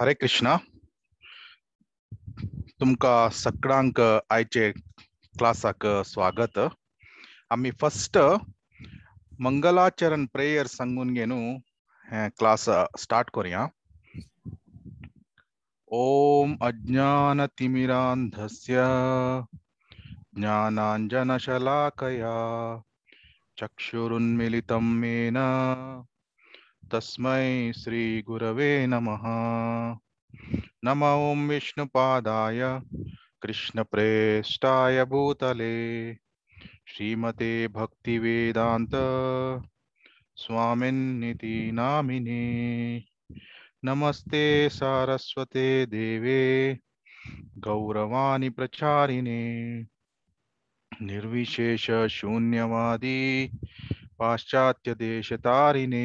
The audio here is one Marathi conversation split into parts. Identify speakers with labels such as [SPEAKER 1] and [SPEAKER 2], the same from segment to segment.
[SPEAKER 1] हरे कृष्णा तुमका सगळ्यांक आयचे क्लासाक स्वागत आम्ही फस्ट मंगलाचरण प्रेयर सांगून घेन क्लास स्टार्ट करूया ओम अज्ञान ज्ञानांजन ज्ञानांजनशलाकया चक्षुरुन्मिलितम मेन तस्मै श्रीगुरवे नमः नम ॐ विष्णुपादाय कृष्णप्रेष्ठाय भूतले श्रीमते भक्तिवेदान्त स्वामिन्निति नामिने नमस्ते सारस्वते देवे गौरवाणि प्रचारिणे निर्विशेषशून्यवादी पाश्चात्यदेशतारिणे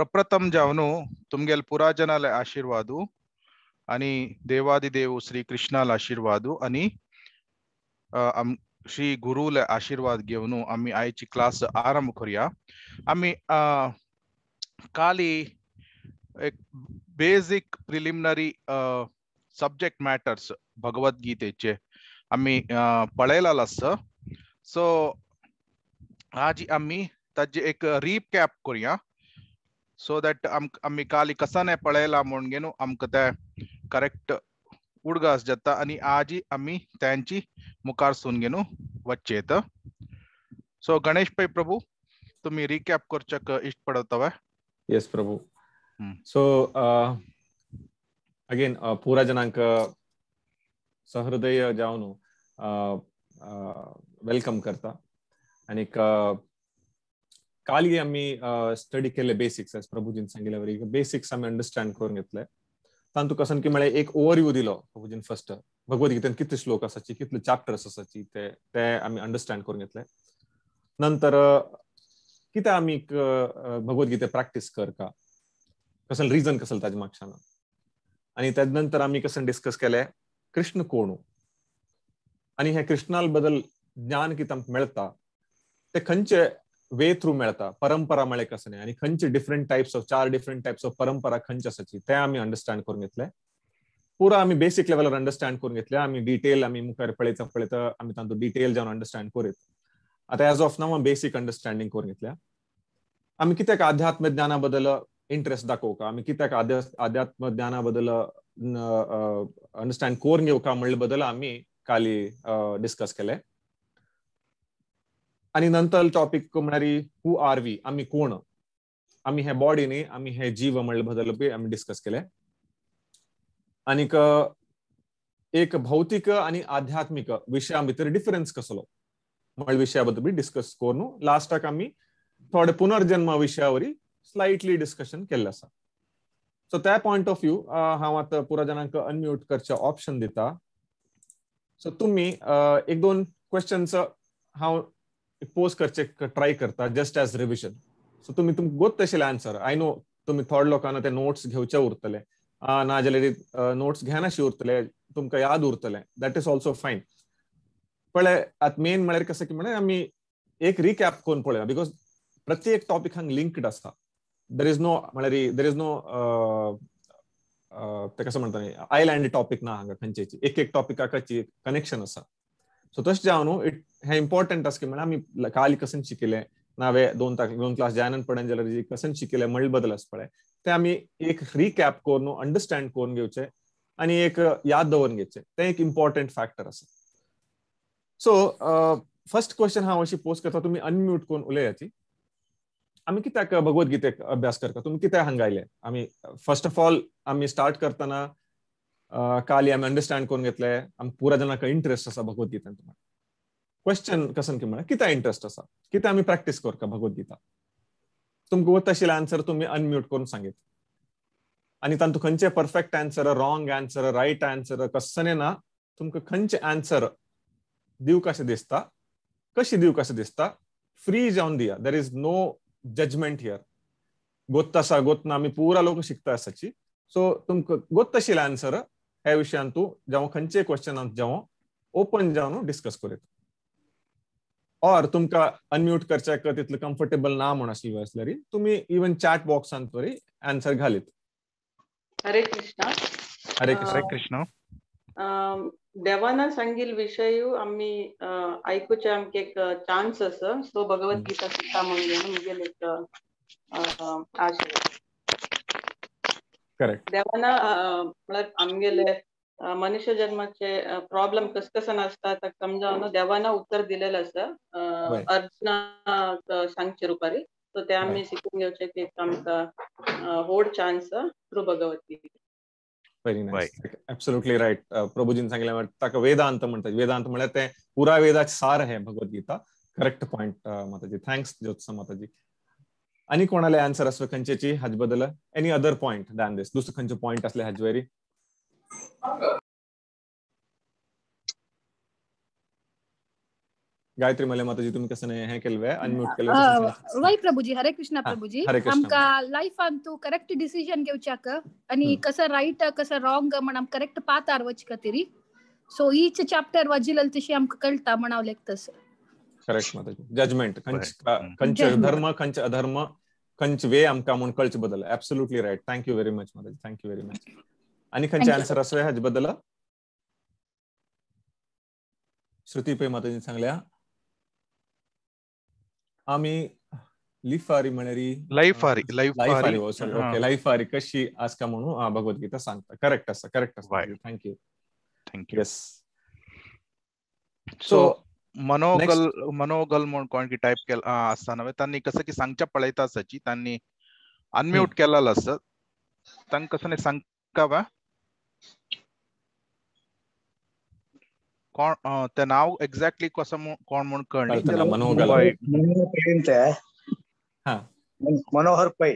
[SPEAKER 1] प्रप्रथम जाऊनू तुमगेल पुराजनाले आशीर्वाद आणि देवादी देव श्री कृष्णाला आशीर्वाद आणि श्री गुरुले आशीर्वाद घेऊन आईची क्लास आरंभ करूया आम्ही काली एक बेसिक प्रिलिमिनरी सब्जेक्ट मॅटर्स भगवत गीतेचे आम्ही अस सो आज आम्ही त्याचे एक रीप कॅप करूया सो देट काली कसा नाही पळेला म्हणून ते करेक्ट उडगास जाता आणि आजी आम्ही त्यांची मुखार गेनू वचचे वच्चेत सो गणेश प्रभू तुम्ही रिकॅप करच्याक इष्ट पडत येस प्रभू सो
[SPEAKER 2] अगेन पुरा जनांक सहृदय जाऊन वेलकम करता आणि काली आम्ही स्टडी केले बेसिक्स प्रभूजीन सांगितल्यावर बेसिक्स आम्ही अंडरस्टँड करून घेतले तांतू कसं की म्हणजे एक ओव्हरव्यू दिलो प्रभूजीन फर्स्ट भगवद्गीतेन किती श्लोक असायची कितले चॅप्टर्स असायची ते ते आम्ही अंडरस्टँड करून घेतले नंतर कितें आमी भगवद्गीते प्रॅक्टीस का कसं रिजन कसल ताजे मागच्यानं आणि त्यानंतर आम्ही कसं डिस्कस केले कृष्ण कोणू आणि हे कृष्णाल बद्दल ज्ञान किती मिळता ते खंचे वे थ्रू मेळटा परंपरा मळे कसं आणि खंयचे डिफरंट टायप्स ऑफ चार डिफरंट टायप्स ऑफ परंपरा खंच आसाची ते आम्ही अंडरस्टँड करून घेतले पुरा आम्ही बेसिक लेवलवर अंडरस्टँड करून घेतले आम्ही डिटेल आम्ही मुखार पळयता पळयत आमी डिटेल जाऊन अंडरस्टँड करीत आता एज ऑफ नाव बेसिक अंडरस्टँडींग करून घेतल्या आम्ही कित्याक अध्यात्म ज्ञानाबद्दल इंटरेस्ट दाखवू का आमी कित्याक अध्यात्म ज्ञाना बद्दल अंडरस्टँड करून का म्हणले बद्दल आम्ही काली डिस्कस केले आणि नंतर टॉपिक म्हणणारी हू आर वी आम्ही कोण आम्ही हे बॉडीने आम्ही हे जीव बदल बी आम्ही डिस्कस केले आणि एक भौतिक आणि आध्यात्मिक विषया भीत डिफरन्स कसलो म्हण विषयाबद्दल बी डिस्कस करू लास्टाक आम्ही थोडे पुनर्जन्म विषयावरी स्लाइटली डिस्कशन केले असा सो त्या पॉइंट ऑफ व्ह्यू हा आता पुरा जणांक अनम्यूट करचे ऑप्शन देता सो तुम्ही एक दोन क्वेश्चनच हा पोस्ट करचे ट्राय करता जस्ट एज रिविजन सो तुम्ही तुमकां गोत आशिल्ले आन्सर आय नो तुम्ही थर्ड लोकांना ते नोट्स घेवचे उरतले ना जाल्यार नोट्स घेनाशी उरतले तुमकां याद उरतले दॅट इज ऑल्सो फायन पळे आता मेन म्हळ्यार कसं की म्हळ्यार आमी एक रिकॅप करून पळया बिकॉज प्रत्येक टॉपिक हांगा लिंक्ड आसता दर इज नो म्हळ्यार दर इज नो ते कसं म्हणटा आयलँड टॉपिक ना हांगा खंयचे एक एक टॉपिकाची कनेक्शन असा సో తోను इट हे इम्पॉर्टंट असके म्हणा आमी काल कसन शिकले नावे दोन ताक दोन क्लास जायनान पडन जाल्यार जी कसन शिकले मळ बदल आसा पळय ते आमी एक रिकॅप करून अंडरस्टँड करून घेवचे आनी एक याद दवरून घेवचे ते एक इम्पॉर्टंट फॅक्टर आसा सो फर्स्ट क्वेश्चन हांव अशी पोस्ट करता तुमी अनम्यूट करून उलयाची आमी कित्याक भगवत गीतेक अभ्यास करता तुमी कित्याक हांगा आयले आमी फर्स्ट ऑफ ऑल आमी स्टार्ट करताना काली आमी अंडरस्टँड करून घेतले आम्ही पुरा जाणांक इंटरेस्ट आसा भगवद्गीतान क्वेश्चन कसं की किती इंटरेस्ट किती आसा आम्ही आमी प्रॅक्टीस करता भगवद्गीता तुमकां वत आन्सर तुम्ही अनम्यूट करून सांगित आणि तातूंत खंचे perfect answer wrong answer right answer कसने ना तुमकां खंयचे आन्सर देऊ कसे दिसता कशी देऊ कसे दिसता फ्री जावन दिया there is no judgement here गोत्त असा गोत्त ना आमी पुरा लोक शिकता सची सो तुमक गोत्त आशिल्ले आन्सर ह्या ವಿಷಯ ಅಂತೂ ಜಾವು क्वेश्चन ಕ್ವೆಶ್ಚನ್ जावं ओपन ಓಪನ್ डिस्कस करू ಕೊರಿತು और तुमका अनम्यूट करच्या तिथलं कम्फर्टेबल ना म्हणा शिवाय असल्यारी तुम्ही इवन चॅट बॉक्सान तरी आन्सर घालीत
[SPEAKER 3] हरे कृष्णा
[SPEAKER 1] हरे कृष्ण अ कृष्ण
[SPEAKER 3] देवाना सांगिल विषय आम्ही ऐकूचे आमके एक चान्स असं सो भगवत गीता सुद्धा म्हणजे एक आशय करेक्ट आमगेले मनुष्य जन्माचे प्रॉब्लेम कस कसं आसता ताका देवाना उत्तर दिलेलं आसा अर्जुना सांगचे रुपारी सो ते आम्ही शिकून घ्यायचे की आमचा होड chance through Bhagavati
[SPEAKER 2] very nice absolutely right प्रभूजीन सांगितलं वेदांत म्हणतात वेदांत म्हणजे ते पुरा वेदाचे सार आहे भगवद्गीता करेक्ट पॉइंट माताजी थँक्स ज्योत्सा माताजी आणि कोणाला आन्सर answer खंचेची हज बदल any other point than this दुसरं kanche पॉइंट असले हजवेरी गायत्री मले माताजी तुम्ही कसं हे केलवे अनम्यूट केलं
[SPEAKER 3] वाई प्रभूजी हरे कृष्णा प्रभूजी आमका लाईफ तू करेक्ट डिसिजन घेवच्याक आणि कसं राईट कसं रॉंग म्हण आम करेक्ट पात का तेरी सो ईच चॅप्टर वाजिलल तशी आम कळता म्हणाव तसं
[SPEAKER 2] करेक्ट माताजी जजमेंट खंच धर्म खंच अधर्म खंयचे वे आमकां म्हणून कळचे बदल absolutely right thank you very much महाराज थँक्यू व्हेरी मच आणि खंयचे आन्सर असो हाजे बदल श्रुती पै माताजी सांगल्या आम्ही लिफारी म्हणरी लाईफ आरी ओके कशी आसका म्हणून भगवत गीता सांगता करेक्ट आसा करेक्ट आसा थँक्यू थँक्यू येस
[SPEAKER 1] सो मनोगल मनोगल म्हणून कोण की टाईप केला असताना त्यांनी कसं की सांगच्या पळयता असायची त्यांनी अनम्यूट केलेलं असत तांकां कसं नाही सांग बा कोण ते नाव एक्झॅक्टली कसं कोण म्हणून कळलं मनोहर पै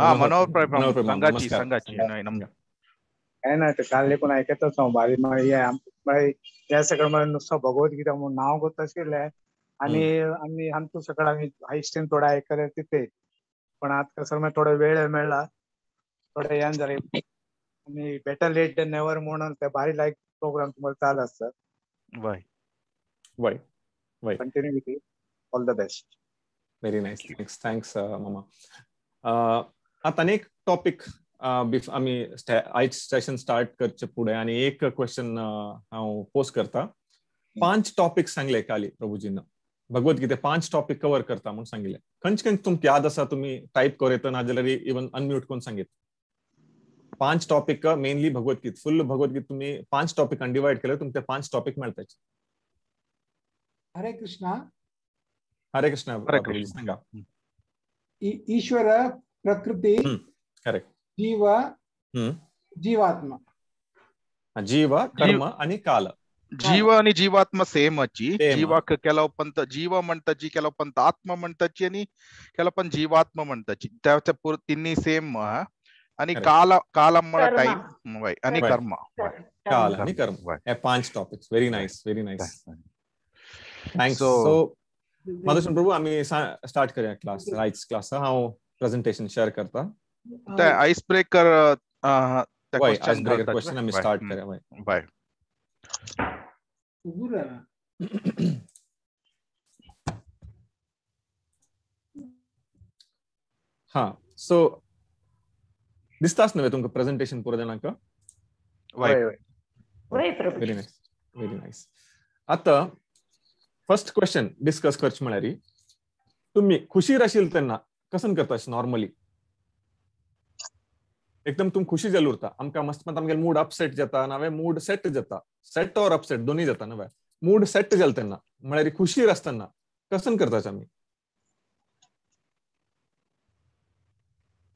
[SPEAKER 2] हा मनोहर पै संघाची
[SPEAKER 1] संघाची नाही नमजा काय ना ते काल लेखून ऐकतच बारी माळी आहे या त्या नुसतं भगवत गीता नाव नाव नांव घेता आणि आम्ही आमी आमचे सकयल आमी आयस्टीन थोडें आयकलें तिते पण आतां मागीर थोडा वेळ मिळाला थोडं यान झाले आणि बेटर लेट दॅन नेवर म्हणून त्या भारी लायक प्रोग्राम तुम्हाला चाल सर
[SPEAKER 2] वय वय वय continue all the best very nice thanks thanks मामा uh, आता एक टॉपिक आम्ही आयज सेशन स्टार्ट करचे पुढे आणि एक क्वेश्चन हांव पोस्ट करता पाच टॉपिक सांगले काली प्रभुजीन भगवत गीते पांच टॉपिक कव्हर करता म्हणून सांगितले खंच खंच तुमकां याद तुम्ही करू टायप ना जर इवन अनम्यूट करून सांगितलं पाच टॉपिक मेनली भगवद्गीत फुल गीत तुम्ही पाच टॉपिक टॉपिकान डिवाइड केले तुमचे पाच टॉपिक आहे हरे कृष्णा हरे कृष्णा सांगा
[SPEAKER 1] ईश्वर प्रकृती करेक्ट जीव जीवात्मा जीव कर्म आणि काल जीव आणि जीवात्मा सेमची जीवा केला पंत जीव म्हणताची केला पंत आत्मा म्हणताची आणि केला पण जीवात्मा म्हणताची त्याच्या तिन्ही सेम आणि काल काल म्हणा टाइम आणि कर्म काल आणि
[SPEAKER 2] कर्म पाच topics very nice very nice thanks so Madhusudan प्रभू आम्ही स्टार्ट करूया क्लास राईट्स क्लास हा प्रेझेंटेशन शेअर करता आईस ब्रेकर
[SPEAKER 1] क्वेश्चन आम्ही स्टार्ट करा बाय
[SPEAKER 2] हा सो दिसताच नव्हे तुमचं प्रेझेंटेशन पुरो देणार का
[SPEAKER 3] व्हेरी
[SPEAKER 2] नायस व्हेरी नायस आता फर्स्ट क्वेश्चन डिस्कस करच म्हळ्यार तुम्ही खुशी आशिल्ले त्यांना कसं करता नॉर्मली एकदम तुम खुशी जल उरता आमकां मस्त मत आमगे मूड अपसेट जाता नावे मूड सेट जाता सेट और अपसेट दोन्ही जाता वे मूड सेट जाल त्यांना म्हळ्यार खुशी आसतना कसन करताच आम्ही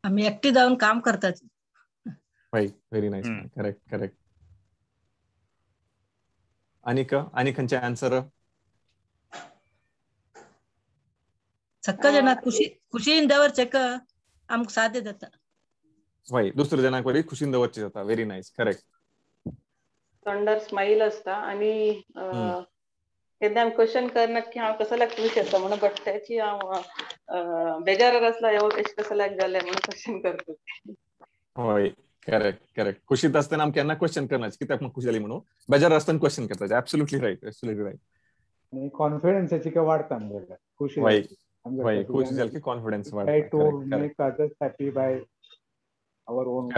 [SPEAKER 3] आम्ही एकटी जाऊन काम
[SPEAKER 2] भाई व्हेरी नाईस करेक्ट करेक्ट अनिक आणि आन्सर
[SPEAKER 3] सक्का जना खुशी खुशी इंदावर चेक आम साधे देतात
[SPEAKER 2] होय दुसरं जणांक खुशीन दवरची जाता व्हेरी नाईस करेक्ट
[SPEAKER 3] थंडर स्माईल असता आणि केन्ना क्वेश्चन करणं की हा कसा लागतो विषय असता म्हणून बट त्याची बेजार बेजारार आसला अशें कसो लाग जालें म्हणून क्वेश्चन करतो
[SPEAKER 2] होय करेक्ट करेक्ट खुशीत असताना आम्ही केन्ना क्वेश्चन करणार कित्याक मग खुश झाली म्हणून बेजार असताना क्वेश्चन करतात एब्सोल्युटली राईट एब्सोल्युटली
[SPEAKER 1] राईट कॉन्फिडन्साची काय का खुशी खुशी खुश की कॉन्फिडन्स वाडटा to happy by our own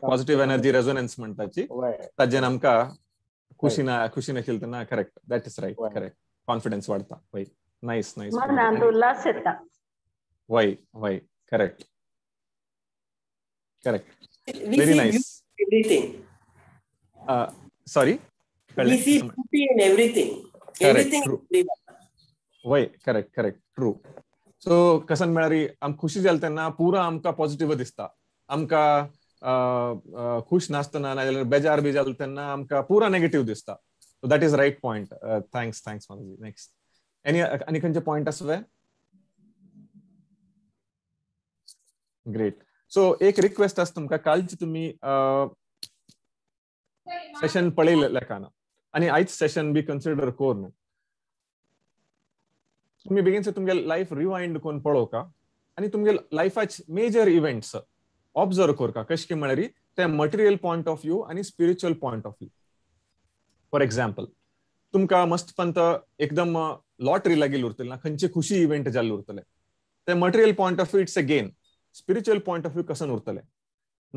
[SPEAKER 1] positive
[SPEAKER 2] energy resonance म्हणतात जे आमका खुशी ना खुशी ना खेळतो ना correct that is right correct confidence वाढता वय नाईस नाईस वय वय correct correct very nice sorry
[SPEAKER 3] everything
[SPEAKER 2] वय करेक्ट करेक्ट ट्रू सो कसं आम खुशी झाली त्यांना पुरा आमका पॉझिटिव्ह दिसता आमका खुश नसताना नाही बेजार बी झाला त्यांना आमका पुरा नेगेटिव्ह दिसता so that is right point thanks thanks Manoj ji next any आणि खंचे पॉईंट वे ग्रेट सो एक रिक्वेस्ट असत तुमका कालची तुम्ही सेशन पळेल लेखाना आणि आयच सेशन बी कन्सिडर कोर ना तुमी बेगीनचे तुमगे लायफ रिवायंड कोरून पळोवका आणि तुमगे लायफाचे मेजर इव्हेंट्स ऑब्झर्व कोरका कशें की म्हळ्यार ते मटेरियल पॉयंट ऑफ व्यू आणि spiritual point of view for तुमका तुमकां मस्तपंत एकदम लॉटरी लागील उरतली ना खंचे खुशी इव्हेंट जाल्ले उरतले ते material point of view it's again spiritual point of view कसं उरतले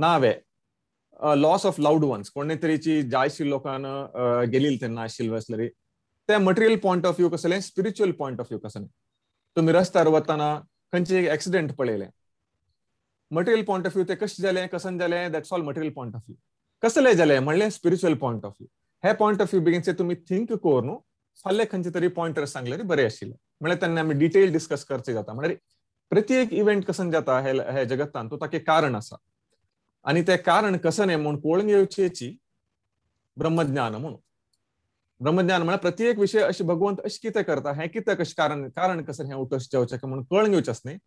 [SPEAKER 2] नावे लॉस ऑफ लावड वन्स कोणत्या तरीची जायशी लोकांना गेली तेन्ना ते मटेरियल पॉईंट ऑफ व्ह्यू कसले स्पिरिच्युअल पॉईंट ऑफ व्ह्यू नाही तुम्ही रस्त्यावर वताना एक ऍक्सिडेंट पळयले मटेरियल पॉईंट ऑफ व्ह्यू ते कसे झाले कसं झाले that's all material point of view कसलें जालें म्हणले स्पिरिच्युअल पॉईंट ऑफ व्ह्यू हे पॉईंट ऑफ व्ह्यू बेगीनचे तुम्ही थिंक कोर न्हू फाल्यां खंयचे तरी पॉईंटर सांगले तरी बरे आशिल्लें म्हणल्यार तेन्ना आमी डिटेल डिस्कस करचे जाता म्हणजे प्रत्येक इव्हेंट कसं जाता हे हे जगतान तो ताके कारण असा आणि ते कारण कसं नाही म्हणून कोळंग येऊची ब्रह्मज्ञान म्हणून ब्रह्मज्ञान म्हळ्यार प्रत्येक विषय अशी भगवंत अशी कितें करता हें कितें कशें कारण कारण कसं हे उठोवचें जेवचें म्हणून कळून घेवचेच न्ही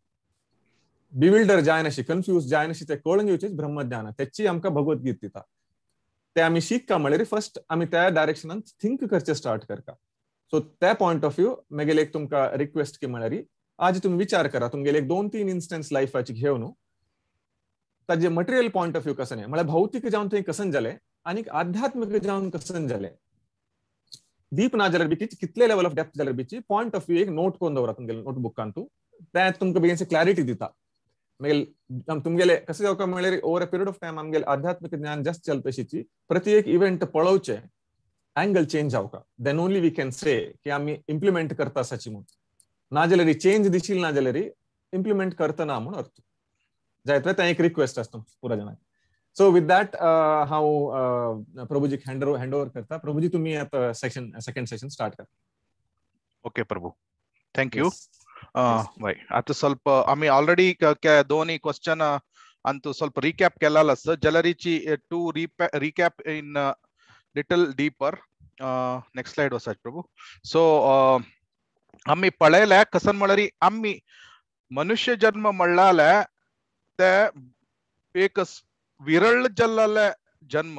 [SPEAKER 2] बिविल्डर जायन अशी कन्फ्यूज जायन अशी ते कळून घेवचेच ब्रह्मज्ञान त्याची आमकां गीत दिता ते आमी शिकता म्हणल्यार फर्स्ट आमी त्या डायरेक्शनान थिंक करचें स्टार्ट करता सो त्या पॉयंट ऑफ व्यू मेगेले एक तुमकां रिक्वेस्ट की म्हळ्यार आज तुम्ही विचार करा तुमगेले एक दोन तीन इन्स्टन्स लाईफाची घेव न्हू ताजे मटेरियल पॉयंट ऑफ व्यू कसं म्हळ्यार भौतीक जावन जाऊन कसं झाले आणि आध्यात्मिक जाऊन कसं झाले ದೀಪನಾ ಜಲರ್ಬಿಕ್ಕಿ ಕಿತ್ಲೆ ಲೆವೆಲ್ ಆಫ್ ಡೆಪ್ತ್ ಜಲರ್ಬಿಚ್ಚಿ ಪಾಯಿಂಟ್ ಆಫ್ ವ್ಯೂ ಈಗ ನೋಡ್ಕೊಂಡವ್ರ ತಮ್ಗೆ ನೋಟ್ ಬುಕ್ ಅಂತೂ ತುಮ್ಗೆ ಬೇಗನ್ಸಿ ಕ್ಲಾರಿಟಿ ದಿತ್ತ ಆಮೇಲೆ ನಮ್ ತುಮ್ಗೆಲೆ ಕಸಿ ಜವಕ ಮೇಳೆ over a period of time ನಮ್ಗೆ ಆಧ್ಯಾತ್ಮಿಕ ಜ್ಞಾನ ಜಸ್ಟ್ ಚಲ್ಪೇಶಿಚ್ಚಿ ಪ್ರತಿಯೇಕ ಇವೆಂಟ್ ಪಳವಚೆ angle change आवका then only we can say कि आम्ही implement करता सची म्हणून ना जाल्यारी change दिशील ना जाल्यारी implement करतना म्हणून अर्थ जायत वेळ एक रिक्वेस्ट असतो पुरा जणांक सो विथ दॅट हाव प्रभूजी हँड ओव्हर करता प्रभुजी तुम्ही आता सेक्शन सेकंड सेशन स्टार्ट करता
[SPEAKER 1] ओके प्रभू यू बाय आता स्वल्प आम्ही ऑलरेडी दोन क्वेश्चन अंत स्वल्प रिकॅप केला असत जलरीची to recap in little deeper next slide वसाज प्रभू सो आम्ही पळले कसं म्हणरी आम्ही मनुष्य जन्म म्हणला ते एक विरळ जल्लाले जन्म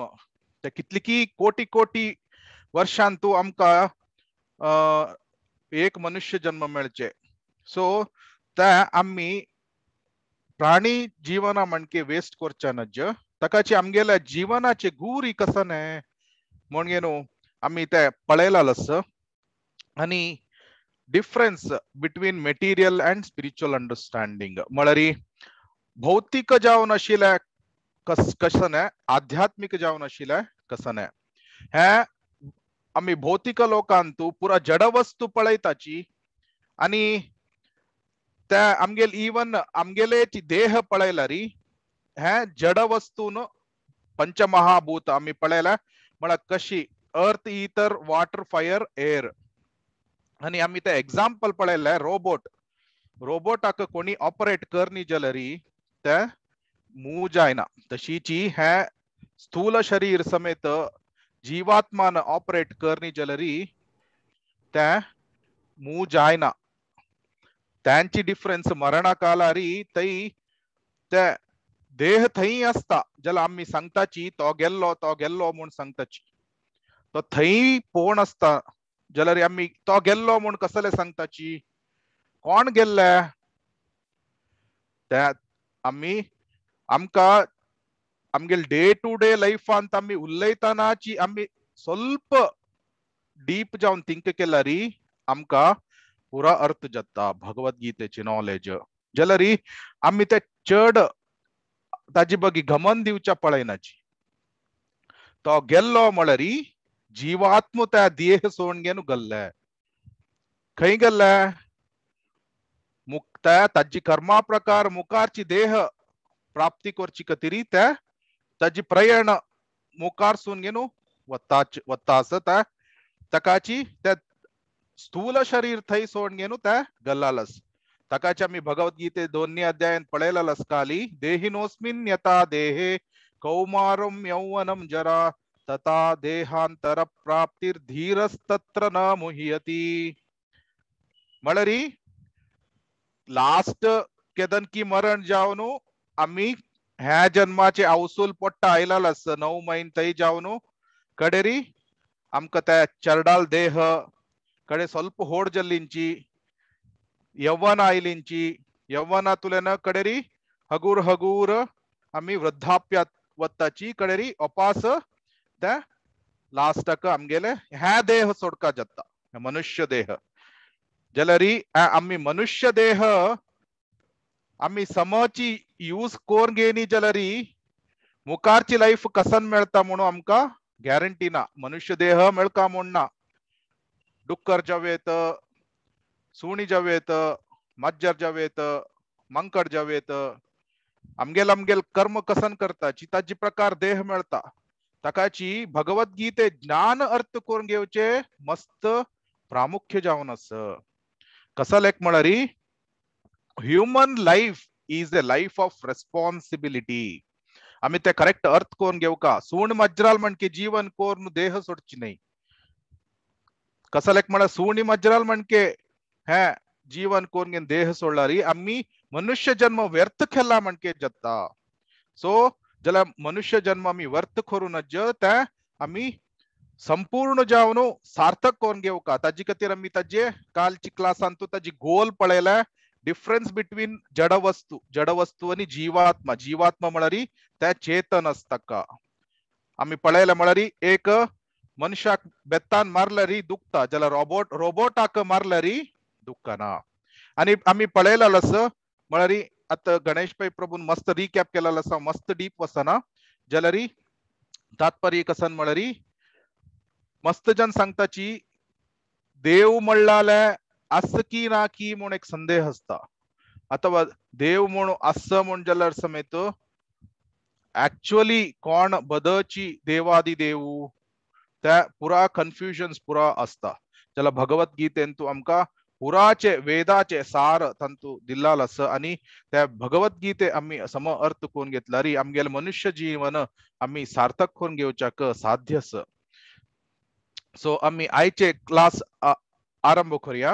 [SPEAKER 1] ते की कोटी कोटी वर्षांतू आमकां एक मनुष्य जन्म मिळचे सो ते आम्ही प्राणी जीवना म्हणके वेस्ट करचे नज ताकाची आमगेल्या जीवनाचे गुरी कसने म्हणगे न्हू आम्ही ते पळेला लस आणि difference between material and spiritual understanding मळरी भौतिक जावन आशिल्ल्या कस आहे आध्यात्मिक जावन आशिले कसने हे आम्ही भौतिक लोकांतू पुरा जडवस्तू वस्तू पळयताची आनी त्या आमगेल इवन आमगेले देह पळयला री हे जड पंचमहाभूत आम्ही पळयला म्हळ्यार कशी अर्थ इतर वॉटर फायर एअर आणि आम्ही ते एक्झाम्पल पळयले रोबोट रोबोटाक कोणी ऑपरेट करनी जलरी ते ಮೂಜಾಯ್ನ ದಶೀಚಿ है स्थूल शरीर समेत जीवात्मा ऑपरेट करनी जलरी ते मू जायना मरणा कालारी तई ते देह थंय आसता आम्मी संगता ची तो गेल्लो तो गेल्लो संगता ची तो थई पळोवन आसता जलरी आम्मी तो गेल्लो म्हूण कसले संगता ची कौन गेल्ले ते आमी आमका आमगेल डे टू डे लाईफांत आम्ही उलयतानाची आमी ಸ್ವಲ್ಪ थिंक ಜಾವನ್ ಥಿಂಕ್ आमका पुरा अर्थ ಅರ್ಥ भगवत ಭಗವದ್ಗೀತೆची नॉलेज री आम्ही ते चड ताजी बगी घमन दिवच्या पळयनाची तो गेल्लो री जीवात्म त्या देह सोडून गल्ले खंय गेल्ले मुक्त ताजी कर्मा प्रकार मुखारची देह ಪ್ರಾಪ್ತಿಕೊರ್ಚಿ ಕತಿರೀತ ತಜಿ ಪ್ರಯಾಣ प्रयण ಏನು वत्ताच वत्ता असत तकाची त्या स्थूल शरीर थै सोडगेनु त्या गल्लालस तकाच्या मी भगवद्गीते दोन्ही अध्यायात पळेलस काली देहिनोस्मिन यथा देहे कौमारम यौवनम जरा तथा देहांतर प्राप्तीर धीरस्तत्र न मुहियती मळरी लास्ट केदन की मरण जावनु आम्ही ह्या जन्माचे अवसूल पोट्टा आयलाल अस नऊ महिन्यात जाऊन कडेरी आमक त्या चरडाल देह कडे स्वल्प होड जल्लींची यवन आयलींची यवना तुल्यान कडेरी हगूर हगूर आम्ही वृद्धाप्या वत्ताची कडेरी ओपास त्या लास्टक आमगेले ह्या देह सोडका जत्ता मनुष्य देह जलरी आम्ही मनुष्य देह आम्ही समची यूज कोण घेणी जाल्यारी मुखारची लाईफ कसन मिळता म्हणून आमका गॅरंटी ना मनुष्य देह मेळका म्हूण ना डुक्कर जवेत सुणी जवेत मज्जर जवेत मंकड जवेत आमगेल आमगेल कर्म कसन करता चिताची प्रकार देह मिळता ताकाची गीते ज्ञान अर्थ करून घेऊचे मस्त प्रामुख्य जावन अस कसल एक म्हणरी human life is a life of responsibility आम्ही ते करेक्ट अर्थ कोण घेऊ का सूण मज्राल म्हणके जीवन कोण देह सोडची नाही कसा लेख म्हणा सूणी मज्राल म्हणके है जीवन कोण देह सोडलारी आम्ही मनुष्य जन्म व्यर्थ केला म्हणके जत्ता सो जला मनुष्य जन्म आम्ही व्यर्थ करून त्या आम्ही संपूर्ण जावनो सार्थक कोण घेऊ का ताजी खातीर आम्ही ताजे कालची क्लासान ताजी गोल पळयला डिफरन्स बिटवीन जडवस्तू जडवस्तू आणि जीवात्मा जीवात्मा म्हणारी त्या चेतन असत का आम्ही पळायला म्हणारी एक मनशा बेत्तान मारलरी दुखता ज्याला रोबोट रोबोटाक आक मारलरी ದುಕ್ಕನ आणि आम्ही पळायला लस म्हळ्यारी आता गणेश भाई प्रभू मस्त रिकॅप केला लसा मस्त डीप वसना जलरी तात्पर्य कसन म्हळ्यारी मस्त जन सांगताची देव म्हणलाले की की ಮೂಣ एक संदेह ಅಸ್ತ अथवा देव ಮೂಣು ಅಸ್ಸ ಮೂಣ್ ಜಲ್ಲರ್ समेत ऍक्च्युअली कोण बदची देवादी देऊ त्या पुरा कन्फ्युजन पुरा असता ज्याला भगवत गीतेन तू आमकां पुराचे वेदाचे सार तंतु दिल्लाल आस आनी त्या भगवत गीते आमी सम अर्थ करून घेतला री आमगेल मनुष्य जीवन आम्ही सार्थक करून घेऊच्या साध्य साध्यस सो आम्ही आयचे क्लास आरंभ करूया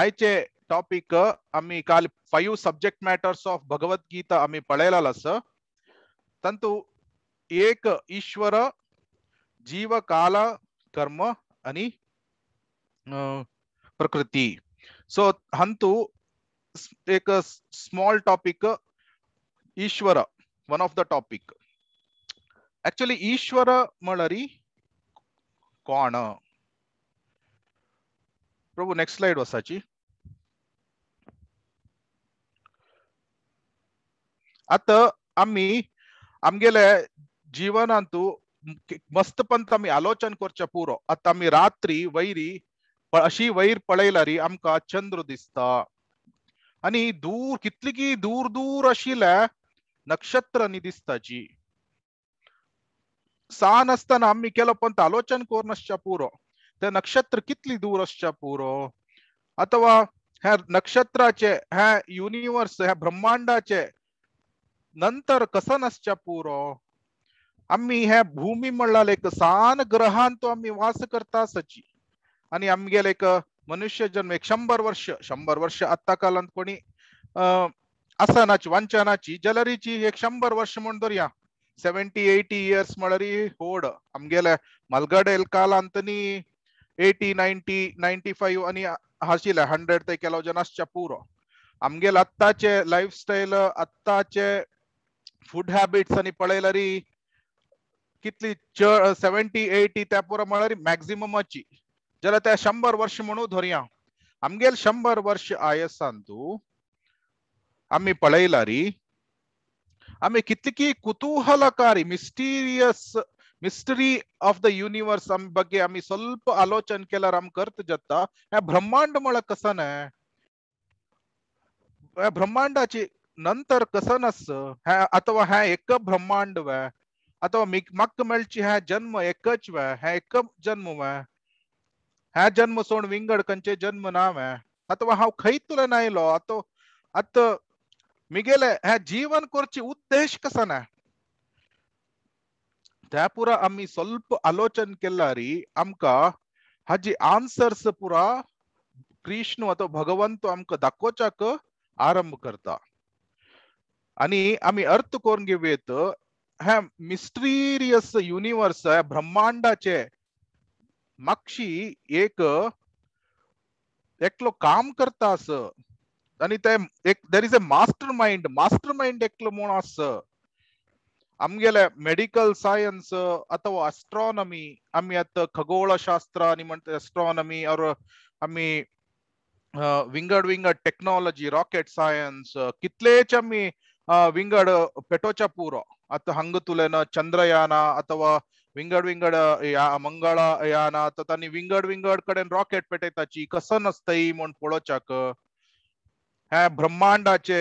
[SPEAKER 1] आयचे टॉपिक आम्ही काल five subject matters of Gita आम्ही पढेला सर तंतु एक ईश्वर जीव काल कर्म आणि प्रकृती सो हंतु एक स्मॉल टॉपिक ईश्वर one of the topic actually ईश्वर म्हणरी कोण प्रभू नेक्स्ट स्लाइड वसाची आता आम्ही आमगेले मस्त मस्तपंत आम्ही आलोचन करच्या पुरो आता आम्ही रात्री वैरी अशी वैर री आमका चंद्र दिसता आणि दूर कितली दूर दूर आशिल्ल्या नक्षत्र दिसता जी सान आसतना आम्ही केलो पंत आलोचन कोर नसच्या पुरो ते नक्षत्र कितली दूर असच्या पुरो अथवा हे नक्षत्राचे ह्या युनिवर्स ह्या ब्रह्मांडाचे नंतर कसन नसच्या पुरो आम्ही ह्या भूमी म्हणला एक सान ग्रहांत तो आम्ही वास करता सची आणि आमगेले एक मनुष्य जन्म एक शंभर वर्ष शंभर वर्ष आत्ता कालांत कोणी आसनाची वंचनाची जलरीची एक शंभर वर्ष म्हण या सेव्हन्टी एटी इयर्स म्हणरी होड आमगेले मलगडेल कालांतनी एटी नाइन्टी नाइन्टी फाईव्ह आणि हाशील हंड्रेड ते केलो जेन्ना पुरो आमगेल आत्ताचे लायफस्टायल आत्ताचे फूड हॅबिट्स आणि री कितली सेव्हन्टी एटी त्या पुरो म्हळ्यार मॅक्झिममाची जाल्यार त्या शंबर वर्ष म्हणू धरया आमगेल शंबर वर्ष आयसान तूं आमी पळयला री आमी कितकी कुतूहलकारी mysterious mystery of the universe नम बे स्वल आलोचन के ब्रह्मांड मोल कसन ब्रह्मांडाची नंतर कसनस अथवा है एक ब्रह्मांड व अथवा मक मेलची है जन्म एक जन्म वे है जन्म सोन विंगड़ कंचे जन्म ना व अथवा हाँ खई तुले अत मिगेले है जीवन कोर्ची उद्देश कसन है त्या पुरा आम्ही आलोचन केला रे आमका हाजी आन्सर्स पुरा कृष्ण अथवा भगवंत आमकां दाखोवच्याक आरंभ करता आणि आम्ही अर्थ करून घेऊयात हा मिस्टिरियस युनिवर्स ब्रह्मांडाचे मागशी एक एकलो काम करता आणि ते एक there is a mastermind mastermind एकलो म्हणून ಅಮ್ಗೆಲೆ ಮೆಡಿಕಲ್ ಸೈನ್ಸ್ ಅಥವಾ ಅಸ್ಟ್ರಾನಮಿ ಅಮ್ಮಿ ಅತ್ತ ಶಾಸ್ತ್ರ ನಿಮ್ಮಂತ ಅಸ್ಟ್ರಾನಮಿ ಅವ್ರ ಅಮ್ಮಿ ವಿಂಗಡ್ ವಿಂಗಡ್ ಟೆಕ್ನಾಲಜಿ ರಾಕೆಟ್ ಸೈನ್ಸ್ ಕಿತ್ಲೇಚ್ ಅಮ್ಮಿ ವಿಂಗಡ್ ಪೆಟೋಚ ಪೂರ ಅತ್ತ ಹಂಗ ತುಲೇನ ಚಂದ್ರಯಾನ ಅಥವಾ ವಿಂಗಡ್ ವಿಂಗಡ್ ಮಂಗಳ ಯಾನ ಅಥವಾ ನೀ ವಿಂಗಡ್ ವಿಂಗಡ್ ಕಡೆ ರಾಕೆಟ್ ಪೆಟೈತಾಚಿ ಕಸನ್ ಅಸ್ತೈ ಮೊಂಡ್ ಪೊಳೋಚಾಕ ಹ ಬ್ರಹ್ಮಾಂಡಾಚೆ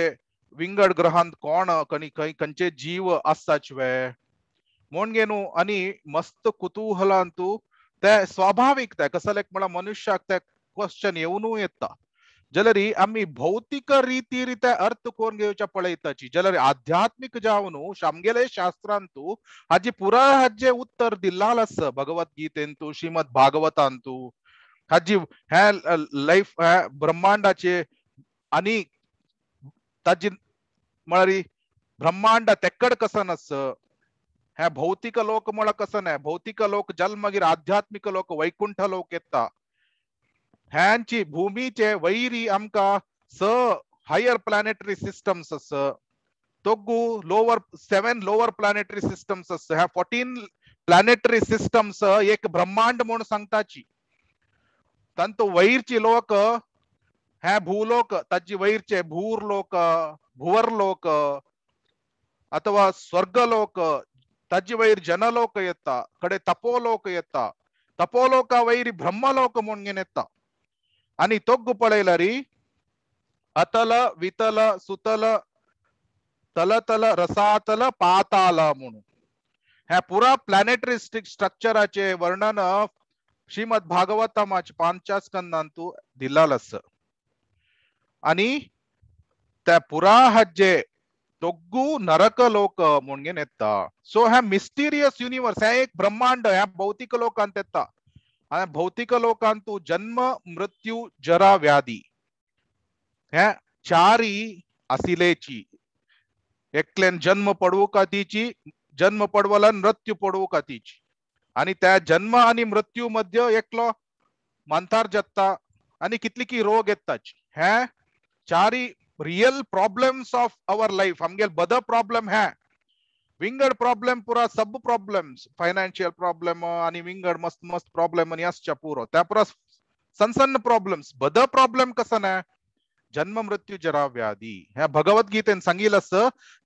[SPEAKER 1] विंगड ग्रहांत कोण ಕೋಣ ಕನಿ कंचे जीव ಜೀವ ಅಸ್ಸಾಚ್ವೆ मोणगेनू आणि मस्त कुतूहलांतू ते स्वाभाविक ते कसलेक मला मनुष्याक ते क्वेश्चन येवनू येता जलरी आम्ही भौतिक रीती रीते अर्थ कोण घेऊच्या पळयताची जलरी आध्यात्मिक जावनु शामगेले शास्त्रांतू तूं हाजी पुरा हाजे उत्तर दिलाल अस भगवत गीतेंतू श्रीमद भागवतांतू हाजी हे लायफ ब्रह्मांडाचे आणि ತಜ್ಜಿ ಮೊಳರಿ ಬ್ರಹ್ಮಾಂಡ ತೆಕ್ಕಡ है भौतिक लोक कसन है भौतिक लोक जल मगीर आध्यात्मिक लोक वैकुंठ लोक हैंची भूमि चे वैरी अमका स हायर प्लैनेटरी सिस्टम्स आस lower lower seven planetary planetary systems आस ह्या फोर्टीन प्लैनेटरी सिस्टम्स एक ब्रह्मांड ची सांगताची वैर ची लोक ह्या भूलोक तजी वैरचे भूर लोक भुवर अथवा स्वर्गलोक लोक ताजी वैर जनलोक येतात कडे तपोलोक येतात तपोलोका वैर ब्रम्हलोक म्हणून येतात आणि तो गु पळेल अतल वितल सुतल तलतल रसातल पाताल म्हणून ह्या पुरा प्लॅनेटरी स्ट्रक्चरचे वर्णन श्रीमद भागवतमा पांचा स्कंदू दिलालस पुरा ಪುರಾಹಜ್ಜೆ दोगू नरक लोक म्हणून येतात सो ह्या मिस्टिरियस युनिवर्स ಹ್ಯಾ एक ब्रह्मांड ह्या भौतिक लोकांत येतात आणि भौतिक तू जन्म मृत्यू जरा व्याधी हे चारी असिलेची एकल्यान जन्म पडवू का तिची जन्म पडवला मृत्यू पडवू का तिची आणि त्या जन्म आणि मृत्यू मध्य एकलो मंथार जत्ता आणि कितली की रोग येतात हे चारी real problems of our life हमगे बद प्रॉब्लम है विंगड प्रॉब्लम पुरा सब प्रॉब्लम्स फायनान्शियल प्रॉब्लम आणि विंगड मस्त मस्त प्रॉब्लम आणि असच्या पुरो त्या पुरा प्रॉब्लम्स बद प्रॉब्लम कसं आहे जन्म मृत्यू जरा व्याधी ह्या भगवद्गीतेन सांगिल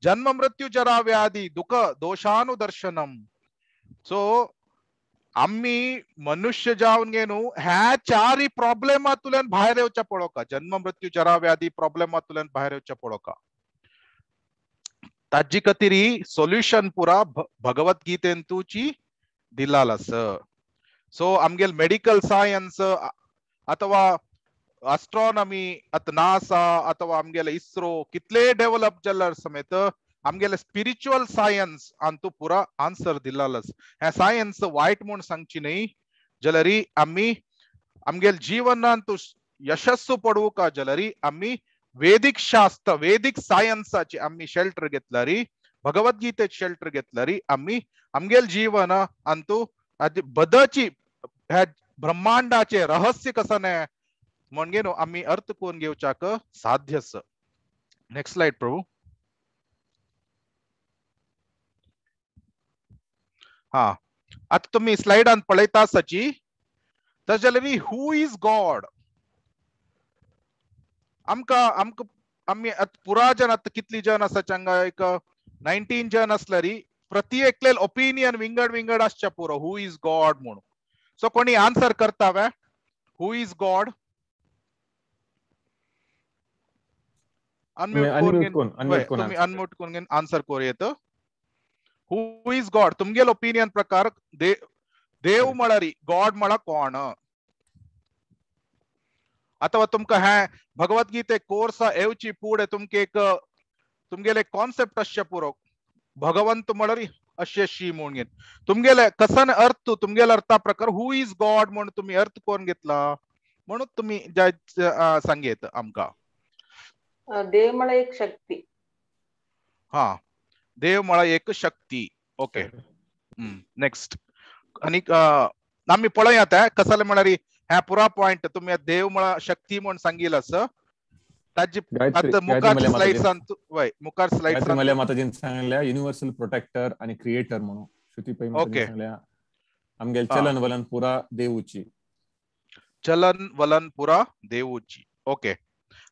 [SPEAKER 1] जन्म मृत्यू जरा व्याधी दुःख दोषानुदर्शनम सो आम्ही मनुष्य जाऊन घेणू ह्या चारही प्रॉब्लेमातुल्यान भायर येवच्या पळोवका जन्म मृत्यू जरा व्याधी प्रॉब्लेमातुल्यान भायर येवच्या पळोवका ताजी कतिरी सोल्युशन पुरा भगवत गीतेन तुची दिलाल सो आमगेल मेडिकल सायन्स अथवा अस्ट्रॉनॉमी आता नासा अथवा आमगेले इस्रो कितले डेव्हलप जाल्ल्यार समेत आमगेले स्पिरिच्युअल सायन्स हांव तूं पुरा आन्सर दिलालस हे सायन्स वायट म्हूण सांगची न्ही जलरी आम्ही आमगेल जीवन तूं यशस्व पडवू का जलरी आम्ही वेदीक शास्त्र वेदीक सायन्साची आम्ही शेल्टर घेतला भगवत गीते शेल्टर घेतल्यार आम्ही आमगेल जीवन अंतू बदची ह्या ब्रह्मांडाचे रहस्य कसं म्हणगे न्हू आम्ही अर्थ कोण करून चाक साध्यस नेक्स्ट स्लाइड प्रभू हा आता तुम्ही स्लायडान पळयता सची तशें जाल्यार न्ही हू इज गॉड आमकां आमकां आमी आतां पुरा जन आतां कितली जन आसात हांगा एक नायन्टीन जन आसल्यारी प्रत्येकलेल ओपिनियन विंगड विंगड आसचे पुरो हू इज गॉड म्हणून सो कोणी आन्सर करता वे हू इज गॉड अनम्यूट करून अनम्यूट करून आन्सर करूं येतं हू इज गॉड तुम्हेल ओपिनियन प्रकार देव मलरी गॉड मल कौन अथवा तुमका है भगवदगीते कोर्स एवची पूरे तुमके एक तुमगेले कॉन्सेप्ट अश्य पूरो भगवंत मलरी अश्य शी मोन तुमगेले कसन अर्थ तुमगेल अर्था प्रकार हू इज गॉड मन तुम्हें अर्थ कोन घेतला म्हणून तुम्ही जज संगेत आमका
[SPEAKER 3] देव मला एक शक्ति
[SPEAKER 1] हाँ देव एक शक्ती ओके नेक्स्ट आणि आम्ही पळय आता म्हणा म्हणारी ह्या पुरा पॉइंट तुम्ही देव शक्ती म्हणून सांगील असं ताजी मुखार स्लाइड वय मुखार सांगल्या
[SPEAKER 2] युनिव्हर्सल प्रोटेक्टर आणि क्रिएटर
[SPEAKER 1] म्हणून श्रुती पै ओके आमगे चलन वलन पुरा देऊची चलन वलन पुरा देऊची ओके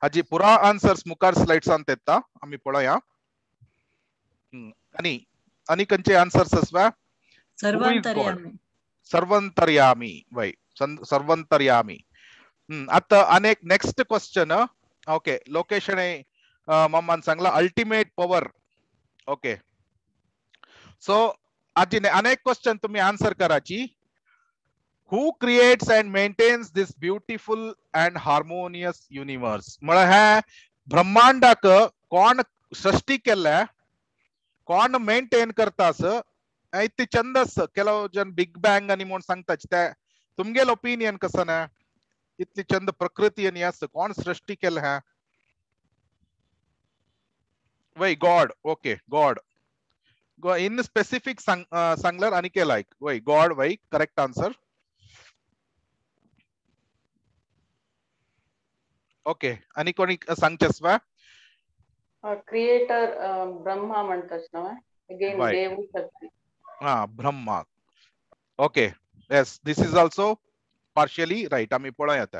[SPEAKER 1] हाजी पुरा आन्सर्स मुखार स्लाइड येता आम्ही पळया आणि అని కంచే ఆన్సర్స్ అస్వా సర్వంతర్యామి వై సర్వంతర్యామి आता अनेक नेक्स्ट क्वेश्चन ओके लोकेशन आहे सांगला अल्टिमेट पॉवर ओके सो आजी अनेक क्वेश्चन तुम्ही आन्सर कराची who creates and maintains this beautiful and harmonious universe म्हळ्यार हे ब्रह्मांडाक कोण सृष्टी केल्या कॉन मेंटेन करतास ऐति चंदस केलो जन बिग बँग आणि म्हणून सांगताच त्या तुमगेल ओपिनियन कस ना इतली चंद प्रकृती आणि असं कोण सृष्टी केलं है वै God okay God in specific सांगलर आणि के ऐक वै गॉड वै करेक्ट आन्सर ओके आणि कोणी वा
[SPEAKER 3] क्रिएटर ब्रह्मा म्हणतात ना अगेन
[SPEAKER 1] हा Brahma okay yes this is also partially right आम्ही पळय आता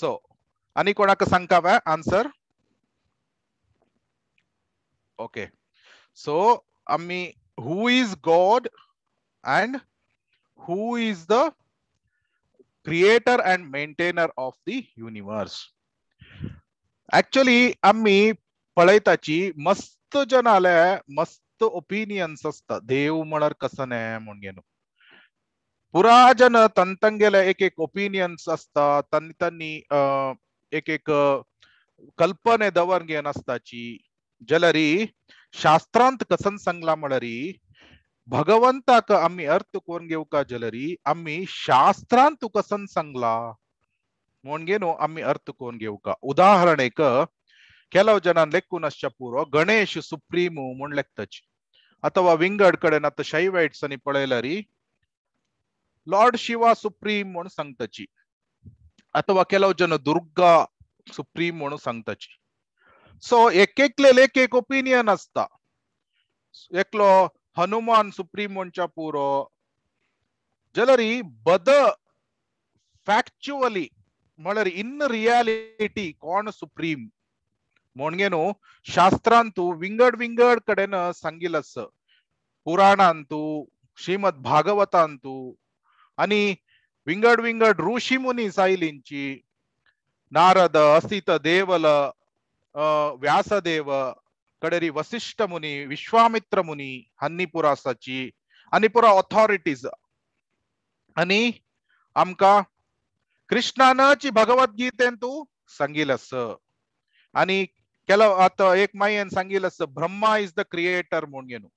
[SPEAKER 1] सो आणि कोणाक सांगता आन्सर ओके सो आम्ही who is God and who is the creator and maintainer of the universe actually आम्ही पळयताची मस्त जनालय मस्त ओपिनियन्स असतात देव म्हळ्यार कसं न्हय म्हणून पुरा जन तंतंगेला एक एक ओपिनियन्स असतात तांणी एक एक कल्पने दवर घेवन असताची जलरी शास्त्रांत कसन सांगला म्हणरी भगवंताक आम्ही अर्थ करून का जलरी आम्ही शास्त्रांत कसन सांगला म्हूण घेवन आम्ही अर्थ करून का उदाहरणेक ಕೆಲವು ಜನ ಲೆಕ್ಕುನಶ್ಚ ಪೂರ್ವ ಗಣೇಶ್ ಸುಪ್ರೀಮು ಮುಣ್ಲೆಕ್ತಚ್ ಅಥವಾ ವಿಂಗಡ್ ಕಡೆ ನತ್ತ ಶೈವೈಟ್ಸ್ ಅನಿ ಪೊಳೆಲರಿ ಲಾರ್ಡ್ ಶಿವ ಸುಪ್ರೀಂ ಒಣ ಸಂಗ್ತಚಿ ಅಥವಾ ಕೆಲವು ಜನ ದುರ್ಗಾ ಸುಪ್ರೀಂ ಒಣ ಸಂಗ್ತಚಿ ಸೊ ಎಕ್ಕೆಕ್ಲೆ ಲೇಕೆಕ್ ಒಪಿನಿಯನ್ ಅಸ್ತ ಎಕ್ಲೋ ಹನುಮಾನ್ ಸುಪ್ರೀಂ ಒಂಚ ಪೂರೋ ಜಲರಿ ಬದ ಫ್ಯಾಕ್ಚುವಲಿ ಮಳರಿ ಇನ್ ರಿಯಾಲಿಟಿ ಕಾಣ ಸುಪ್ರೀಂ ಮೊಣ್ಗೇನು ಶಾಸ್ತ್ರಾಂತೂ विंगड विंगड विंगड कडेन ಪುರಾಣ पुराणांतू श्रीमद भागवतांतू आणि विंगड विंगड ऋषी मुनी साईलींची नारद असित देवल व्यासदेव कडेरी वसिष्ठ मुनी विश्वामित्र मुनी हांनी सची आणि पुरा ऑथॉरिटीज आनी आमकां कृष्णानची भगवत गीतेन तू सांगिल आनी ಕೆಲವು ಅಥವಾ ಏಕ್ ಮೈ ಏನ್ ಸಂಗಿಲಸ್ ಬ್ರಹ್ಮ ಇಸ್ ದ ಕ್ರಿಯೇಟರ್ ಮುಣ್ಯನು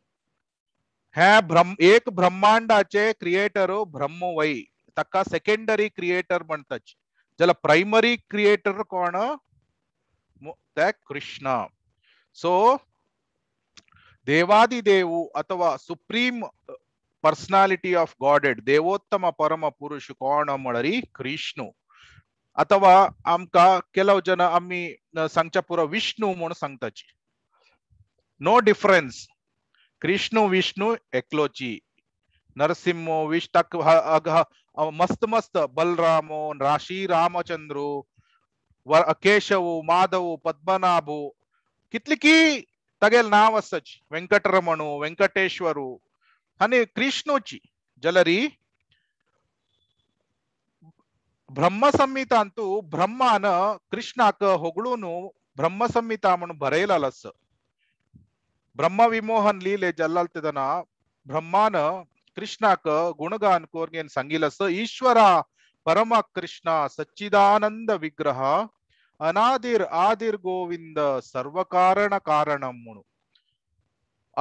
[SPEAKER 1] ಹ್ಯಾ ಬ್ರಹ್ಮ ಏಕ್ ಬ್ರಹ್ಮಾಂಡಾಚೆ ಕ್ರಿಯೇಟರು ಬ್ರಹ್ಮ ವೈ ತಕ್ಕ ಸೆಕೆಂಡರಿ ಕ್ರಿಯೇಟರ್ ಮಣ್ತಚ್ ಜಲ ಪ್ರೈಮರಿ ಕ್ರಿಯೇಟರ್ ಕೋಣ ಕೃಷ್ಣ ಸೊ ಅಥವಾ ಸುಪ್ರೀಂ ಪರ್ಸನಾಲಿಟಿ ಆಫ್ ಗಾಡೆಡ್ ದೇವೋತ್ತಮ ಪರಮ ಪುರುಷ ಕೋಣ ಮಳರಿ ಕೃಷ್ಣು ಅಥವಾ आमकां ಕೆಲವು ಜನ ಅಮ್ಮಿ सांगच्या पुरो ವಿಷ್ಣು म्हूण सांगताची नो डिफरन्स कृष्ण ವಿಷ್ಣು एकलोची ನರಸಿಂಹ ವಿಶ್ ತಕ್ ಮಸ್ತ್ ಮಸ್ತ್ ಬಲರಾಮು ರಾಶಿ ರಾಮಚಂದ್ರು ಕೇಶವು ಮಾಧವು ಪದ್ಮನಾಭು ಕಿತ್ಲಿಕಿ ತಗೇಲ್ ನಾವ್ ವೆಂಕಟರಮಣು ವೆಂಕಟೇಶ್ವರು ಹನಿ ಕೃಷ್ಣೋಚಿ ಜಲರಿ ಬ್ರಹ್ಮ ಸಂಹಿತ ಅಂತೂ ಬ್ರಹ್ಮನ ಕೃಷ್ಣಾಕ ಹೊಗಳೂನು ಬ್ರಹ್ಮ ಸಂಹಿತ ಅವನು ಬರೆಯಲಲಸ್ ಬ್ರಹ್ಮ ವಿಮೋಹನ್ ಲೀಲೆ ಜಲ್ಲಲ್ತಿದನ ಬ್ರಹ್ಮಾನ ಕೃಷ್ಣಕ ಗುಣಗಾನ್ ಕೋರ್ಗೇನ್ ಸಂಗೀಲಸ್ ಈಶ್ವರ ಪರಮ ಕೃಷ್ಣ ಸಚ್ಚಿದಾನಂದ ವಿಗ್ರಹ ಅನಾದಿರ್ ಆದಿರ್ ಗೋವಿಂದ ಸರ್ವಕಾರಣ ಮುನು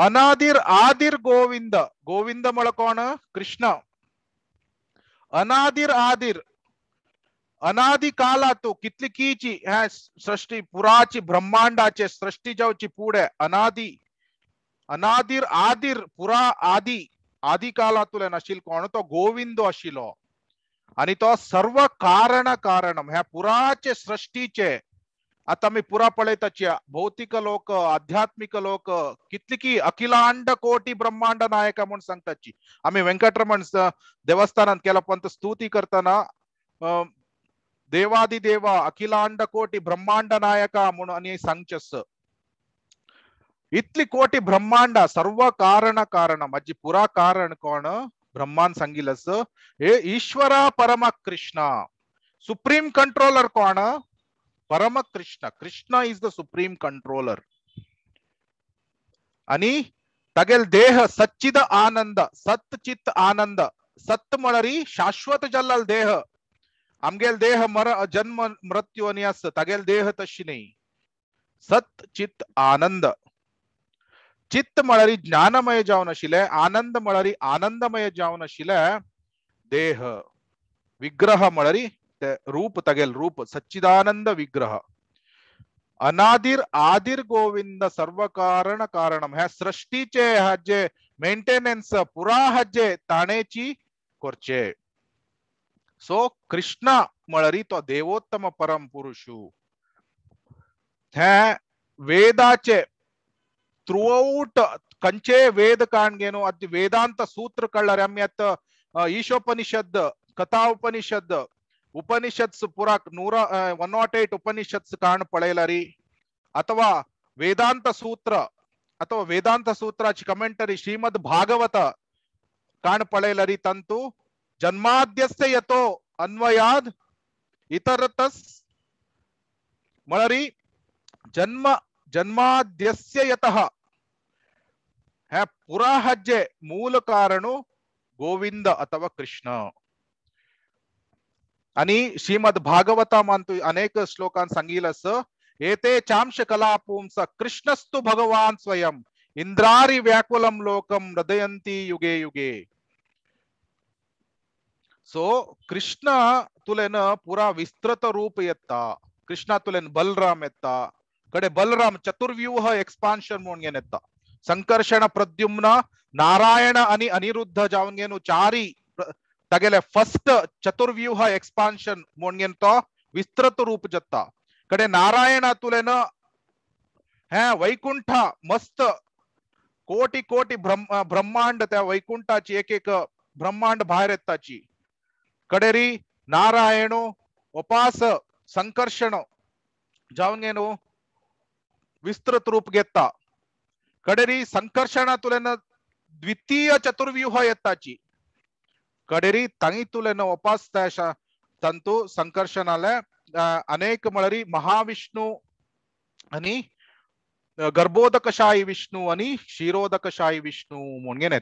[SPEAKER 1] ಅನಾದಿರ್ ಆದಿರ್ ಗೋವಿಂದ ಗೋವಿಂದ ಮೊಳಕೋಣ ಕೃಷ್ಣ ಅನಾದಿರ್ ಆದಿರ್ अनादि कितली कीची ह्या सृष्टी पुराची ब्रह्मांडाचे सृष्टी जावची पुढे अनादि अनादिर आदिर पुरा आदि आदि कालातुल्यान आशिल कोण तो गोविंद आशिल्लो आणि तो सर्व कारण कारण ह्या पुराचे सृष्टीचे आता मी पुरा पळयताची भौतिक लोक आध्यात्मिक लोक की अखिलांड कोटी ब्रह्मांड नायक म्हणून सांगताची आम्ही व्यंकटरमण देवस्थानात केला पण स्तुती करताना देवादि देवा अखिलांड कोटी ब्रह्मांड नायका म्हणून सांगस इतली कोटी ब्रह्मांड सर्व कारण कारण माझी पुरा कारण कोण हे ईश्वरा परम कृष्णा सुप्रीम कंट्रोलर कोण परम Krishna Krishna is the supreme controller आणि तगेल देह सचिद आनंद सत चित आनंद सत्तम शाश्वत जलल देह आमगेल देह मर जन्म मृत्यू आणि असत तागेल देह तशी नाही सत चित आनंद चित्त मळरी ज्ञानमय जावन आशिले आनंद मळरी आनंदमय जावन आशिले देह विग्रह मळारी रूप तगेल रूप सच्चिदानंद विग्रह अनादिर आदिर गोविंद सर्व कारण कारणम ह्या सृष्टीचे हाजे मेंटेनन्स पुरा हाजे ताणेची कोरचे ಸೊ ಕೃಷ್ಣ मळरीतो ದೇವೋತ್ತಮ परम पुरुषु ವೇದಾಚೆ ಥ್ರೂ ಔಟ್ ಕಂಚೆ ವೇದ ಕಾಣ್ಗೇನು ಅದ್ ವೇದಾಂತ ಸೂತ್ರ ಸೂತ್ರಗಳ ರಮ್ಯತ್ ಈಶೋಪನಿಷದ್ ಕಥಾ ಉಪನಿಷದ್ ಉಪನಿಷತ್ಸ್ ಪುರ ನೂರ ಒನ್ ನಾಟ್ ಏಟ್ ಉಪನಿಷತ್ಸ್ ಕಾಣ್ ಪಳೆಯಲರಿ ಅಥವಾ ವೇದಾಂತ ಸೂತ್ರ ಅಥವಾ ವೇದಾಂತ ಸೂತ್ರ ಕಮೆಂಟರಿ ಶ್ರೀಮದ್ ಭಾಗವತ ಕಾಣ್ ಪಳೆಯಲರಿ ತಂತು जन्माद्यस्य यतो अन्वयाद इतरतस् मळरी जन्म जन्माद्यस्य यतः हे पुराहज्जे मूल गोविंद अथवा कृष्ण आणि भागवता मानतो अनेक श्लोकां संगीलस येते चांश कृष्णस्तु भगवान स्वयं इंद्रारी व्याकुलं लोकम हृदयंती युगे युगे ಸೊ ಕೃಷ್ಣ ತುಲೆನ ಪೂರಾ ವಿಸ್ತೃತ ರೂಪ ಎತ್ತ ಕೃಷ್ಣ ತುಲೆನ್ ಬಲರಾಮ್ ಎತ್ತ ಕಡೆ ಬಲರಾಮ್ ಚತುರ್ವ್ಯೂಹ ಎಕ್ಸ್ಪಾನ್ಷನ್ ಎತ್ತ ಸಂಕರ್ಷಣ ಪ್ರದ್ಯುಮ್ನ ನಾರಾಯಣ ಅನಿ ಅನಿರುದ್ಧ ಜಾವನ್ಗೇನು ಚಾರಿ ತಗೆಲೆ ಫಸ್ಟ್ ಚತುರ್ವ್ಯೂಹ ಎಕ್ಸ್ಪಾನ್ಷನ್ ಮೋಣ್ಗೆಂತ ವಿಸ್ತೃತ ರೂಪ ಜತ್ತ ಕಡೆ ನಾರಾಯಣ ತುಲೆನ ಹೇ ವೈಕುಂಠ ಮಸ್ತ್ ಕೋಟಿ ಕೋಟಿ ಬ್ರಹ್ಮ ಬ್ರಹ್ಮಾಂಡ त्या वैकुंठाची एक ಕಡೇರಿ ನಾರಾಯಣ ಉಪಾಸ ಸಂಕರ್ಷಣ ಜಾವನೇನು ವಿಸ್ತೃತ ರೂಪ ಗೆತ್ತ ಕಡೇರಿ ಸಂಕರ್ಷಣ ತುಲೆನ ದ್ವಿತೀಯ ಚತುರ್ವ್ಯೂಹ ಎತ್ತಾಚಿ ಕಡೇರಿ ತಂಗಿ ತುಲೆನ ಒಪಾಸ್ತಾಶ ತಂತು ಸಂಕರ್ಷಣಲೆ ಅನೇಕ ಮಳರಿ ಮಹಾವಿಷ್ಣು ಅನಿ ಗರ್ಭೋದಕ ಶಾಹಿ ವಿಷ್ಣು ಅನಿ ಶಾಹಿ ವಿಷ್ಣು ಮುನ್ಗೇನ್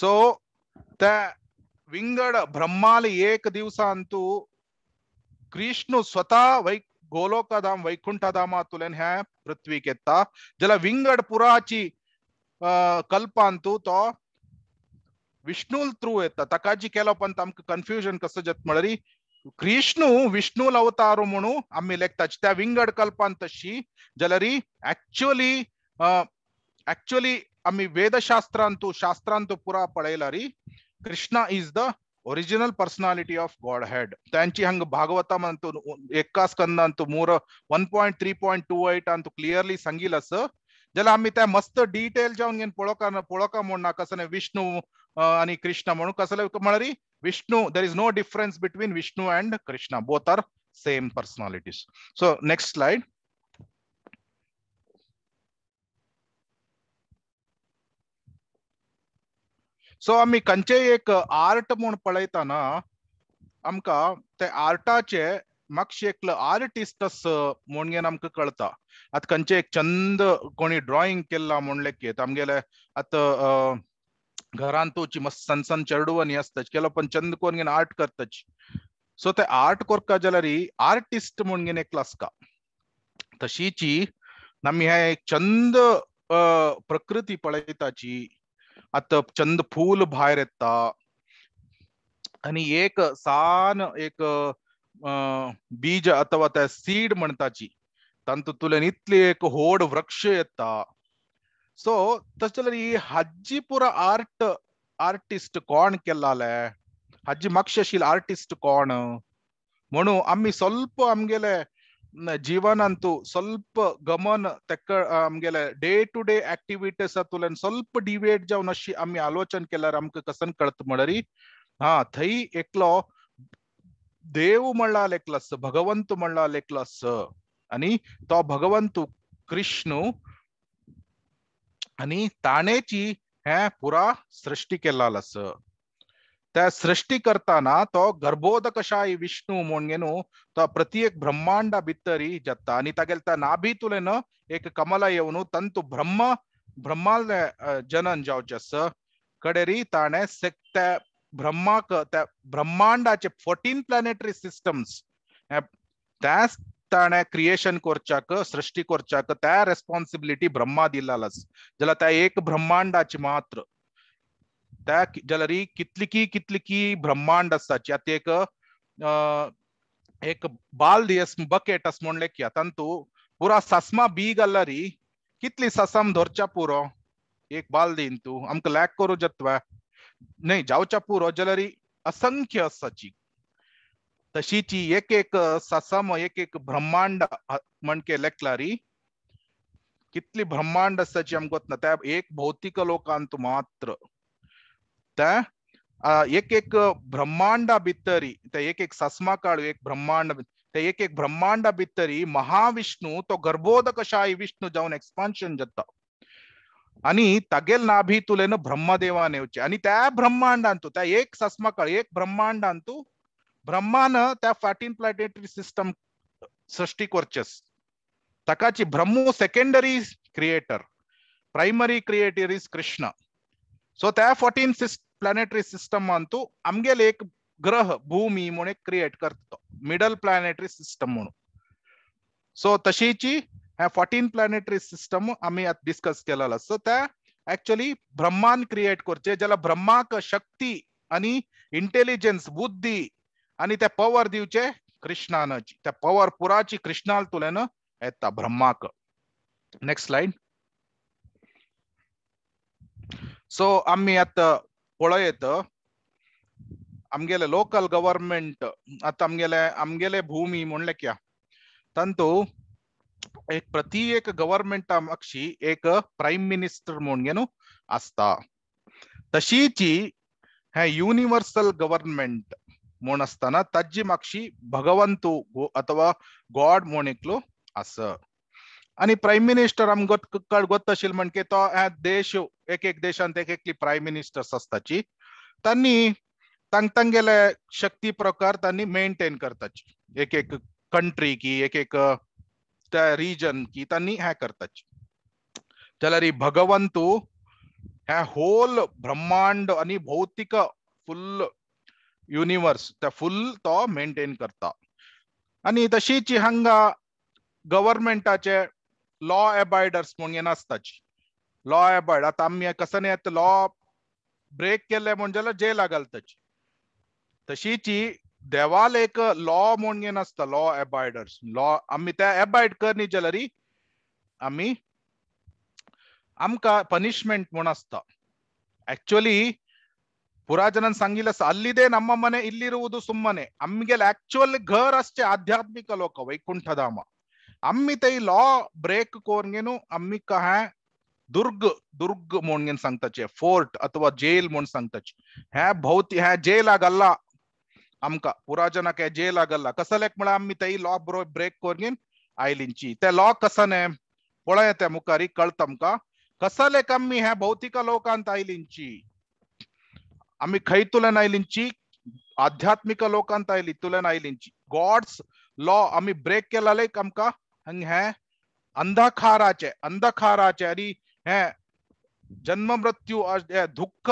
[SPEAKER 1] ಸೊ ವಿಂಗಡ ಬ್ರಹ್ಮಾಲಿ ಏಕ ದಿವಸ ಅಂತೂ ಕೃಷ್ಣ ಸ್ವತಃ ವೈ ಗೋಲೋಕಧಾಮ್ ವೈಕುಂಠಧಾಮ ತುಲೆನ್ ಹ್ಯಾ ಪೃಥ್ವಿ ಕೆತ್ತ ಜಲ ವಿಂಗಡ ಪುರಾಚಿ ಕಲ್ಪ ಅಂತೂ ತೋ ವಿಷ್ಣುಲ್ ಥ್ರೂ ಎತ್ತ ತಕಾಜಿ ಕೆಲಪ್ ಅಂತ ಅಮ್ಕ ಕನ್ಫ್ಯೂಷನ್ ಕಸ ಜತ್ ಮಾಡರಿ ಕೃಷ್ಣ ವಿಷ್ಣುಲ್ ಅವತಾರು ಮುಣು ಅಮ್ಮಿ ಲೆಕ್ಕ ತಚ್ತ ವಿಂಗಡ ಕಲ್ಪ ಅಂತ ಶಿ ಜಲರಿ ಆಕ್ಚುಲಿ ಆಕ್ಚುಲಿ ಅಮ್ಮಿ ವೇದಶಾಸ್ತ್ರ ಅಂತೂ ಶಾಸ್ತ್ರ ಅಂತೂ ಪುರಾ ಪಡೆಯಲರಿ Krishna is the original personality of Godhead. The hang Bhagavata, and to Ekas Kanda and to 1.3.28 and clearly Sangila, sir. Jalamita must the detail jung in Poloka and Poloka Munakasana Vishnu uh, ani Krishna monu Munukasala Kumari. Vishnu, there is no difference between Vishnu and Krishna. Both are same personalities. So, next slide. So आम्ही खंचे एक आर्ट म्हूण पळयताना आमकां ते आर्टाचे मागशी एकलो आर्टिस्टस म्हणून आमकां कळटा आतां खंयचे एक छंद कोणी ड्रॉइंग केला म्हूण लेगीत आमगेले आतां घरान तुची मस्त सन सन चेडवणी आसता केलो पण चंद कोण आर्ट करताची सो ते आर्ट कोरका जाल्यार आर्टिस्ट म्हूण एक क्लास का तशीची आमी हे एक चंद प्रकृती पळयताची आता चंद फूल भायर येता आनी एक सान एक बीज अथवा त्या सीड म्हणताची तातूंतल्यान इतली एक होड वृक्ष येता सो तशें ही आर्ट आर्टिस्ट कोण केला हज्जी मक्षशील आर्टिस्ट कोण म्हणून आमी स्वल्प आमगेले जीवनंतू ಸ್ವಲ್ಪ ಗಮನ ते day to day day activities तुलन ಸ್ವಲ್ಪ ಡಿವೇಟ್ जावन अशी आम्ही आलोचन केल्यार आमकां कसन कळत म्हणरी हा थंय एकलो देव म्हणला एकलस भगवंत म्हणला स आणि तो भगवंत कृष्ण आणि ताणेची हे पुरा सृष्टी केला त्या करताना तो गर्भोदकशाय विष्णू म्हणून घेनू तो प्रत्येक ब्रह्मांडा भितरी जाता आणि तागेले त्या नाभी तुलेन एक कमला येऊन तंतु ब्रह्म ब्रह्माल जनन जावचे कडेरी ताणे त्या ब्रह्माक त्या ब्रह्मांडाचे फोर्टीन प्लॅनेटरी सिस्टम्स त्याच ताणे क्रिएशन करच्याक सृष्टी करच्याक त्या रेस्पॉन्सिबिलिटी ब्रह्मा दिलालाच जाल्यार त्या एक ब्रह्मांडाची मात्र जलरी कितलिकी कितलिकी ब्रह्मांड आसात आतां एक एक बाल दियेस बकेट आसा म्हण लेखया तांतू बी घाल्ला री कितली ससम धोरचा पुरो एक बाल दिन तू आमकां लैक करो जातवा नहीं जावच्या पुरो जलरी असंख्य आसाची तशीची एक एक ससम एक एक ब्रह्मांड मन के लेखला लारी कितली ब्रह्मांड सची आमकां ना एक भौतिक लोकांत मात्र एक एक ब्रह्मांडा भितरी त्या एक एक सस्माकाळ एक ब्रह्मांड त्या एक एक ब्रह्मांडा भितरी महाविष्णू तो गर्भोद विष्णू जाऊन एक्सपान्शन जाता आणि तागेल नाभी तुलेन ब्रह्मदेवान येवचे आणि त्या ब्रह्मांडांत त्या एक सस्माकाळ एक ब्रह्मांडांत ब्रह्मान त्या फाटीन प्लॅनेटरी सिस्टम सृष्टी करचेस ताकाची ब्रह्मू secondary creator primary creator is Krishna so त्या फोर्टीन प्लॅनेटरी सिस्टम म्हणतो आमगेले एक ग्रह भूमी म्हणून क्रिएट करतो मिडल प्लॅनेटरी सिस्टम म्हणून सो तशीची फोर्टीन प्लॅनेटरी सिस्टम आम्ही डिस्कस केलेला सो त्या ऍक्च्युली ब्रह्मान क्रिएट करचे ज्याला ब्रह्माक शक्ती आणि इंटेलिजन्स बुद्धी आणि त्या पॉवर दिवचे कृष्णानची त्या पॉवर पुराची कृष्णाल तुलेन येता ब्रह्माक नेक्स्ट स्लाइड सो आम्ही आतां पळयत आमगेले लोकल गव्हर्मेंट आतां आमगेले आमगेले भूमी म्हणले क्या तांतू एक प्रत्येक एक गव्हर्मेंटा मागशी एक प्रायम मिनिस्टर म्हूण गे न्हू आसता तशीच हे युनिवर्सल गव्हर्मेंट म्हूण आसतना ताजी मागशी भगवंतू अथवा गॉड म्हूण एकलो आस आणि प्राईम मिनिस्टर आम गोत म्हणके तो देश एक एक देशांत एक एकली प्राईम मिनिस्टर्स असताची त्यांनी तांग तांगेले शक्ती प्रकार त्यांनी मेंटेन करताची एक एक कंट्री की एक एक त्या रिजन की त्यांनी हे करताची जर ही भगवंतू हे होल ब्रह्मांड आणि भौतिक फुल युनिवर्स त्या फुल तो मेंटेन करता आणि तशीच हंगा गव्हर्नमेंटाचे लॉ अबायडर्स म्हणून येणार लॉ अबायड आता आम्ही कसं नाही आता लॉ ब्रेक केलंय म्हणजे जे लागाल त्याची तशीची देवाल एक लॉ म्हणून घेऊन असतं लॉ अबायडर्स लॉ आम्ही त्या अबायड कर नि जलरी आम्ही आमका पनिशमेंट म्हणून असतं ऍक्च्युली पुराजनान सांगितलं असं अल्ली मने इल्ली रुदू सुमने आम्ही गेल ऍक्च्युअल घर असते आध्यात्मिक लोक धाम අම්මිතයි ලෝ බ්‍රේක් කෝර්ගෙනු අම්මික් है दुर्ग दुर्ग मोनगन संगतच है फोर्ट अथवा जेल मोन संगतच है बहुत है जेल आगल्ल आमका पुरा जनक के जेल आगल्ल कसलेक म्हणा आम्ही तई लॉ ब्रो ब्रेक कोरगेन आयलिंची ते लॉ कसने पळय ते मुखारी कळत आमका कसले कमी है भौतिक लोकांत आयलिंची अम्मी खै तुलन आयलिंची आध्यात्मिक लोकांत आयली तुलन आयलिंची गॉड्स लॉ अम्मी ब्रेक केला अमका है अंधकाराचे अंधकाराचे अरे है जन्म मृत्यू दुःख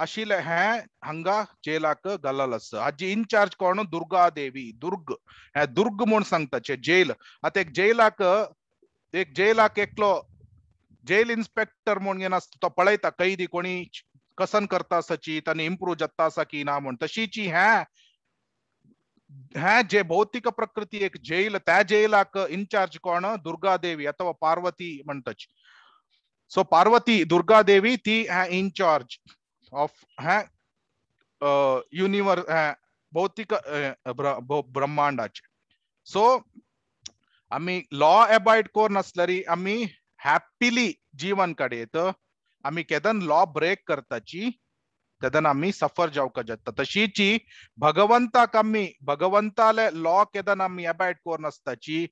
[SPEAKER 1] अशीले है हंगा जेलाक गाल आज इंचार्ज कोण दुर्गा देवी दुर्ग है दुर्ग म्हण सांगताचे जेल आता एक जेलाक एक जेलाक एक जैल तो म्हणून कैदी कोणी कसन करता सची इम्प्रूव जत्ता सकी ना म्हण तशीची है जे भौतिक प्रकृती एक जैल त्या ತ್ಯಾ इंचार्ज कोण दुर्गा देवी अथवा पार्वती म्हणताची सो पार्वती दुर्गा देवी ती इन्चार्ज ऑफ यूनिवर्स युनिवर्स भौतिक ब्रह्मांडाचे सो आम्ही लॉ अवॉइड कोर नसल्यारी आम्ही हॅपिली जीवन येत आम्ही केदन लॉ ब्रेक करताची त्यांना आम्ही सफर जाऊ का तशीची भगवंता कमी भगवंताले लॉ केदन आम्ही अबाईट कोर नसताची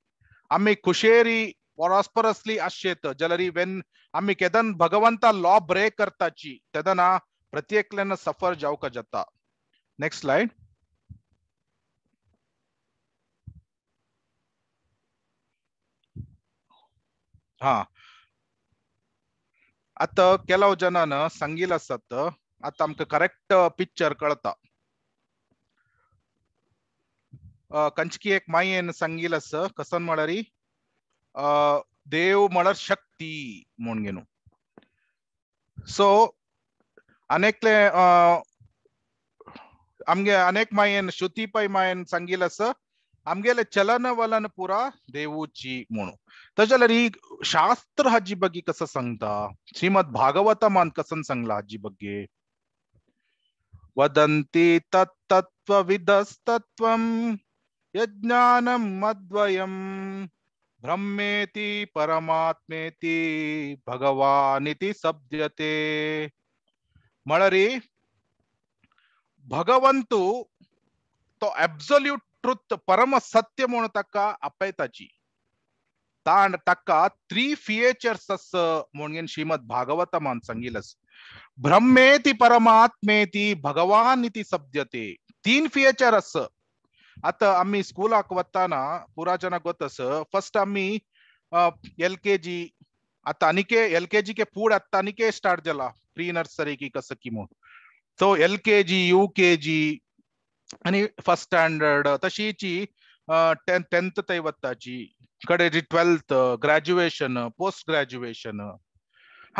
[SPEAKER 1] आम्ही खुशेरी परस्परसली आशेत जलरी वेन आम्ही केदन भगवंता लॉ ब्रेक करताची त्यांना प्रत्येक सफर जाऊ का जत्ता नेक्स्ट स्लाइड हा आता केला जनान सांगील असत అత్ అమ్కి కరెక్ట్ పిక్చర్ కళత ಕಂಚಿಕಿ ಏಕ್ ಮೈ ಏನ್ ಸಂಗಿಲಸ್ ಕಸನ್ ಮಾಡರಿ ದೇವ್ ಮಳರ್ ಶಕ್ತಿ ಮೂಣ್ಗೆನು ಸೊ ಅನೇಕ್ಲೆ ಅಮ್ಗೆ ಅನೇಕ್ ಮಾಯನ್ ಶ್ರುತಿ ಪೈ ಮಾಯನ್ ಸಂಗಿಲಸ್ ಅಮ್ಗೆಲೆ ಚಲನ ವಲನ ಪುರ ದೇವೂಚಿ ಮೂಣು ತಜಲರಿ ಈ ಶಾಸ್ತ್ರ ಹಜ್ಜಿ ಬಗ್ಗೆ ಕಸ ಸಂಗ್ತಾ ಶ್ರೀಮದ್ ಭಾಗವತ ಮಾನ್ ಕಸನ್ ಸಂಗ್ಲಾ ಹಜ್ಜಿ ಬಗ್ಗೆ वदन्ति विदस्तत्वं यज्ञानं अद्वयम् ब्रह्मेति परमात्मेति भगवानिति सभ्यते मळरी भगवन्तु तो ॲब्सोल्यूट ट्रुथ परम सत्यमोण म्हणून ताका आपयताची ताण तक थ्री फिएचर्स म्हूण श्रीमद भागवतमान सांगिल्लें ब्रह्मेति परमात्मेति भगवान इति सभ्यते तीन फीचर अस आता आम्ही स्कूल वताना पुरा गोत अस फर्स्ट आम्ही एल के जी आतानिके एल के जी के पूड आतानिके स्टार्ट झाला प्री नर्सरी की कस की म्हणून so L K G U K G आणि फर्स्ट स्टँडर्ड तशीची टेन्थ तैवताची कडे कडेची ट्वेल्थ ग्रॅज्युएशन पोस्ट ग्रॅज्युएशन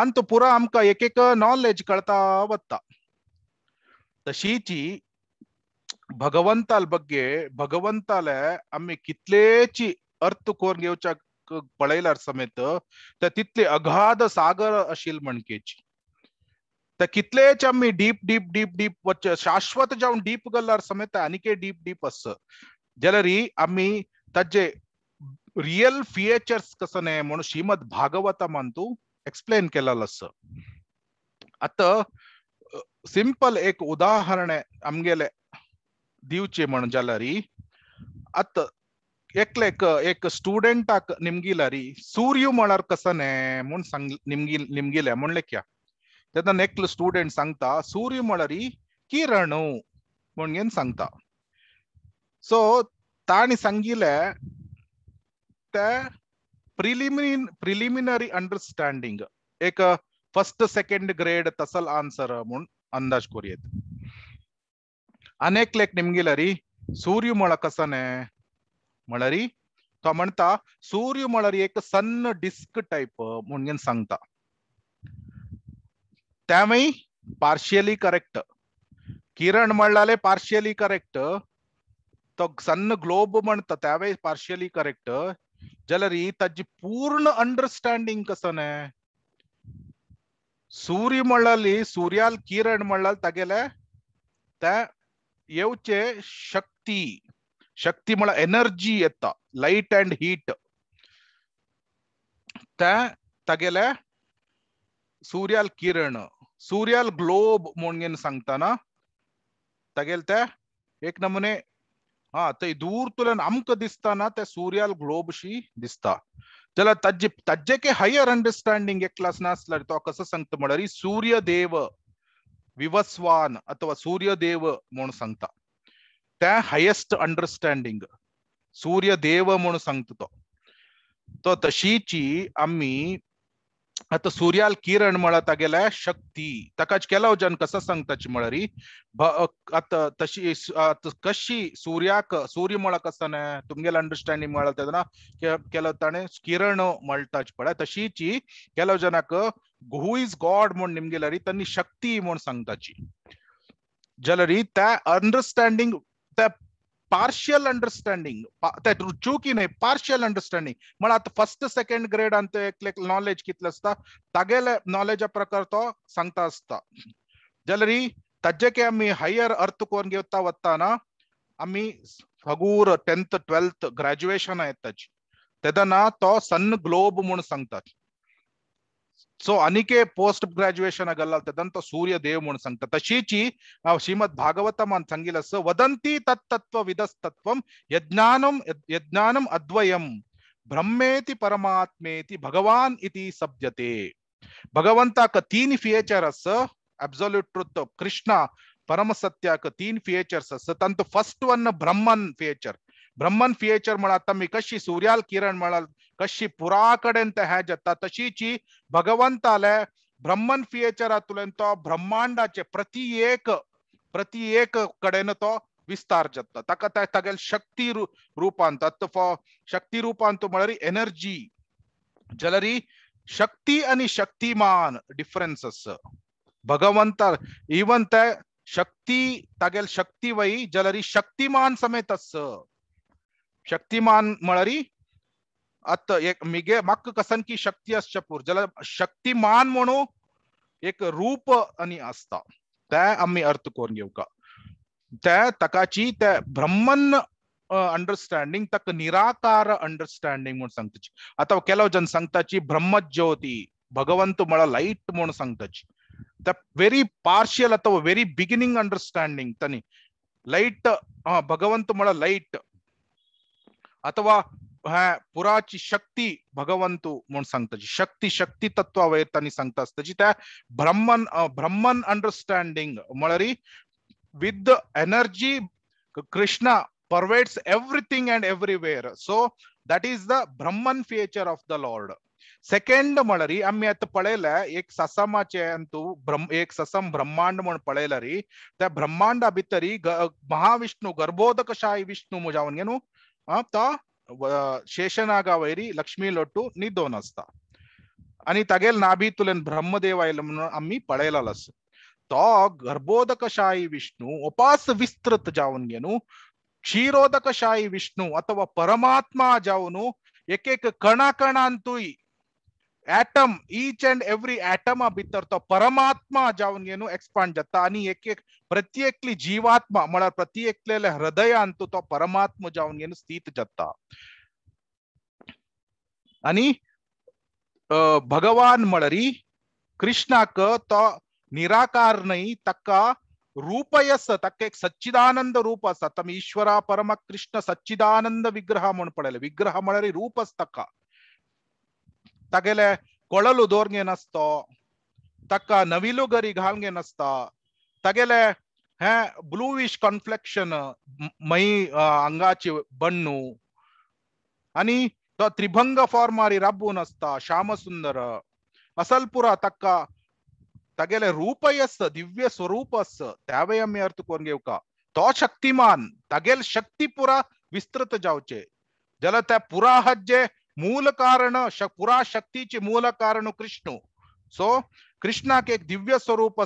[SPEAKER 1] पुरा आमका एक एक नॉलेज कळता वत्ता तशीची भगवंताल बग्गे भगवंताले आम्ही कितलेची अर्थ कोरून घेवच्या पळयल्यार समेत तर तितले अगाध सागर असेल म्हणकेची तर कितलेच आम्ही डीप डीप डीप डीप शाश्वत जाऊन डीप गल्लार समेत आनीके डीप डीप अस जलरी आम्ही ताजे रियल फिएचर्स नाही म्हणून श्रीमद तू ಸಿಂಪಲ್ ಏಕ್ ಉದಾಹರಣೆ ದಿವಚಂಟಿಲಾರಿ ಸೂರ್ಯ ಮಳಾರ ಕಸ ತದ ನೆಕ್ಲ ಸ್ಟೂಡೆಂಟ್ ಸ್ಟೂಡೆಂಟ ಸೂರ್ಯು ಮಳರಿ ಕಿರಣ ಸೊ ತಾನೆ ಸಾಗಿಲೆ प्रिलिमिन प्रिलिमिनरी अंडरस्टँडिंग एक फर्स्ट सेकंड ग्रेड तसल अंदाज अंदाज ಕೊರಿಯತ್ ಅನೇಕ್ अनेक लेख सूर्य सूर्य ಮಳ ಕಸನೆ तो म्हणता सूर्य मळरी एक सन्न डिस्क टाईप म्हणून सांगता त्यावेळी पार्शियली करेक्ट किरण म्हणलाले पार्शियली करेक्ट तो सन ग्लोब म्हणता त्यावेळी पार्शियली करेक्ट ಜಲರಿ ತಜ್ಜಿ ಪೂರ್ಣ ಅಂಡರ್ಸ್ಟ್ಯಾಂಡಿಂಗ್ ಕಸನೆ ಸೂರ್ಯ ಮಳ್ಳಲ್ಲಿ ಸೂರ್ಯಾಲ್ ಕೀರಣ್ ಮಳ್ಳಲ್ ತಗೆಲ ಯೋಚೆ ಶಕ್ತಿ ಶಕ್ತಿ ಮಳ ಎನರ್ಜಿ ಎತ್ತ ಲೈಟ್ ಅಂಡ್ ಹೀಟ್ ತ ತಗೆಲ ಸೂರ್ಯಾಲ್ ಕಿರಣ್ ಸೂರ್ಯಾಲ್ ಗ್ಲೋಬ್ ಮೋಣ್ಗೇನ್ ಸಂಗ್ತಾನ ತಗೆಲ್ತೆ ಏಕ್ ನಮೂನೆ हा ते दूर तुला अमक दिसताना त्या सूर्याल ग्लोबशी दिसता त्याला तज्जे तज्जे के हायर अंडरस्टँडिंग एक क्लास नासल्यार तो कसं सांगता म्हळ्यार सूर्य देव विवस्वान अथवा सूर्य देव म्हणून सांगता त्या हायेस्ट अंडरस्टँडिंग सूर्य देव म्हणून सांगता तो तो तशीची आम्ही आता सूर्याल किरण मळत गेलाय शक्ती तकाच केला हो जन कसं सांग ताची तशी कशी सूर्याक सूर्य मळ कसं तुम्ही अंडरस्टँडिंग मळत ना केलो ताणे किरण मळताच पळय तशीची ही केलो हो जनाक हू इज गॉड म्हूण गेला रे शक्ती म्हणून सांगताची जलरी त्या अंडरस्टँडिंग त्या पार्शियल अंडरस्टँडिंग दॅट चूक न्हय पार्शियल अंडरस्टँडिंग म्हण आतां फर्स्ट सेकंड ग्रेड आनी नॉलेज कितलो आसता तागेले नॉलेजा प्रकार तो सांगता आसता जाल्यार ताजे की आमी हायर अर्थ करून घेवता वताना आमी फगूर टेंथ ट्वेल्थ ग्रेज्युएशना येता तेदना तो सन ग्लोब म्हूण सांगतात सो अनिके पोस्ट ग्रॅज्युएशन गल्लतदंत सूर्य देव म्हणून सांगतात तशीची श्रीमद भागवतम अन सांगिलस वदंती तत्त्व विदस्तत्व यज्ञानम यज्ञानम अद्वयम ब्रह्मेति परमात्मेति भगवान इति भगवंता भगवंताक तीन फिएचर्स अब्सोल्यूट ट्रुत कृष्ण परमसत्याक तीन फिएचर्स तंतु फर्स्ट वन ब्रह्मन फिएचर ब्रह्मन फिएचर म्हणा मी कशी सूर्याल किरण म्हणाल कशी पु पुरा ह्या जाता तशीची भगवंता ब्रम्हन फिएचर तुलेन ब्रह्मांडाचे प्रति एक प्रति प्रतिएक कडे तक्ती रुपांत शक्ती रुपांत एनर्जी जलरी शक्ती आणि शक्तिमान डिफरन्स भगवंत इवन ते शक्ती शक्ति शक्तिवाही जलरी शक्तिमान समेत शक्तिमान म्हणजे एक मिगे मक्क कसन की शक्ती ಚಪೂರ್ ज्याला शक्तिमान म्हणू एक रूप आणि असता त्या आम्ही अर्थ करून घेऊ का त्या तकाची त्या ब्रह्मन अंडरस्टँडिंग तक निराकार अंडरस्टँडिंग म्हणून सांगताची आता केलो जन सांगताची ब्रह्मज्योती भगवंत मला लाईट म्हणून सांगताची त्या व्हेरी पार्शियल अथवा व्हेरी बिगिनिंग अंडरस्टँडिंग तनी लाईट भगवंत मला लाईट अथवा पुराची शक्ती भगवंत म्हणून सांगताची शक्ती शक्ती तत्वा वैतांनी सांगता जी त्या ब्रह्मन ब्रह्मन अंडरस्टँडिंग मळरी with energy Krishna pervades everything and everywhere so that is the Brahman future of the lord second म्हणजे आम्ही आता एक ससमाचे तू ब्रह्म एक ससम ब्रह्मांड म्हण पळयला री त्या ब्रह्मांडा भितरी महाविष्णू गर्भोदकशाय विष्णू म्हज्या न्हू तो ಶೇಷನಾಗ ವೈರಿ ಲಕ್ಷ್ಮೀ ಲೊಟ್ಟು ನಿದ್ದೋನಸ್ತ ಅನಿ ತಗೇಲ್ ನಾಭೀತುಲೆನ್ ಬ್ರಹ್ಮದೇವ ಇಲ್ಲಮನ ಅಮ್ಮಿ ಪಳೆಯಲಸ್ ತೋ ಗರ್ಭೋದಕ ಶಾಯಿ ವಿಷ್ಣು ಉಪಾಸ ವಿಸ್ತೃತ ಜಾವನ್ಗೆನು ಕ್ಷೀರೋದಕ ಶಾಯಿ ವಿಷ್ಣು ಅಥವಾ ಪರಮಾತ್ಮ ಜಾವನು ಏಕೇಕ ಕಣ ಕಣ ಅಂತೂ atom each and every atom ಆ ಬಿತ್ತರ್ತ ಪರಮಾತ್ಮ ಜಾವನ್ಗೇನು ಎಕ್ಸ್ಪಾಂಡ್ ಜತ್ತ ಅನಿ ಏಕೆ ಪ್ರತ್ಯೇಕ್ಲಿ ಜೀವಾತ್ಮ ಮಳ ಪ್ರತ್ಯೇಕ್ಲೆಲೆ ಹೃದಯ ಅಂತೂ ತೋ ಪರಮಾತ್ಮ ಜಾವನ್ಗೇನು ಸ್ಥಿತ ಜತ್ತ ಅನಿ ಭಗವಾನ್ ಮಳರಿ ಕೃಷ್ಣಾಕ ತ ನಿರಾಕಾರನೈ ತಕ್ಕ ರೂಪಯಸ ತಕ್ಕ ಸಚ್ಚಿದಾನಂದ ರೂಪ ಸತಮ ಈಶ್ವರ ಪರಮ ಕೃಷ್ಣ ಸಚ್ಚಿದಾನಂದ ವಿಗ್ರಹ ಮಣಪಡಲೆ ವಿಗ್ರಹ ಮಳರಿ ರೂಪಸ್ತಕ್ಕ कोळलु ಕೊಳಲು नसतो ನಸ್ತೋ ತಕ್ಕ गरी घालगे ನಸ್ತ तगेले हे ब्लूविश कॉन्फ्लेक्शन मई अंगाची बण्णू आणि तो त्रिभंग फॉर्मारी रब्बू आसता श्यामसुंदर असलपुरा तक्का तगेले रूपयस दिव्य स्वरूप त्यावे आम्ही अर्थ करून घेवका तो शक्तिमान तगेल पुरा विस्तृत जावचे जाल्यार त्या पुरा हज्जे ಮೂಲ ಕಾರಣ ಪುರಾಶಕ್ತಿ ಚಿ ಮೂಲ ಕಾರಣ ಕೃಷ್ಣ ಸೊ ಕೃಷ್ಣಕ್ಕೆ ದಿವ್ಯ ಸ್ವರೂಪ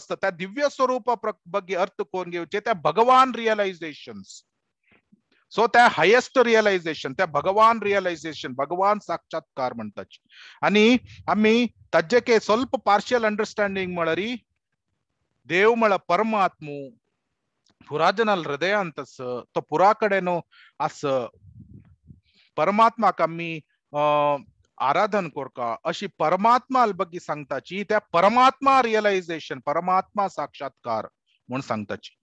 [SPEAKER 1] ಸ್ವರೂಪ ಬಗ್ಗೆ ಅರ್ಥ ಕೊಂಡೇನ್ ಸೊ ಹೈಯಸ್ಟ್ ರೀಯಲೈಸೇಷನ್ ಭಗವನ್ ಸಾಕ್ಷಾತ್ಕಾರ ಸ್ವಲ್ಪ ಪಾರ್ಶಿಯಲ್ ಅಂಡರ್ಸ್ಟ್ಯಾಂಡಿಂಗ್ ರೀ ದೇವ ಪರಮಾತ್ಮು ಪುರಾ ಜನ ಹೃದಯ ಅಂತಸ ಪುರಾ ಕಡೆ ನೋ ಅರಮಾತ್ಮಾಕಿ कोर कोरका अशी परमात्मा बग्गी सांगताची त्या परमात्मा रियलायझेशन परमात्मा साक्षात्कार म्हणून सांगताची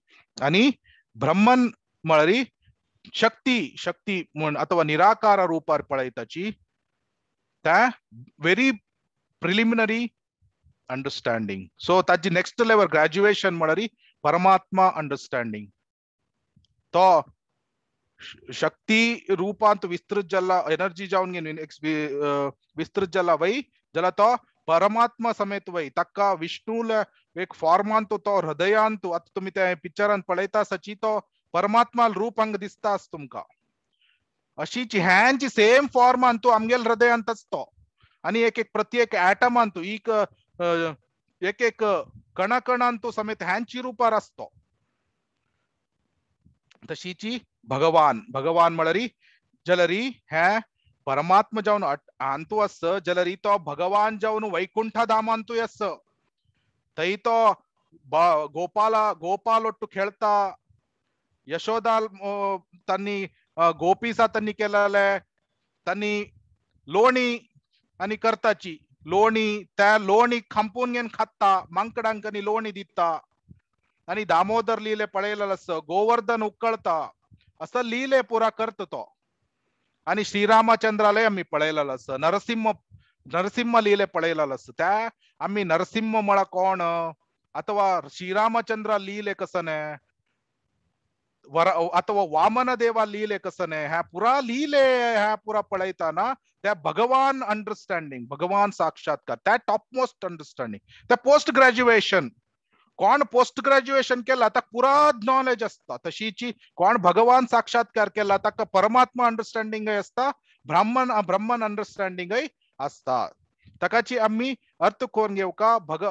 [SPEAKER 1] आणि ब्रह्मन मळरी शक्ती शक्ती म्हण अथवा निराकार रूपार पळयताची त्या व्हेरी प्रिलिमिनरी अंडरस्टँडिंग सो ताची नेक्स्ट लेवल ग्रॅज्युएशन मळरी परमात्मा अंडरस्टँडिंग तो शक्ति रूपांत विस्तृत जल एनर्जी जवन विस्तृत जल वही जल तो परमात्मा समेत वही तक विष्णु फार्मांत तो हृदयांत अत तुम पिक्चर पड़ता सची तो परमात्मा रूप अंग दिस्ता तुमका अशी ची हैं ची सेम फॉर्म अंतु अमगेल हृदय अंत तो एक एक प्रत्येक ऐटम अंतु एक एक एक कण कण अंतु समेत हैं ची रूपार तशी ची भगवान भगवान ಭಗವಾನ್ जलरी हॅ परमात्म जाऊन आणतो अस जलरी तो भगवान जाऊन वैकुंठ धाम धाम अस तई तो गोपाला गोपाल ओट्टू खेळता यशोदा त्यांनी गोपीसा त्यांनी केलेला त्यांनी लोणी आणि करताची लोणी त्या लोणी खंपून घेऊन खात्ता मांकडांकनी लोणी दिता आणि दामोदर लिहिले पळेल असं गोवर्धन उकळता असं लिहिले पुरा करत तो आणि श्रीरामचंद्राला आम्ही पळयलेलं अस नरसिंह नरसिंह लिहिले पळयलेलं असं त्या आम्ही नरसिंह मळ कोण लिहिले श्रीरामचंद्र लिहिले वर वर अथवा वामन लिहिले कस ಕಸನೆ ह्या पुरा लिहिले ह्या पुरा पळयताना त्या भगवान अंडरस्टँडिंग भगवान साक्षात्कार त्या टॉप मोस्ट अंडरस्टँडिंग त्या पोस्ट ग्रॅज्युएशन कोण पोस्ट ग्रॅज्युएशन केला ताका पुरा नॉलेज असता तशीची कोण भगवान साक्षात्कार केला ताका परमात्मा अंडरस्टँडिंग असता ब्राह्मण ब्रह्मन अंडरस्टँडिंग असता तकाची आमी अर्थ करून का भग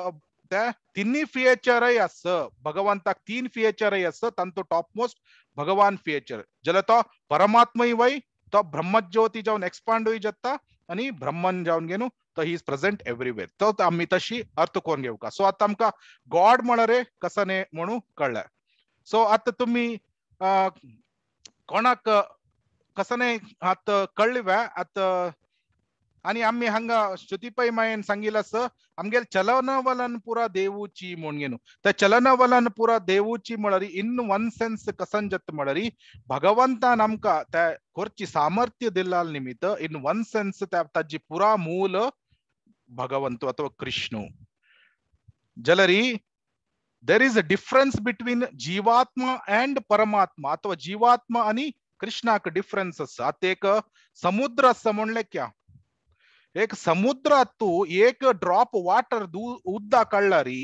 [SPEAKER 1] त्या तिन्ही फिएचरय आस भगवंताक तीन फिएचरय अस तांतो टॉप मोस्ट भगवान फिएचर जाल्यार तो परमात्मय वय तो ब्रह्मज्योती जावन एक्सपांडूय जाता आणि ब्रह्मन जाऊन घेणू तर ही इज प्रेझेंट एव्हरीवेअर तो आमी तशी अर्थ घेऊ का सो आतां आमकां गॉड रे कसं ने म्हणू कळ्ळें सो आता तुम्ही कोणाक कसने आतां कळ्ळिवे आत आणि आम्ही हांगा श्रुतीपाई मायेन सांगिला स आमगेल चलनवलन पुरा देवूची म्हणून तर चलनवलन पुरा देवूची म्हणरी इन वन सेन्स जत म्हणरी भगवंतान आमकां त्या खुर्ची सामर्थ्य दिल्ला निमित्त इन वन सेन्स त्या ताजी पुरा मूल भगवंत अथवा कृष्ण जलरीज अ स बिटवीन जिवात्मा अँड परमात्मा अथवा जिवात्मा आणि कृष्णाक डिफरन्स असे समुद्र असा क्या एक समुद्रात तू एक ड्रॉप वॉटर उद्दा काढला री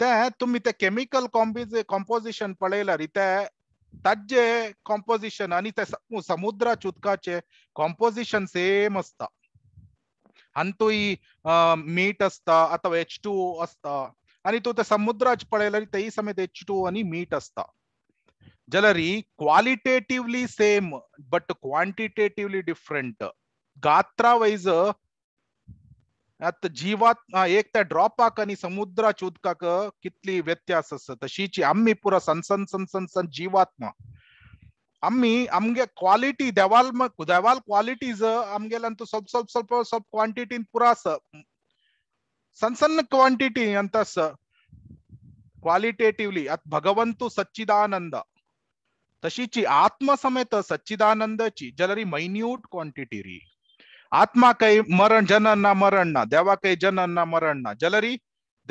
[SPEAKER 1] ते तुम्ही ते केमिकल कॉम्पि कंपोजीशन पळला री ते ताजे कॉम्पोजिशन ते समुद्राच्या उदकचे कॉम्पोजिशन सेम असतात ಅಂತೂಯಿ मीट ಆಸ್ತಾ अथवा एच टू आसता आणि तो त्या समुद्रात पळयला समेत एच टू आणि मीट आसता जलरी qualitatively same but quantitatively different गात्रा वाईज आता जीवात एक त्या ड्रॉपाक आणि समुद्राच्या उदकाक कितली व्यत्यास असत तशीची आम्ही पुरा सनसन सनसन सन जीवात्मा आम्ही आमगे क्वालिटी देवाल देवाल क्वालिटी आमगेल्यांत ಸ್ವಲ್ಪ ಸ್ವಲ್ಪ ಸ್ವಲ್ಪ ಸ್ವಲ್ಪ ಕ್ವಾಂಟಿಟಿನ್ ಪುರಾ ಸ ಸಣ್ಣ ಸಣ್ಣ क्वांटिटी अंत ಸ क्वालिटेटिवली ಅತ್ भगवंत सच्चिदानंद तशीची आत्म समेत सच्चिदानंदची जलरी मैन्यूट क्वांटिटी री आत्मा काही मरण जनन ना मरण ना देवा काही जनन ना मरण ना जलरी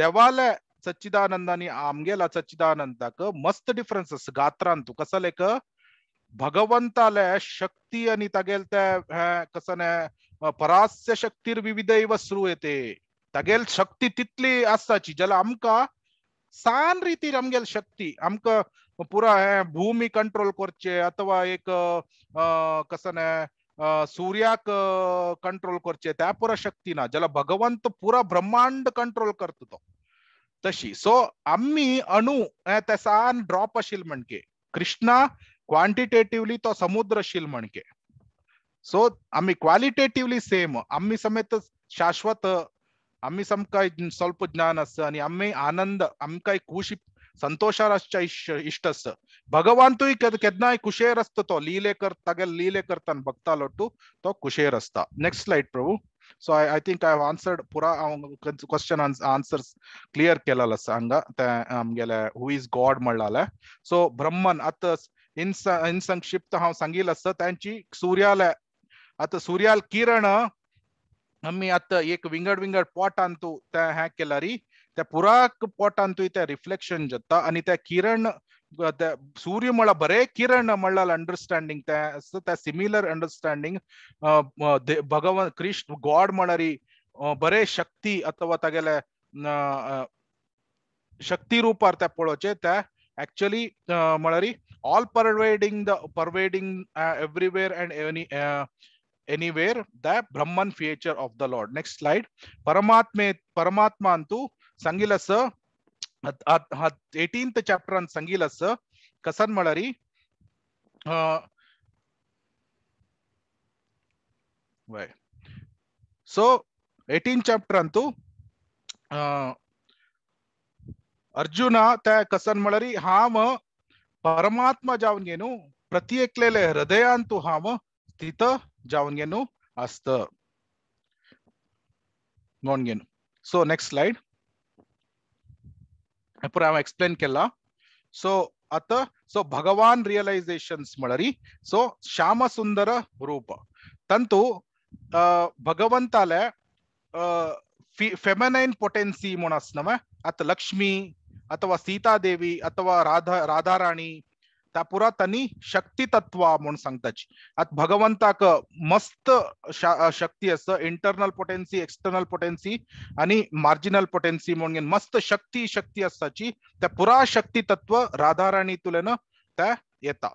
[SPEAKER 1] देवाला सच्चिदानंदानी आमगेला सच्चिदानंदाक मस्त डिफरन्स गात्रांत कसं लेख భగవంత శక్తి అని తగేల్తే कसने परास्य शक्तीर विविधैव येते तगेल शक्ती तितली आसाची ज्याला आमका सान रीती आमगेल शक्ती आमक पुरा हे भूमी कंट्रोल करचे अथवा एक ने सूर्याक कंट्रोल करचे त्या पुरा शक्ती ना ज्याला भगवंत पुरा ब्रह्मांड कंट्रोल करतो तो तशी सो आम्ही अणू हे ते सान ड्रॉप असेल म्हणके कृष्णा तो ಅಥವಾ ಸಮುದ್ರಶೀಲ್ सो आम्ही ಅಮ್ಮಿ सेम आम्ही समेत शाश्वत आम्ही ಅಮ್ಮಿ ಸಮಕಾಯ್ ಸ್ವಲ್ಪ ಜ್ಞಾನಸ್ आणि आम्ही आनंद आमका खुशी संतोषारसच्या इश इष्टस भगवानतूय केदनाय कुशेर असतो तो लीले कर तागेल लीले करताना बघता लोटू तो कुशेर असता नेक्स्ट स्लाइड प्रभू so I I think I have answered पुरा क्वेश्चन आन्सर्स क्लियर केला हंगा ते आमगेले हू इज गॉड म्हणलाले सो ब्रह्मन आता इन इन संक्षिप्त हांव सांगील आसता तांची आता सूर्याल किरण आमी आता एक विंगड विंगड पोटान तूं त्या हें केला री त्या पुराक पॉट आणतो तें रिफ्लेक्शन जत्ता आणि तें किरण सूर्य म्हणला बरे किरण म्हणला अंडरस्टँडिंग तें त्या सिमिलर अंडरस्टँडिंग भगवान कृष्ण गॉड म्हणरी बरे शक्ती अथवा तागेले शक्ती रूपार त्या पळोवचे त्या actually uh, Malari, all pervading the pervading uh, everywhere and any uh, anywhere the Brahman feature of the Lord. Next slide. Paramatma Paramatmantu Sangilasa at, at, at 18th chapter on Sangilasa Kasan Malari. Uh, why? So 18th chapter antu uh, अर्जुना त्या कसन म्हणारी हा म पर परमात्मा जाऊन गेनू प्रत्येक हृदयांतु हाम स्थित जाऊन गेनू असतू सो नेस्ट स्लाइड एक्सप्लेन केला सो आता सो भगवान रिअलायजेशन्स मळरी सो श्याम सुंदर रूप तंतु भगवंतालय फेमेनाईन पोटेन्सी म्हणून असत नव आता लक्ष्मी अथवा सीता अथवा राधा राधा राधाराणी त्या पुरा त्यांनी शक्ती तत्वा म्हणून सांगताची आता भगवंताक मस्त शक्ती असतं इंटरनल पोटेन्सी एक्सटर्नल पोटेन्सी आणि मार्जिनल पोटेन्सी म्हणून मस्त शक्ती शक्ती असताची त्या पुरा शक्ती तत्व राधाराणी तुलेन त्या येता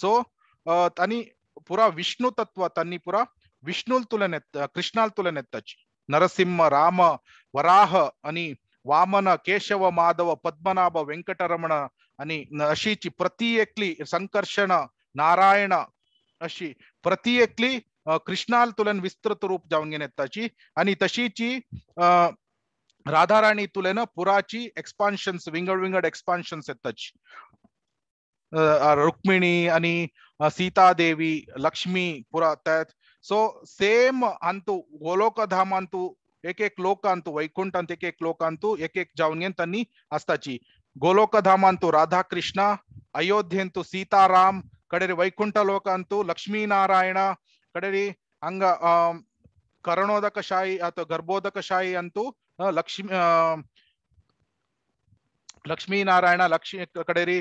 [SPEAKER 1] सो त्यांनी पुरा विष्णू तत्व त्यांनी पुरा विष्णू तुलन येत कृष्णाल तुलन येताची नरसिंह राम वराह आणि वामन केशव माधव पद्मनाभ व्यंकटरमण आणि अशीची प्रत्येकली एकली संकर्षण नारायण अशी प्रत्येकली कृष्णाल तुलन विस्तृत रूप जाऊन घेण्यात आणि तशीची राधाराणी तुलेन पुराची एक्सपान्शन्स विंगड विंगड एक्सपान्शन्स आहेत रुक्मिणी आणि सीता देवी लक्ष्मी पुरा त्यात सो सेम अंतू गोलोकधाम अंतू ಏಕೇಕ್ ಲೋಕ ಅಂತೂ ವೈಕುಂಠ ಅಂತ ಏಕೇಕ್ ಲೋಕ ಅಂತೂ ಏಕೇಕ್ ಜಾವ್ನಿ ಅಂತ ಗೋಲೋಕಧಾಮ ಅಂತೂ ರಾಧಾಕೃಷ್ಣ ಅಯೋಧ್ಯೆ ಅಂತೂ ಸೀತಾರಾಮ್ ಕಡೆರಿ ವೈಕುಂಠ ಲೋಕ ಅಂತೂ ಲಕ್ಷ್ಮೀನಾರಾಯಣ ಕಡೆರಿ ಅಂಗ ಕರಣೋದಕ ಶಾಯಿ ಅಥವಾ ಗರ್ಭೋದಕ ಶಾಯಿ ಅಂತೂ ಲಕ್ಷ್ಮಿ ಲಕ್ಷ್ಮೀನಾರಾಯಣ ಲಕ್ಷ್ಮಿ ಕಡೆರಿ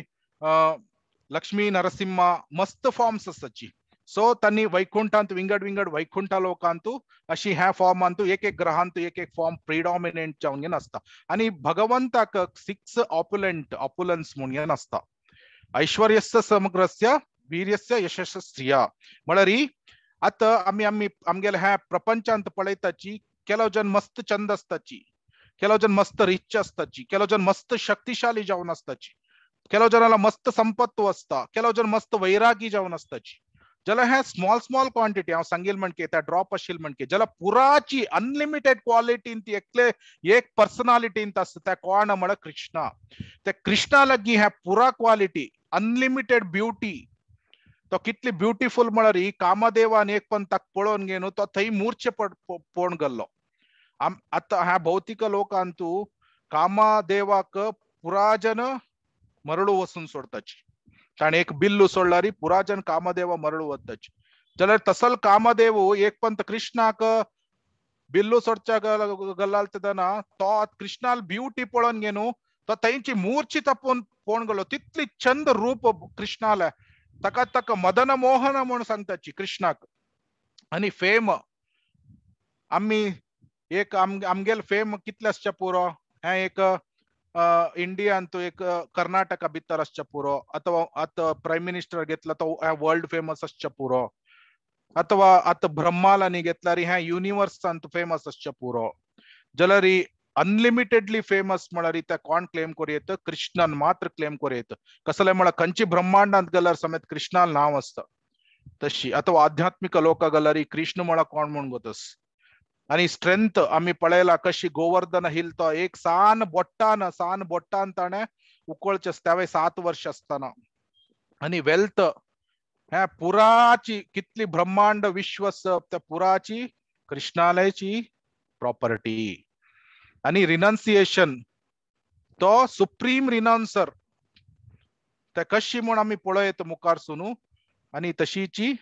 [SPEAKER 1] ಲಕ್ಷ್ಮೀ ನರಸಿಂಹ ಮಸ್ತ್ ಫಾರ್ಮ್ಸ್ ಸಚಿ सो त्यांनी वैकुंठांत विंगड विंगड ವಿಂಗಡ್ अशी ह्या फॉर्म अंतू एक एक ग्रहांतू एक एक फॉर्म प्रिडॉमिनेंट जावन आसता आणि भगवंताक सिक्स ऑपुलेंट ऑपुलन्स म्हणून आसता ऐश्वर्यस्य समग्रस्य वीर्यस्य यशस्स्रिया स्त्रिया ही आतां आमी आमी ह्या प्रपंचांत पळयताची केलो जन मस्त छंद आसताची केलो जन मस्त रिच असताची केलो जन मस्त शक्तिशाली जाऊन आसताची केलो जनाला मस्त ಸಂಪತ್ತು असता केलो जन मस्त वैरागी जाऊन असताची ಜಲ ಸ್ಮಲ್ ಕಿಟಿ ಜಲ ಪುರೀ unlimited quality personality Krishna Krishna ಲಿ ಪುರಾ ಕನಲೇಡ ಬ್ಯೂಟಿ ಕ್ಯೂಟಿಫುಲ್ ಕಾಮದೇವಾನ ಪಂಥ ಪೂರ್ಚ ಪೌತಿಕ ಲೋಕ ಕಾಮದೇವಾನ್ ಮರಳು ವಸೂಲ ಸೋಡ आणि एक बिल्लू सोडला री कामदेव मरळवतच जर तसल कामदेव एक पंत कृष्णाक बिल्लू सोडच्या तो कृष्णाल ब्युटी पळून घेण तो त्यांची मूर्ची तपून पोण गेलो तितली छंद रूप कृष्णाला ताका तक मदन मोहन म्हणून सांगताची कृष्णाक आणि फेम आम्ही एक आमगेल फेम पुरो हे एक इंडियांत एक कर्नाटका भितर असं पुरो अथवा आता प्राईम मिनिस्टर घेतला वर्ल्ड फेमस असं पुरो अथवा आता ब्रह्मालानी घेतला रे ह्या युनिवर्स फेमस असं पुरो जलरी अनलिमिटेडली फेमस म्हणा कोण क्लेम करू कृष्णन मात्र क्लेम करू कसलै मळ म्हणा खंची ब्रह्मांडात समेत समेश कृष्णा नाव असत तशी अथवा आध्यात्मिक लोक गेलरी कृष्ण म्हणा कोण म्हणून गतस आणि आम्ही ಆಮಿ कशी गोवर्धन हिल तो एक सान बोट्टान सान बोट्टान ताणे उकळचे त्यावेळे सात वर्ष असताना आणि वेल्थ ह्या पुराची कितली ब्रह्मांड विश्वस त्या पुराची कृष्णालयची प्रॉपर्टी आणि रिनान्सिएशन तो सुप्रीम रिनान्सर ते कशी म्हणून आम्ही पळयत मुखार सुनू आणि तशीची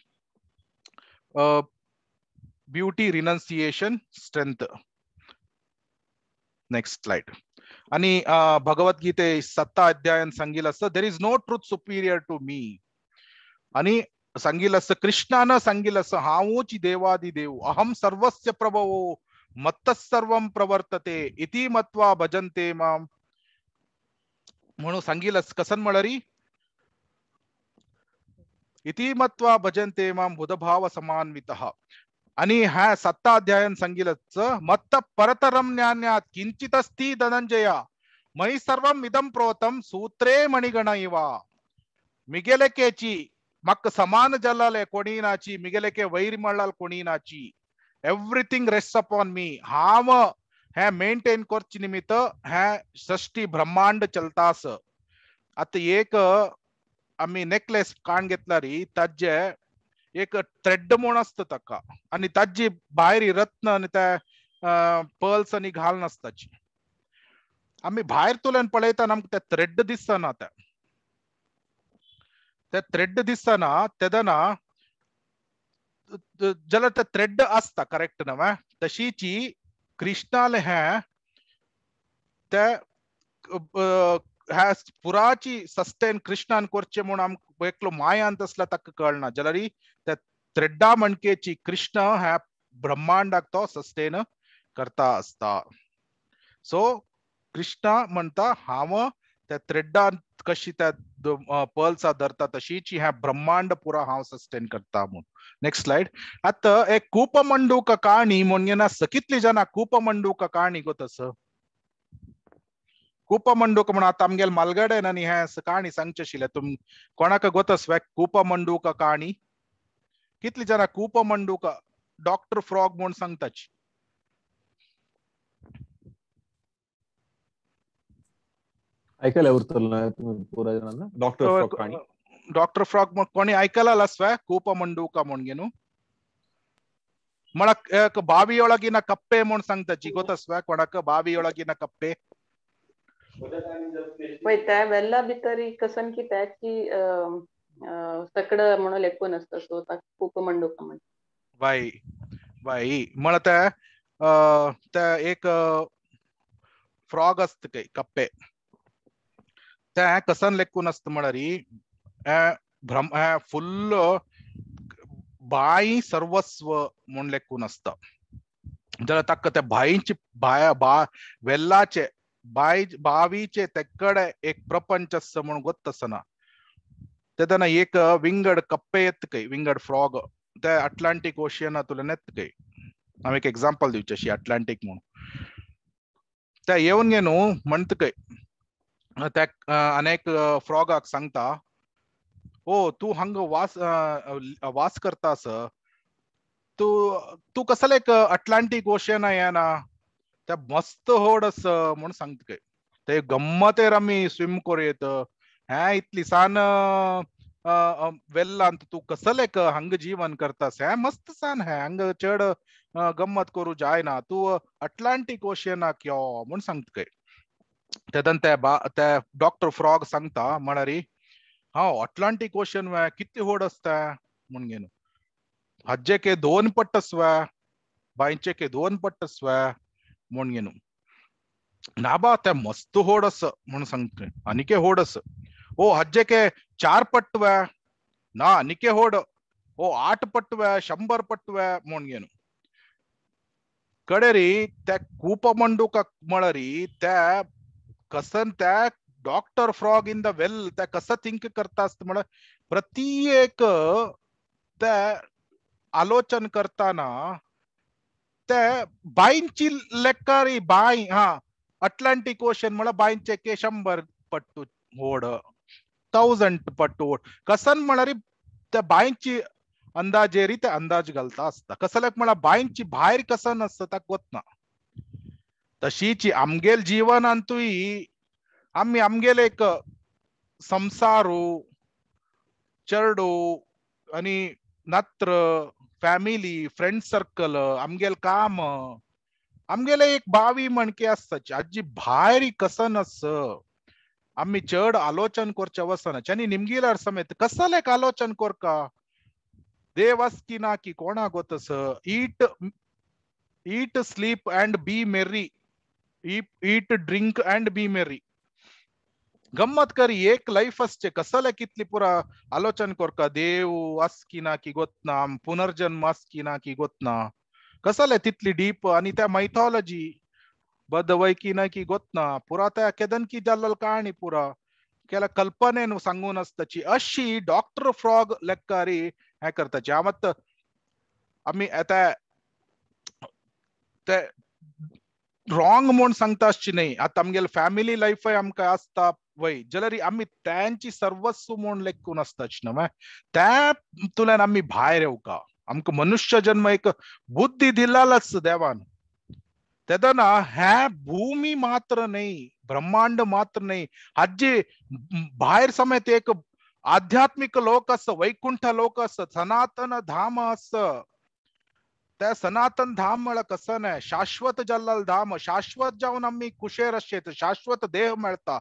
[SPEAKER 1] beauty renunciation strength next slide आणि भगवद्गीते सत्ता अध्यायन सांगील असतं there is no truth superior to me आणि सांगील असतं कृष्णानं सांगील असं हाऊच देवादि देव अहम सर्वस्य प्रभवो मत प्रवर्तते इति मत्वा भजनते माम म्हणून अस कसन मळरी इति मत्वा भजनते माम बुधभाव समान्वित आणि हा सत्ता अध्यायन संगीलच मत्त परतरम ज्ञान्यात किंचित अस्ति धनंजय मयि सर्व इदम प्रोतम सूत्रे मणिगण इवा मिगेलेकेची मक्क समान जल्लाले कोणीनाची मिगेलेके वैरी कोणी नाची एव्हरीथिंग रेस्ट अपॉन मी हाव हे मेंटेन कोर्च निमित्त हे सृष्टी ब्रह्मांड चलतास आता एक आम्ही नेकलेस कान घेतला री तज्ज एक थ्रेड म्हूण आसता ताका आणि ताची भायर रत्न आणि त्या पर्ल्स आणि घाल नसताची आम्ही बाहेर तुल्यान पळयता आमकां थ्रेड दिसना ते ते थ्रेड दिसना तेदना जाल्यार ते थ्रेड असता करेक्ट नव्हे तशीची कृष्णाल हे ते पुराची सस्टेन कृष्णान करचे म्हणून ಬೇಕ್ಲು ಮಾಯ अंतसला तक कळना जलरी ते ತ್ರೆಡ್ಡಾ मणकेची ಕೃಷ್ಣ ब्रह्मांडाक तो सस्टेन करता असता सो कृष्ण म्हणटा हाव त्या त्रेड्डा कशी त्या पल्सा धरता तशीची ह्या ब्रह्मांड पुरा हांव सस्टेन करता म्हूण नेक्स्ट स्लाइड आतां एक कूपमंडूक काणी म्हण सकितली जाणा कूपमंडूक काणी गो तसं कूप मंडूक म्हणून आता आमगेल मालगडे न निहाय काणी सांगचे तुम कोणाक गोत स्वॅ कूप मंडूक काणी कितली जणा कूप मंडूक डॉक्टर फ्रॉग म्हणून सांगताची
[SPEAKER 2] ऐकायला उरतो डॉक्टर हो,
[SPEAKER 1] डॉक्टर फ्रॉग मग कोणी ऐकायला लस वॅ कूप मंडूक म्हणून घेऊन म्हणा बावी ओळगी ना कप्पे म्हणून सांगता जी गोत स्वॅ कोणाक बावी ओळगी कप्पे
[SPEAKER 3] पळय त्या वेल्ला भितर कसन कित्याची सकड म्हणून लेखून असता सो ताका कुपमंडूक म्हणटा
[SPEAKER 1] बाई बाई मला ते त्या एक फ्रॉग असत काही कप्पे त्या कसन लेखून असत म्हळ्यारी भ्रम फुल्ल बाई सर्वस्व म्हणून लेखून असत जर ताका त्या भाईची बाया बा वेल्लाचे बाय ಬಾವಿಚೆ एक एक प्रपंच ಸಮಣ ಗೊತ್ತಸನ ತೆದನ एक विंगड कप्पे येत ಕೈ विंगड फ्रॉग ते अटलांटिक ओशियना तुला येत काय एक एग्जांपल दिवची अशी अटलांटिक म्हणून ते येवन ये न्हू म्हणत काय त्या अनेक फ्रॉगाक सांगता ओ तू हांगा वास वास करतास तू तू तूं एक अटलांटिक ओशियना ना त्या मस्त होडस अस सांगत काय ते गम्मतेर रमी स्विम इतली सान सान वेल्लांत तू कसले हंग जीवन करतास हे मस्त सान है हंग चढ गम्मत करू जायना तू अटलांटिक ओशियनाक क्यों म्हण सांगत तेदन ते बा त्या डॉक्टर फ्रॉग सांगता म्हणारी हा अटलांटिक ओशियन वे किती होड असता म्हणून घेन हज्जे के दोन पट्टस वे बांयचे के दोन पट्टस वे ಮೊಣ್ಗೆನು ನಾಬಾತೆ ಮಸ್ತು ಹೋಡಸ್ ಮೊಣಸಂಕ ಅನಿಕೆ ಹೋಡಸ್ ಓ ಹಜ್ಜೆಕೆ ಚಾರ್ ಪಟ್ವ ನಾ ಅನಿಕೆ ಹೋಡ ಓ ಆಟ ಪಟ್ವ ಶಂಬರ್ ಪಟ್ವ ಮೊಣ್ಗೆನು ಕಡೆರಿ ತ್ಯಾ ಕೂಪ ಮಂಡುಕ ಮಳರಿ ತ ಕಸನ್ ತ್ಯಾ ಡಾಕ್ಟರ್ ಫ್ರಾಗ್ ಇಂದ ವೆಲ್ ತ ಕಸ ತಿಂಕ್ ಕರ್ತಾಸ್ತ ಮಳ ಪ್ರತಿಯೇಕ ತ ಆಲೋಚನ್ ಕರ್ತಾನ बाईंची लेकारी बाई हा अटलांटिक ओशन म्हणा बाईंचे के शंभर पट्टू ओढ थाउजंड पट्टू ओढ कसन म्हणरी त्या बाईंची अंदाजेरी ते अंदाज घालता असता कसल्याक म्हणा बाईंची बाहेर कसन आसता ताका कोत ना तशीची आमगेल जीवनांतूय आम्ही आमगेल एक संसारू चरडो आणि नत्र फॅमिली फ्रेंड सर्कल आमगेल काम आमगेले एक बावी मणके आसताची आजी भायरी कसन अस आम्ही चढ आलोचन करचे वसनाचे आणि निमगीलार समेत कसलेक आलोचन का, देव की ना की कोणा गोतस eat eat sleep and be merry eat drink and be merry करी एक पुरा आलोचन कर का देव अस की ना की गोत ना पुनर्जन्म अस की ना की गोत ना ಕಸಲೆ तितली डीप आणि त्या मायथॉलॉजी बद वय की ना पुरा त्या केदन की जाल्ल कहाणी पुरा केला कल्पने सांगून असताची अशी डॉक्टर फ्रॉग लेकारी हे करताची हा मत आम्ही आता ते रॉंग म्हूण सांगता आसची न्ही आतां आमगेल फॅमिली लाईफ आमकां आसता वै जलरी आम्ही त्यांची सर्वस्व सुमोण लेखून आसताच त्या तुला आम्ही बाहेर येऊ का आमक मनुष्य जन्म एक बुद्धी दिलालाच देवान त्यांना ह्या भूमी मात्र नाही ब्रह्मांड मात्र नाही हाजी बाहेर समेत एक आध्यात्मिक लोक अस वैकुंठ लोक अस सनातन धाम अस त्या सनातन धाम मिळ कसं नाही शाश्वत जल्लाल धाम शाश्वत जाऊन आम्ही कुशेर असे शाश्वत देह मिळता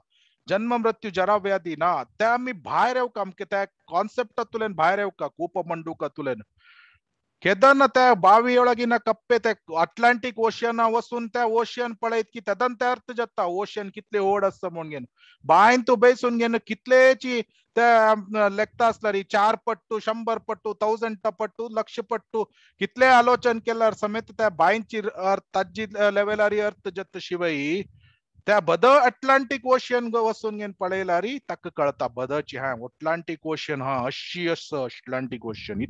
[SPEAKER 1] जन्म मृत्यु जरा व्याधि ना त्यामी बाहर का अमके तय कॉन्सेप्ट तुलेन बाहर का कूप मंडू का तुलेन केदन तय बावी ओगिन कप्पे तय अटलांटिक ओशियन वसुन तय ओशियन पड़े इतकी तदन तय अर्थ जत्ता ओशियन कितले ओड समुंगे बाइन तो बेस उनगे कितले ची तय अं, लेखता स्लरी चार पट्टू शंबर पट्टू थाउजेंड टा पट्टू लक्ष्य पट्टू कितले आलोचन केलर समेत तय बाइन ची अर्थ तज्जी अं, लेवलारी अर्थ जत्त शिवई त्या बद अटलांटिक ओशियन वसून पळला रे कळता बदची अटलांटीक ओशियन हा अशी अस अटलांटिक ओशियन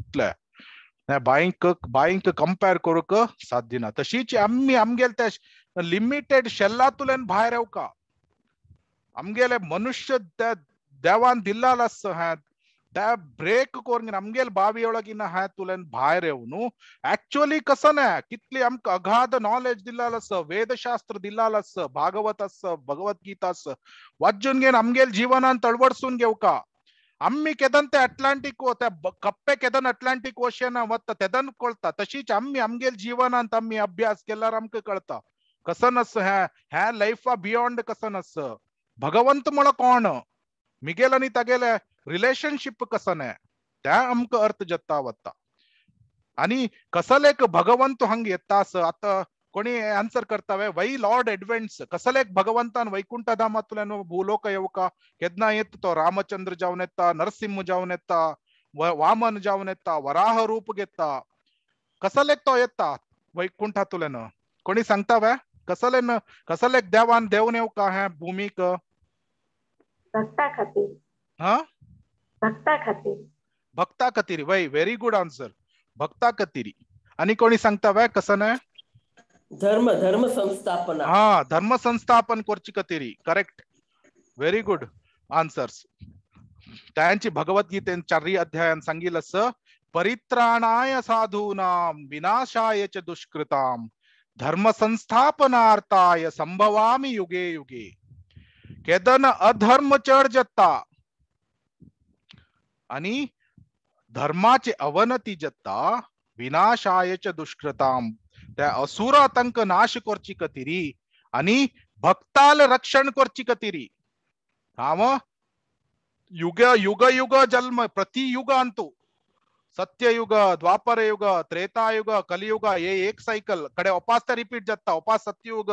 [SPEAKER 1] बाईंक बाईंक कम्पेअर करूक ना तशीच त्या लिमिटेड शेला तुल्यान येऊ का मनुष्य देवान दिला ಡ್ಯಾ ಬ್ರೇಕ್ ಕೋರ್ಗೆ ನಮ್ಗೆ ಅಲ್ಲಿ ಬಾವಿಯೊಳಗಿನ ಹಾತುಲೆನ್ ಬಾಯ್ರೆ ಅವನು ಆಕ್ಚುಲಿ ಕಸನೆ ಕಿತ್ಲಿ ಅಮ್ಕ ಅಗಾಧ ನಾಲೆಜ್ ದಿಲ್ಲಾಲಸ್ ವೇದಶಾಸ್ತ್ರ ದಿಲ್ಲಾಲಸ್ ಭಾಗವತಸ್ ಭಗವದ್ಗೀತಾಸ್ ವಜ್ಜುನ್ಗೆ ನಮ್ಗೆ ಅಲ್ಲಿ ಜೀವನ ಅಂತ ಅಳವಡ್ಸುನ್ಗೆ ಅವಕ ಅಮ್ಮಿ ಕೆದಂತೆ ಅಟ್ಲಾಂಟಿಕ್ ಕಪ್ಪೆ ಕೆದನ್ ಅಟ್ಲಾಂಟಿಕ್ ಓಷನ್ ಮತ್ತ ತೆದನ್ ಕೊಳ್ತ ತಶೀಚ ಅಮ್ಮಿ ಅಮ್ಗೆ ಜೀವನ ಅಂತ ಅಮ್ಮಿ ಅಭ್ಯಾಸ ಎಲ್ಲಾರ ಅಮ್ಕ ಕಳ್ತ ಕಸನಸ್ ಹ್ಯಾ ಹ್ಯಾ ಲೈಫ್ ಬಿಯಾಂಡ್ ಕಸನಸ್ ಭಗವಂತ ಮೊಳಕೋಣ ಮಿಗೇಲ ನೀ ತಗೇಲೆ रिलेशनशिप कसन है त्या आमक अर्थ जत्ता वत्ता कसले कसलेक भगवंत हंग येता आता को आंसर करता है वै लॉर्ड एडवेंट्स कसलेक भगवंत वैकुंठ धाम भूलोक येवका केदना ये तो रामचंद्र जावन नरसिंह जावन वामन जावन वराह रूप घता कसले तो ये वैकुंठ येता वैकुंठातल्यान कोणी सांगतावे कसलेन कसले देवान देवन येवका है भूमिक हाँ भक्ता खातीर भक्ता खातीर वय व्हेरी गुड आन्सर भक्ता खातीर आणि कोणी सांगता वय कसं नाही धर्म धर्म संस्थापन हा धर्म संस्थापन करची खातीर करेक्ट व्हेरी गुड आन्सर्स त्यांची भगवद्गीते चारही अध्यायान सांगितलं असं परित्राणाय साधूनाम विनाशाय च दुष्कृताम धर्म संस्थापनार्थाय संभवामी युगे युगे केदन अधर्म चढ जत्ता आणि धर्माचे अवनती जत्ता विनाशायच दुष्कृताम त्या असुरातंक नाश करची कतिरी आणि भक्ताल रक्षण करची कतिरी हा युग युग युग जन्म प्रतियुग आणतो सत्ययुग द्वापर युग त्रेतायुग कलियुग हे एक सायकल कडे उपास रिपीट जाता उपास सत्ययुग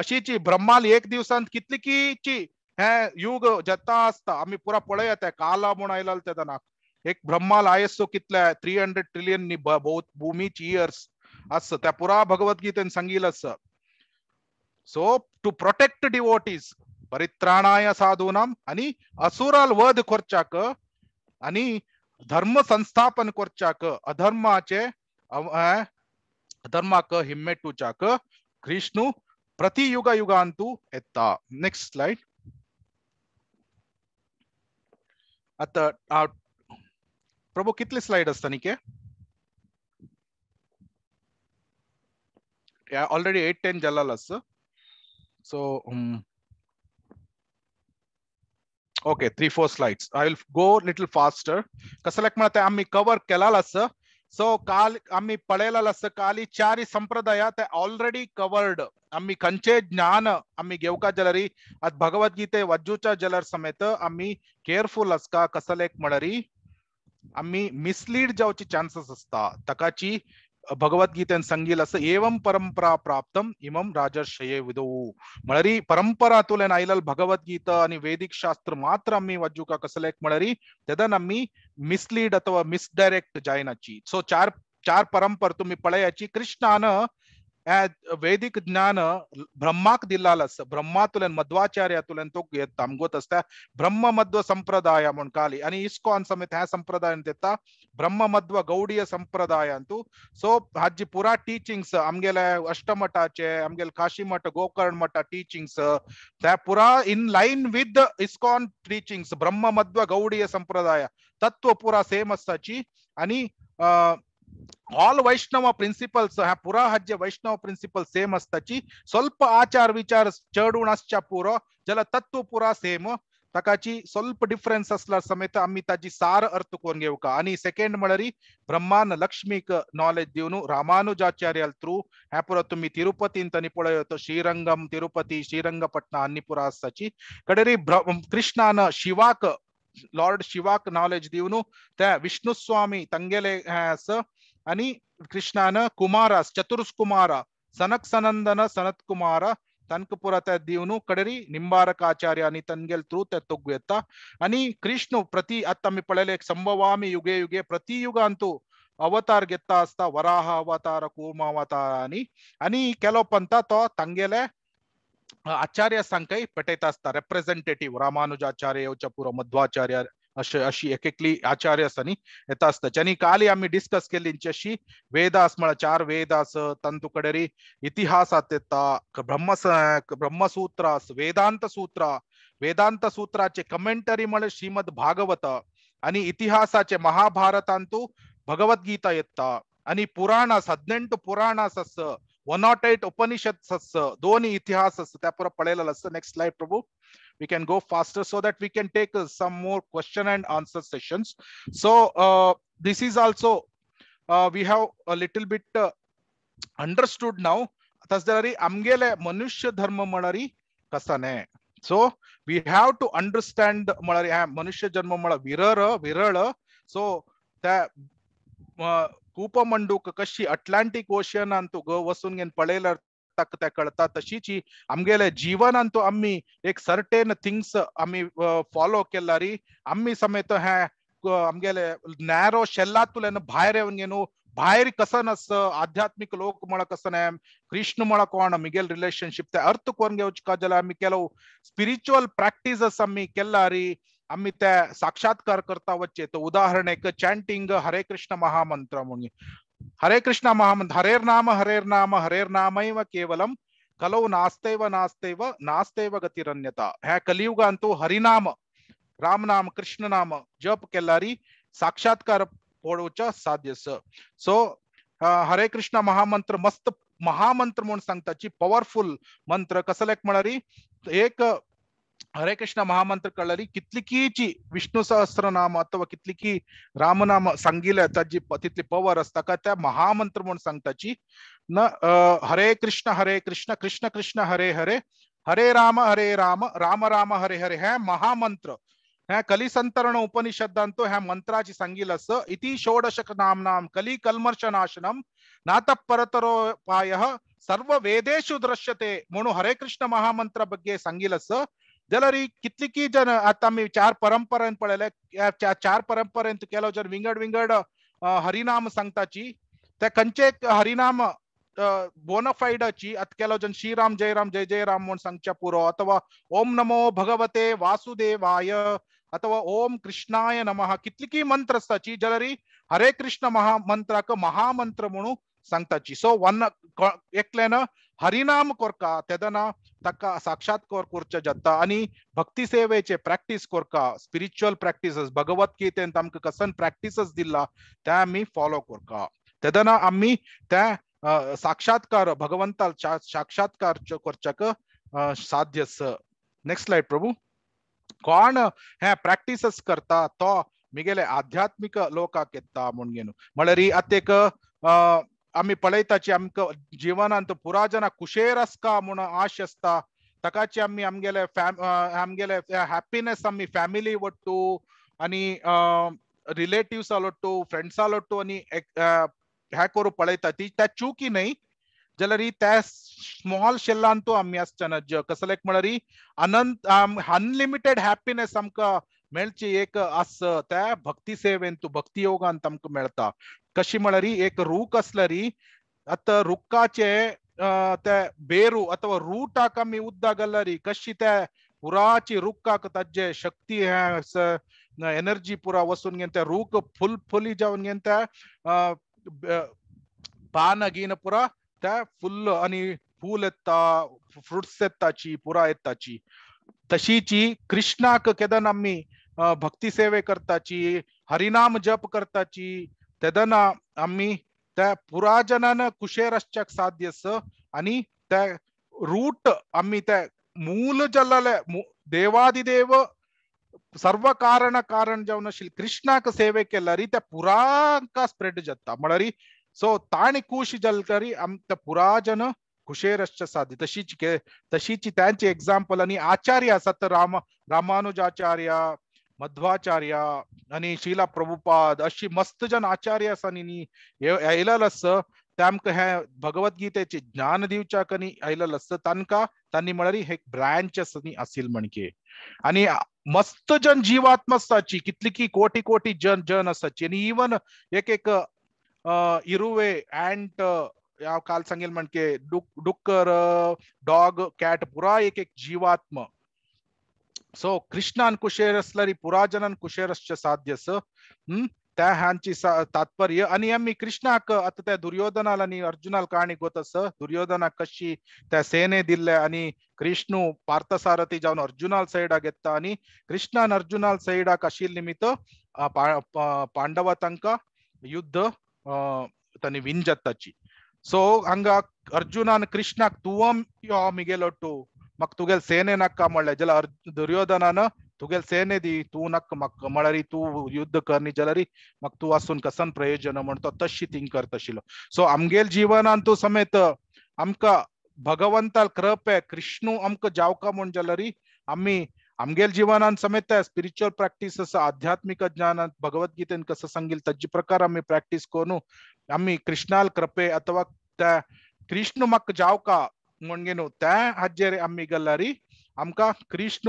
[SPEAKER 1] अशीची ब्रह्माल एक दिवसांत कितली की ಯುಗ आम्ही पुरा आम्ही ಪೊಳೆಯತ್ತೆ ಕಾಲ म्हणून आयला ದನಾಕ್ एक ब्रह्माल आयसो कितले थ्री हंड्रेड ट्रिलियन नी बहुत इयर्स अस त्या पुरा भगवद्गीतेन सांगील अस सो टू प्रोटेक्ट डिवोटीज परित्राणाय साधूनाम आणि असुराल वध करच्याक आणि धर्म संस्थापन करचाक अधर्माचे धर्माक हिम्मेटूच्याक कृष्णू प्रति युगा युगांतू येता नेक्स्ट स्लाइड आता प्रभू कितली स्लाइड आसता नी के ऑलरेडी एट टेन जाल्ला आसा so okay three four slides I will go little faster कसं लायक म्हणा ते आम्ही कवर केला आसा सो काल आम्ही पळेला लस काली ही संप्रदाया ते ऑलरेडी कवर्ड आम्ही खंचे ज्ञान आम्ही घेऊका जलरी आज गीते वज्जूच्या जलर समेत आम्ही केअरफुल असका का कसलेख म्हणरी आम्ही मिसलीड जाऊची चान्सेस असता तकाची ಭಗವದ್ಗೀತೆ ಸಂಗೀಲಸ ಏವಂ ಪರಂಪರಾ ಪ್ರಾಪ್ತಂ ಇಮಂ ರಾಜರ್ಷಯೇ ವಿಧವು ಮಳರಿ ಪರಂಪರಾ ತುಲೆನ ಐಲಲ್ ಭಗವದ್ಗೀತಾ ಅನಿ ವೇದಿಕ್ ಶಾಸ್ತ್ರ ಮಾತ್ರ ಅಮ್ಮಿ ವಜ್ಜುಕ ಕಸಲೇಕ್ ಮಳರಿ ತೆದ ನಮ್ಮಿ ಮಿಸ್ಲೀಡ್ ಅಥವಾ ಮಿಸ್ಡೈರೆಕ್ಟ್ ಜಾಯಿನ್ ಅಚ್ಚಿ ಸೊ ಚಾರ್ ಚಾರ್ ಪರಂಪರ್ ತುಂಬಿ ಪಳೆಯಚ್ಚಿ ಕೃಷ್ಣನ वैदिक ज्ञान ब्रह्माक दिला ब्रह्मातुलन मध्वाचार्या तुल्यान तू येतोत असत्या ब्रह्म मध्व संप्रदाय म्हणून आणि इस्कॉन समेत ह्या देता ब्रह्म मध्व गौडीय संप्रदाय अंतू सो हाजी पुरा टीचिंग्स आमच्या अष्टमठाचे काशी मठ गोकर्ण मठ टीचिंग्स त्या पुरा in line with ISKCON teachings Brahma Madhva Gaudiya Sampradaya तत्व पुरा सेम आणि ऑल वैष्णव ಪ್ರಿನ್ಸಿಪಲ್ಸ್ पुराहज्य वैष्णव प्रिन्सिपल सेम असताची स्वल्प आचार विचार ಚಡುಣಶ್ಚ पुर जल तत्व पुरा सेम तकाची स्वल्प डिफरन्स असला समेत आम्ही ताची सार अर्थ कोण घेऊ का आणि सेकंड म्हणजे ब्रह्मान लक्ष्मीक नॉलेज देऊन रामानुजाचार्य थ्रू ह्या पुरा तुम्ही तिरुपतीन तनि पळयो श्रीरंगम तिरुपती श्रीरंगपटना अन्नी पुरा असताची कडेरी कृष्णान शिवाक लॉर्ड शिवाक नॉलेज देऊन त्या विष्णुस्वामी तंगेले स ಅನಿ ಕೃಷ್ಣನ ಕುಮಾರ ಚತುರ್ಸ್ಕುಮಾರ ಸನಕ್ ಸನಂದನ ಸನತ್ ಕುಮಾರ ತನಕ ಪುರತ ಕಡರಿ ಕಡರಿ ಆಚಾರ್ಯ ಅನಿ ತನ್ಗೆಲ್ ತೊಗ್ಗು ತೊಗ್ವೆತ್ತ ಅನಿ ಕೃಷ್ಣು ಪ್ರತಿ ಅತ್ತಮಿ ಪಳೆಲೆ ಸಂಭವಾಮಿ ಯುಗೆ ಯುಗೆ ಪ್ರತಿ ಯುಗ ಅಂತೂ ಅವತಾರ್ ಗೆತ್ತ ವರಾಹ ಅವತಾರ ಅವತಾರ ಅನಿ ಅನಿ ಕೆಲವಂತ ತೋ ತಂಗೆಲೆ ಆಚಾರ್ಯ ಸಂಕೈ ಪೆಟೈತಾಸ್ತ ರೆಪ್ರೆಸೆಂಟೇಟಿವ್ ರಾಮಾನುಜಾಚಾರ್ಯ ಯೋಚಪುರ ಮಧ್ವಾಚಾರ್ಯ अशी अशी एक एकली आचार्य आसानी येत असतं ज्यांनी काली आम्ही डिस्कस केली अशी वेदास म्हणा चार वेदास तंतुकडेरी इतिहासात येता ब्रह्मस ब्रह्मसूत्रास वेदांत सूत्र वेदांत सूत्राचे कमेंटरी म्हळ्यार श्रीमद भागवत आणि इतिहासाचे महाभारतांतू पुराण पुराणास ಅನಿ पुराणास वन वन नॉट एट सस दोन इतिहास असत ಇತಿಹಾಸಸ್ ತ್ಯಾಪುರ असतं नेक्स्ट स्लाइड प्रभू we can go faster so that we can take uh, some more question and answer sessions. So uh, this is also, uh, we have a little bit understood now. So we have to understand Manusha Janma Mala Virara Virala. So the Kupa Manduka Kashi Atlantic Ocean and to go wasung and palelar तक ते कळता तशीच ही आमगेले जिवनांत आम्ही एक सर्टेन थिंग्स आम्ही फॉलो केला री आम्ही समेत हे आमगेले नॅरो शेल्लातुल्यान भायर येवन घेवन भायर कसं नस आध्यात्मिक लोक म्हणा कसं कृष्ण म्हणा कोण मिगेल रिलेशनशिप ते अर्थ करून घेवचे काजला आम्ही केलो स्पिरिच्युअल प्रॅक्टिसस आम्ही केला री आम्ही त्या साक्षात्कार करता वच्चे तर उदाहरण एक चॅन्टिंग हरे कृष्ण महामंत्र म्हणून हरे कृष्ण महामंत्र हरेर्नाम नाम हरेर नामैव केवलम कलौ नास्तव नास्तव नास्ते गतिरन्यता है कलियुग तो हरिनाम रामनाम कृष्णनाम जप साक्षात्कार साध्यस सो हरे कृष्ण महामंत्र मस्त महामंत्र म्हणून सांगताची पॉवरफुल मंत्र कसं लय म्हणा एक हरे कृष्ण మహామంత్ర కళ్ళలి కిత్లికీచి विष्णु సహస్రనామ ಅಥವಾ ಕಿತ್ಲಿಕಿ ರಾಮನಾಮ ಸಂಗೀಲ ತಜ್ಜಿ ತಿತ್ಲಿ असता का त्या महामंत्र म्हणून सांगताची न हरे कृष्ण हरे कृष्ण कृष्ण कृष्ण हरे हरे हरे राम हरे राम राम राम हरे हरे हे महामंत्र ह्या कलिसंतरण उपनिषदांतो ह्या मंत्राची सांगिल अस इति षोडशक नामनाम कली कल्मर्ष नाशनम नात सर्व वेदेशु दृश्यते म्हणून हरे कृष्ण महामंत्र बघे सांगिल जलरी कितली की जन आता मी चार परंपरेन पळयले चार परंपरेन केलो जर विंगड विंगड हरिनाम सांगताची ते कंचे हरिनाम बोनाफायडाची आता केलो जन श्रीराम जय राम जय जय राम म्हणून सांगच्या पुरो अथवा ओम नमो भगवते वासुदेवाय अथवा ओम कृष्णाय नमः कितलिकी मंत्र असताची जलरी हरे कृष्ण महामंत्राक महामंत्र म्हणून सांगताची सो वन एकल्यान हरिनाम कोरका तेदना ताका साक्षात्कार करचे जत्ता आणि भक्ती सेवेचे प्रॅक्टीस कोरका स्पिरिच्युअल प्रॅक्टिसेस भगवत गीतेन तमक कसन प्रॅक्टिसेस दिला ते आमी फॉलो कोरका तेदना आम्ही ते साक्षात्कार भगवंता साक्षात्कार करच्याक साध्यस स नेक्स्ट स्लाइड प्रभू कोण हे प्रॅक्टिसेस करता तो मिगेले आध्यात्मिक लोका येता म्हूण घेवन अतेक ఆమె పళైతాచి पुराजना कुशेर పురాజన म्हण आश आसता ताकाची आम्ही आमगेले आमगेले हॅपीनेस आमी फॅमिली वट्टू आणि रिलेटिव्सा लोट्टू फ्रेंड्स लोट्टू आणि हे करू पळयता ती त्या चुकी न्हय जाल्यार ही त्या स्मॉल शेल्लान तूं आमी आसचेना कसले एक ही अनंत अनलिमिटेड हॅपीनेस आमकां मेळची एक आस त्या भक्ती सेवेन तूं भक्ती योगान आमकां मेळटा कशी एक रूख असलरी रि आता रुखाचे ते बेरू अथवा रुटाक कमी उद्दा घाल कशी त्या पुराची रुखाक शक्ती एनर्जी पुरा वसून घेन त्या रूख फुलफुली जाऊन घेन त्या त्या फुल आणि फूल येतात फ्रुट्स येताची पुरा ये तशीची कृष्णाक केदन आम्ही भक्ती सेवे करताची हरिनाम जप करताची आम्ही त्या पुरानान कुशेरशक साध्यस आणि मूल जलले देवादिदेव देव सर्व कारण कारण जाऊन कृष्णाक सेवे केला रे त्या पुरा स्प्रेड जाता म्हणा सो ताणी कुशी जल करी त्या पुराजन कुशेरश्च साध्य तशीची तशीची त्यांचे एक्झाम्पल आणि आचार्य असत राम रामानुजाचार्य मध्वाचार्य आणि शिला प्रभुपाद अशी मस्त जन आचार्य असिनील लस त्यां हे भगवत गीतेचे ज्ञान दिवच्या कनी ऐलेल तनका त्यांनी म्हणाली हे ब्रँच म्हणके आणि मस्त जन कितली की कोटी कोटी जन जन असची आणि इवन एक एक इरुवे अँट या काल सांगेल म्हणके डुक डुक्कर डॉग कॅट पुरा एक एक जीवात्मा सो కృష్ణాన్ కుషేరస్లరి పురాజనన్ కుషేరస్చ हम्म त्या ह्यांची तात्पर्य आणि आम्ही कृष्णाक आता त्या दुर्योधनाला आणि अर्जुनाला काणी गोतस दुर्योधना कशी त्या सेने दिल्ले आणि कृष्णू पार्थसारथी जाऊन अर्जुनाल सैडा घेता आणि कृष्णान अर्जुनाल सैडा कशील निमित्त पांडवा तंका युद्ध तांणी विन सो हांगा अर्जुनान कृष्णाक तुवम यो मिगेलो टू मग तुगेल सेने का म्हणले जेला दुर्योधनान तुगेल सेने दी तू नक मग म्हळ्यारी तू युद्ध करनी जलरी मग तू असून कसन प्रयोजन म्हणतो तशी थिंग करत सो आमगेल जिवनान तू समेत आमकां भगवंताल कृपे कृष्णू आमकां जावका म्हण जलरी आम्ही आमगेल जिवनान समेत स्पिरिच्युअल प्रॅक्टिस आसा आध्यात्मिक ज्ञानात भगवद्गीतेन कसं सांगेल ताजे प्रकार आम्ही प्रॅक्टीस करू आम्ही कृष्णाल कृपे अथवा त्या कृष्ण मक जावका ಮುಂಗೇನು ಅಜ್ಜೆರೆ अम्मी ಗಲ್ಲಾರಿ आमका कृष्ण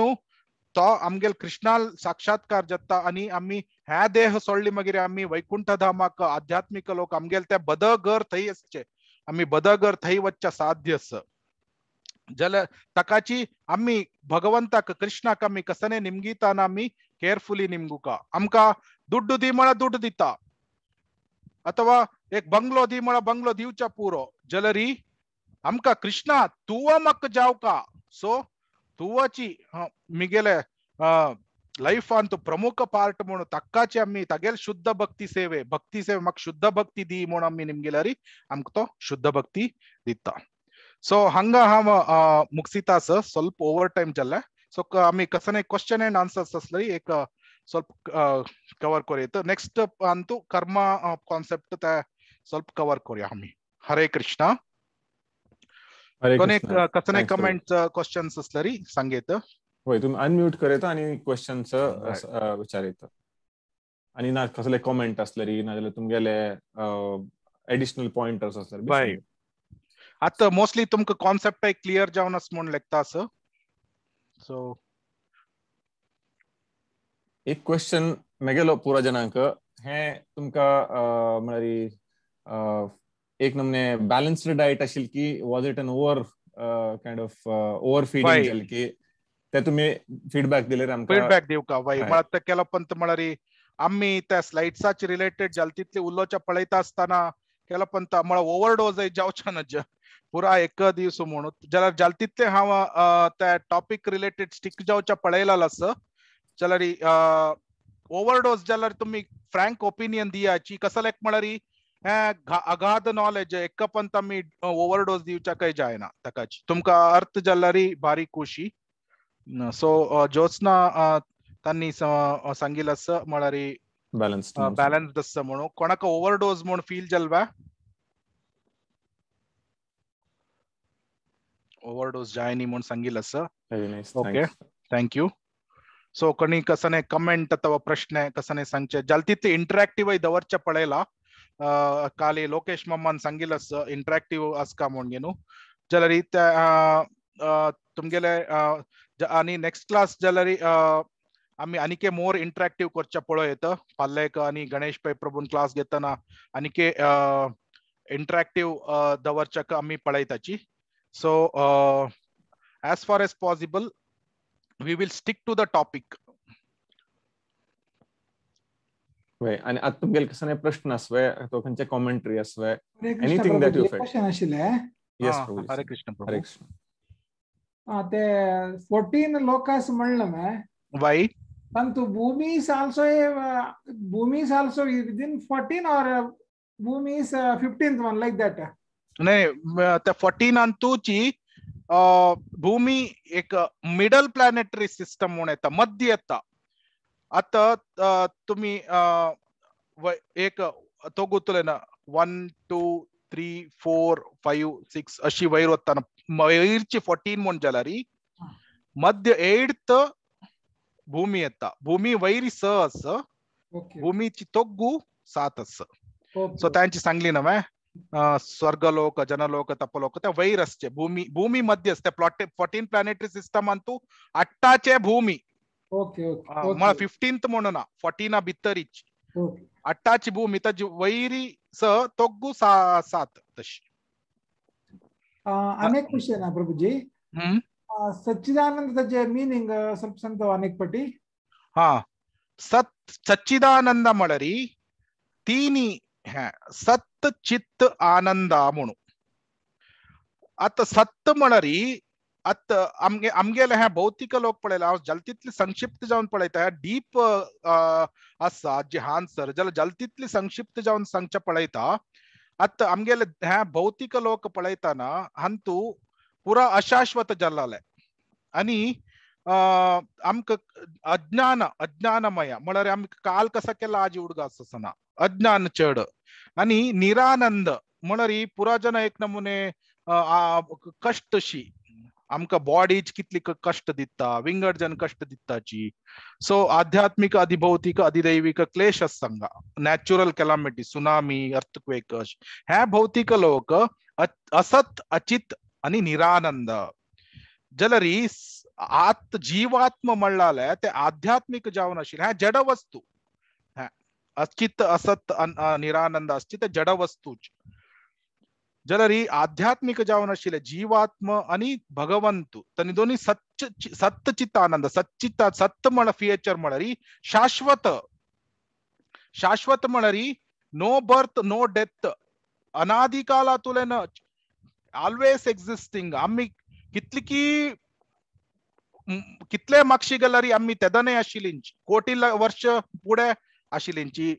[SPEAKER 1] तो आमगेल कृष्णाल साक्षात्कार जाता आणि आम्ही ह्या देह सोडली मागीर आम्ही वैकुंठ धामाक आध्यात्मिक लोक आमगेल ते बदगर थंय आसचे आम्ही बदगर थंय साध्यस साध्य तकाची जाल्यार ताकाची आम्ही भगवंताक कृष्णाक आम्ही कसने निमगिताना आम्ही केअरफुली निमगुका आमका दुड्डू दी म्हणा दुड्ड दिता अथवा एक बंगलो दी म्हणा बंगलो दिवचा पुरो जलरी ಅಮ್ಕ ಕೃಷ್ಣ ತೂವ ಮಕ್ಕ ಜಾವ್ಕ ಸೊ ತೂವಚಿ ಮಿಗೆಲೆ ಲೈಫ್ ಅಂತೂ ಪ್ರಮುಖ ಪಾರ್ಟ್ ಮೋಣು ತಕ್ಕಾಚಿ ಅಮ್ಮಿ ತಗೆಲ್ ಶುದ್ಧ ಭಕ್ತಿ ಸೇವೆ ಭಕ್ತಿ ಸೇವೆ ಮಕ್ ಶುದ್ಧ ಭಕ್ತಿ ದಿ ಮೋಣ ಅಮ್ಮಿ ನಿಮ್ಗೆಲ್ಲರಿ ತೋ ಶುದ್ಧ ಭಕ್ತಿ ದಿತ್ತ ಸೊ ಹಂಗ ಹಾಮ ಮುಗಿಸಿತಾ ಸರ್ ಸ್ವಲ್ಪ ಓವರ್ ಟೈಮ್ ಜಲ್ಲ ಸೊ ಅಮ್ಮಿ ಕಸನೆ ಕ್ವಶನ್ ಅಂಡ್ ಆನ್ಸರ್ಸ್ ಅಸ್ಲರಿ ಏಕ ಸ್ವಲ್ಪ ಕವರ್ ಕೊರಿಯತ್ ನೆಕ್ಸ್ಟ್ ಅಂತೂ ಕರ್ಮ ಕಾನ್ಸೆಪ್ಟ್ ಸ್ವಲ್ಪ ಕವರ್ ಕೊರಿಯ ಅಮ್ಮಿ ಹರೇ ಕೃಷ್ಣ एक कसं कमेंट क्वेश्चन्स असलरी सांगेत होय तुम्ही अनम्यूट
[SPEAKER 2] करेत आणि क्वेश्चन uh, uh, विचारित आणि ना कसले कमेंट असलरी
[SPEAKER 1] ना तुमगेले एडिशनल पॉइंटर्स असले बाय आता मोस्टली तुमकां कॉन्सेप्ट क्लियर जाऊन अस म्हणून लेखता सर सो एक क्वेश्चन मेगेलो पुरा जनांक
[SPEAKER 2] हे तुमका uh, म्हळ्यार एक नमने बॅलन्स्ड डाएट असेल की
[SPEAKER 1] वॉज इट अन over kind of over feeding असेल की ते तुम्ही फीडबॅक दिले फीडबॅक देऊ का भाई मला केला पंत रे आम्ही त्या साच रिलेटेड जाल तिथले उल्लोच्या पळयता असताना केला पंत मला ओव्हरडोज आहे जावच्या नज पुरा एक दिवस म्हणून ज्याला जाल हांव uh, त्या टॉपिक रिलेटेड स्टिक जावच्या पळयलाल आस रे ओव्हरडोज uh, ज्याला तुम्ही फ्रँक ओपिनियन दियाची कसं मला म्हणारी अगाध नॉलेज एक्कपंतमी ओवरडोस दिवच्याकय जायना ताकाची तुमका अर्थ जल्लरी बारीक खुशी सो ज्योत्स्ना त्यांनी सांगिल्लें आसा म्हळ्यार बॅलन्स बॅलन्स्ड आसा म्हणून कोणाक ओवरडोज म्हूण फील जाल्वा ओवरडोज जायनी म्हूण सांगील आसा ओके थँक्यू सो कोणी कसने कमेंट अथवा प्रश्न कसने सांगचे जलतीत ते इंटरॅक्टिव्ह दवरचे पळयला लोकेश मम्मन ಲೋಕೇಶ್ ಮಮ್ಮನ್ काम ಇಂಟ್ರಾಕ್ಟಿವ್ ಅಸ್ಕ जलरी ಜಲರಿ तुमगेले आणि नेक्स्ट क्लास जलरी आम्ही अनिके मोर इंटरेक्टिव करचे पळय येत फाल्यां आणि गणेश पै प्रभून क्लास घेतना अनिके इंटरेक्टिव दवरचक आम्ही पळयताची so as far as possible we will stick to the topic
[SPEAKER 2] वे आता आतां गेल कसले प्रश्न असवय तो खंचे कॉमेंट्री असवय एनीथिंग दॅट यू फेट
[SPEAKER 1] क्वेश्चन यस हरे कृष्ण हरे कृष्ण आ ते 14 लोकास म्हणलं मे पण तू भूमि इज आल्सो भूमि इज आल्सो इन 14 और भूमि is 15th one like that नाही त्या 14 आणि ची भूमि एक मिडल प्लॅनेटरी सिस्टम म्हणून येता मध्य येता आता तुम्ही एक तो गुतोय ना one two three four five six अशी वैर होता ना वैरची फोर्टीन म्हणून झाला रे मध्य एट भूमी येतात भूमी वैर स अस भूमीची तोगु सात अस सो त्यांची सांगली ना स्वर्ग लोक जन लोक तप लोक त्या वैर असते भूमी भूमी मध्य असते प्लॉट फोर्टीन प्लॅनेटरी सिस्टम अंतू आत्ताचे भूमी ಫಿಫ್ಟೀನ್ತ್ ಮೊಣನ ಫೋರ್ಟೀನ ಭಿತ್ತರಿಚ್ ಅಟ್ಟಾಚಿ ಭೂಮಿ ತಜ್ ವೈರಿ ಸ ತೊಗ್ಗು ಸಾ ಸಾತ್ ತಶ್ ಅನೇಕ ವಿಷಯನ ಪ್ರಭುಜಿ ಸಚ್ಚಿದಾನಂದ ತಜ್ ಮೀನಿಂಗ್ ಸ್ವಲ್ಪ ಸಂತ ಅನೇಕ ಪಟ್ಟಿ ಹಾ ಸತ್ ಮಳರಿ ತೀನಿ ಸತ್ ಚಿತ್ ಸತ್ ಮಳರಿ आत आमगे आमगेले ह्या भौतिक लोक पळयला हांव जल्तीतली संक्षिप्त जावन पळयता डीप आसा जे हांसर जाल्यार संक्षिप्त जावन सांगचे पळयता आत आमगेले हे भौतिक लोक पळयतना हांतू पुरा अशाश्वत जाल्ले आनी आमकां अज्ञान अज्ञानमय म्हळ्यार आमकां काल कसा केला आज उडगास आसना अज्ञान चड आणि निरानंद म्हळ्यार पुरा जन एक नमुने कष्टशी आमका बॉडीज कितली कष्ट दिता विंगडजन दिता दिताची सो आध्यात्मिक अधिभौतिक अधिदैविक क्लेश संगा नेचुरल नॅच्युरल सुनामी अर्थक्वेक हे भौतिक लोक असत अचित आणि निरानंद जलरी आत जीवात्म म्हणला ते आध्यात्मिक जावन आशिल्ले हे जड वस्तू अचित असत निरानंद असची ते जड वस्तूच जर आध्यात्मिक अध्यात्मिक जॉन जीवात्म आणि भगवंत सत् सतचित आनंद सचिता सत म्हण फिएर म्हण शाश्वत शाश्वत म्हण नो बर्थ नो डेथ अनाधिकाला तुलने ऑल्वेज एस्टिंग आम्ही कितली की कितले माक्षी गेलरी आम्ही तेदा कोटी वर्ष पुढे आशिलींची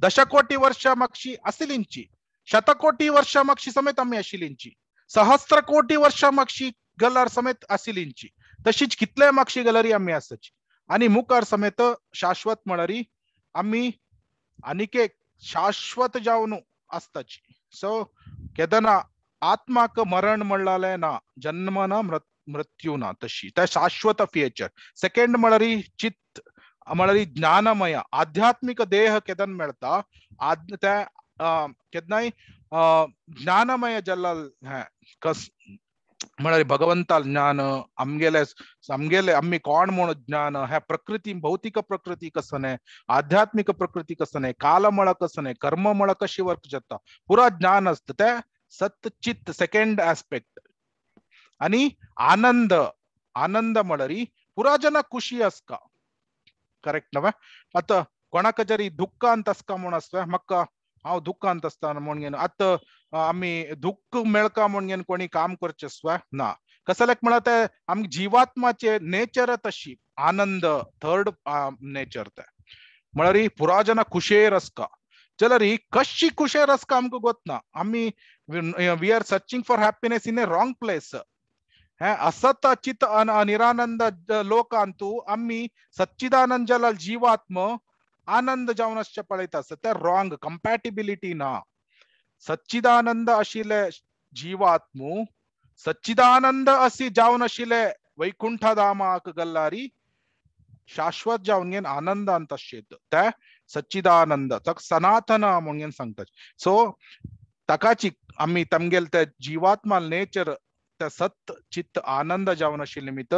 [SPEAKER 1] दश कोटी वर्ष माक्षी आशिलिंची शतकोटी वर्षा मक्षी समेत आम्ही आशिलींची सहस्त्र कोटी मक्षी गलर समेत आशिलींची तशीच कितल्या मागशी गलरी आम्ही असायची आणि मुखार समेत शाश्वत म्हणारी आम्ही अनिकेक शाश्वत जाऊन आसताची सो केदना आत्माक मरण म्हणलाले ना जन्म ना मृत्यू ना तशी त्या शाश्वत फ्युचर सेकंड म्हणारी चित्त म्हणारी ज्ञानमय आध्यात्मिक देह केदन मेळटा त्या ಕೆದ್ನಾಯ್ ಜ್ಞಾನಮಯ ಜಲ್ಲಲ್ ಕಸ್ ಮಳರಿ ಭಗವಂತ ಜ್ಞಾನ ಅಮ್ಗೆಲೆ ಅಮ್ಗೆಲೆ ಅಮ್ಮಿ ಕಾಣ್ ಮೋಣ ಜ್ಞಾನ ಹ್ಯಾ ಪ್ರಕೃತಿ ಭೌತಿಕ ಪ್ರಕೃತಿ ಕಸನೆ ಆಧ್ಯಾತ್ಮಿಕ ಪ್ರಕೃತಿ ಕಸನೆ ಕಾಲ ಮೊಳಕ ಸನೆ ಕರ್ಮ ಮೊಳಕ ಶಿವರ್ಕ್ ಜತ್ತ ಪುರ ಜ್ಞಾನ ಅಸ್ತತೆ ಸತ್ ಚಿತ್ ಸೆಕೆಂಡ್ ಆಸ್ಪೆಕ್ಟ್ ಅನಿ ಆನಂದ ಆನಂದ ಮಳರಿ ಪುರ ಜನ ಖುಷಿ ಅಸ್ಕ ಕರೆಕ್ಟ್ ನವ ಅತ ಕೊಣಕಜರಿ ದುಃಖ ಅಂತ ಅಸ್ಕ ಮೋಣಸ್ವ ಮಕ್ಕ हांव दुःख अंत आसतना म्हणून आतां आमी दुःख मेळका म्हणून कोणी काम करचे स्वय ना कसल्याक म्हणा ते जिवात्माचे नेचर तशी आनंद थर्ड नेचर ते म्हळ्यार पुराजना खुशे रसका जाल्यार कशी खुशे आसता आमकां गोत ना आमी we are searching for happiness in a wrong place हे असत चित अनिरानंद लोकांतू आम्ही सच्चिदानंद जलाल जीवात्मा आनंद जाऊन पळत असत कंपॅटिबिलिटी ना सच्चिदानंद जीवात्मू सच्चिदानंद जाऊन आशिले दामाक गल्लारी शाश्वत जाऊन घेऊन आनंद ते सच्चिदानंद सनातन म्हणून सांगतात सो तकाची आम्ही तमगेल ते जीवात्मा नेचर चित्त आनंद चित्त निमित्त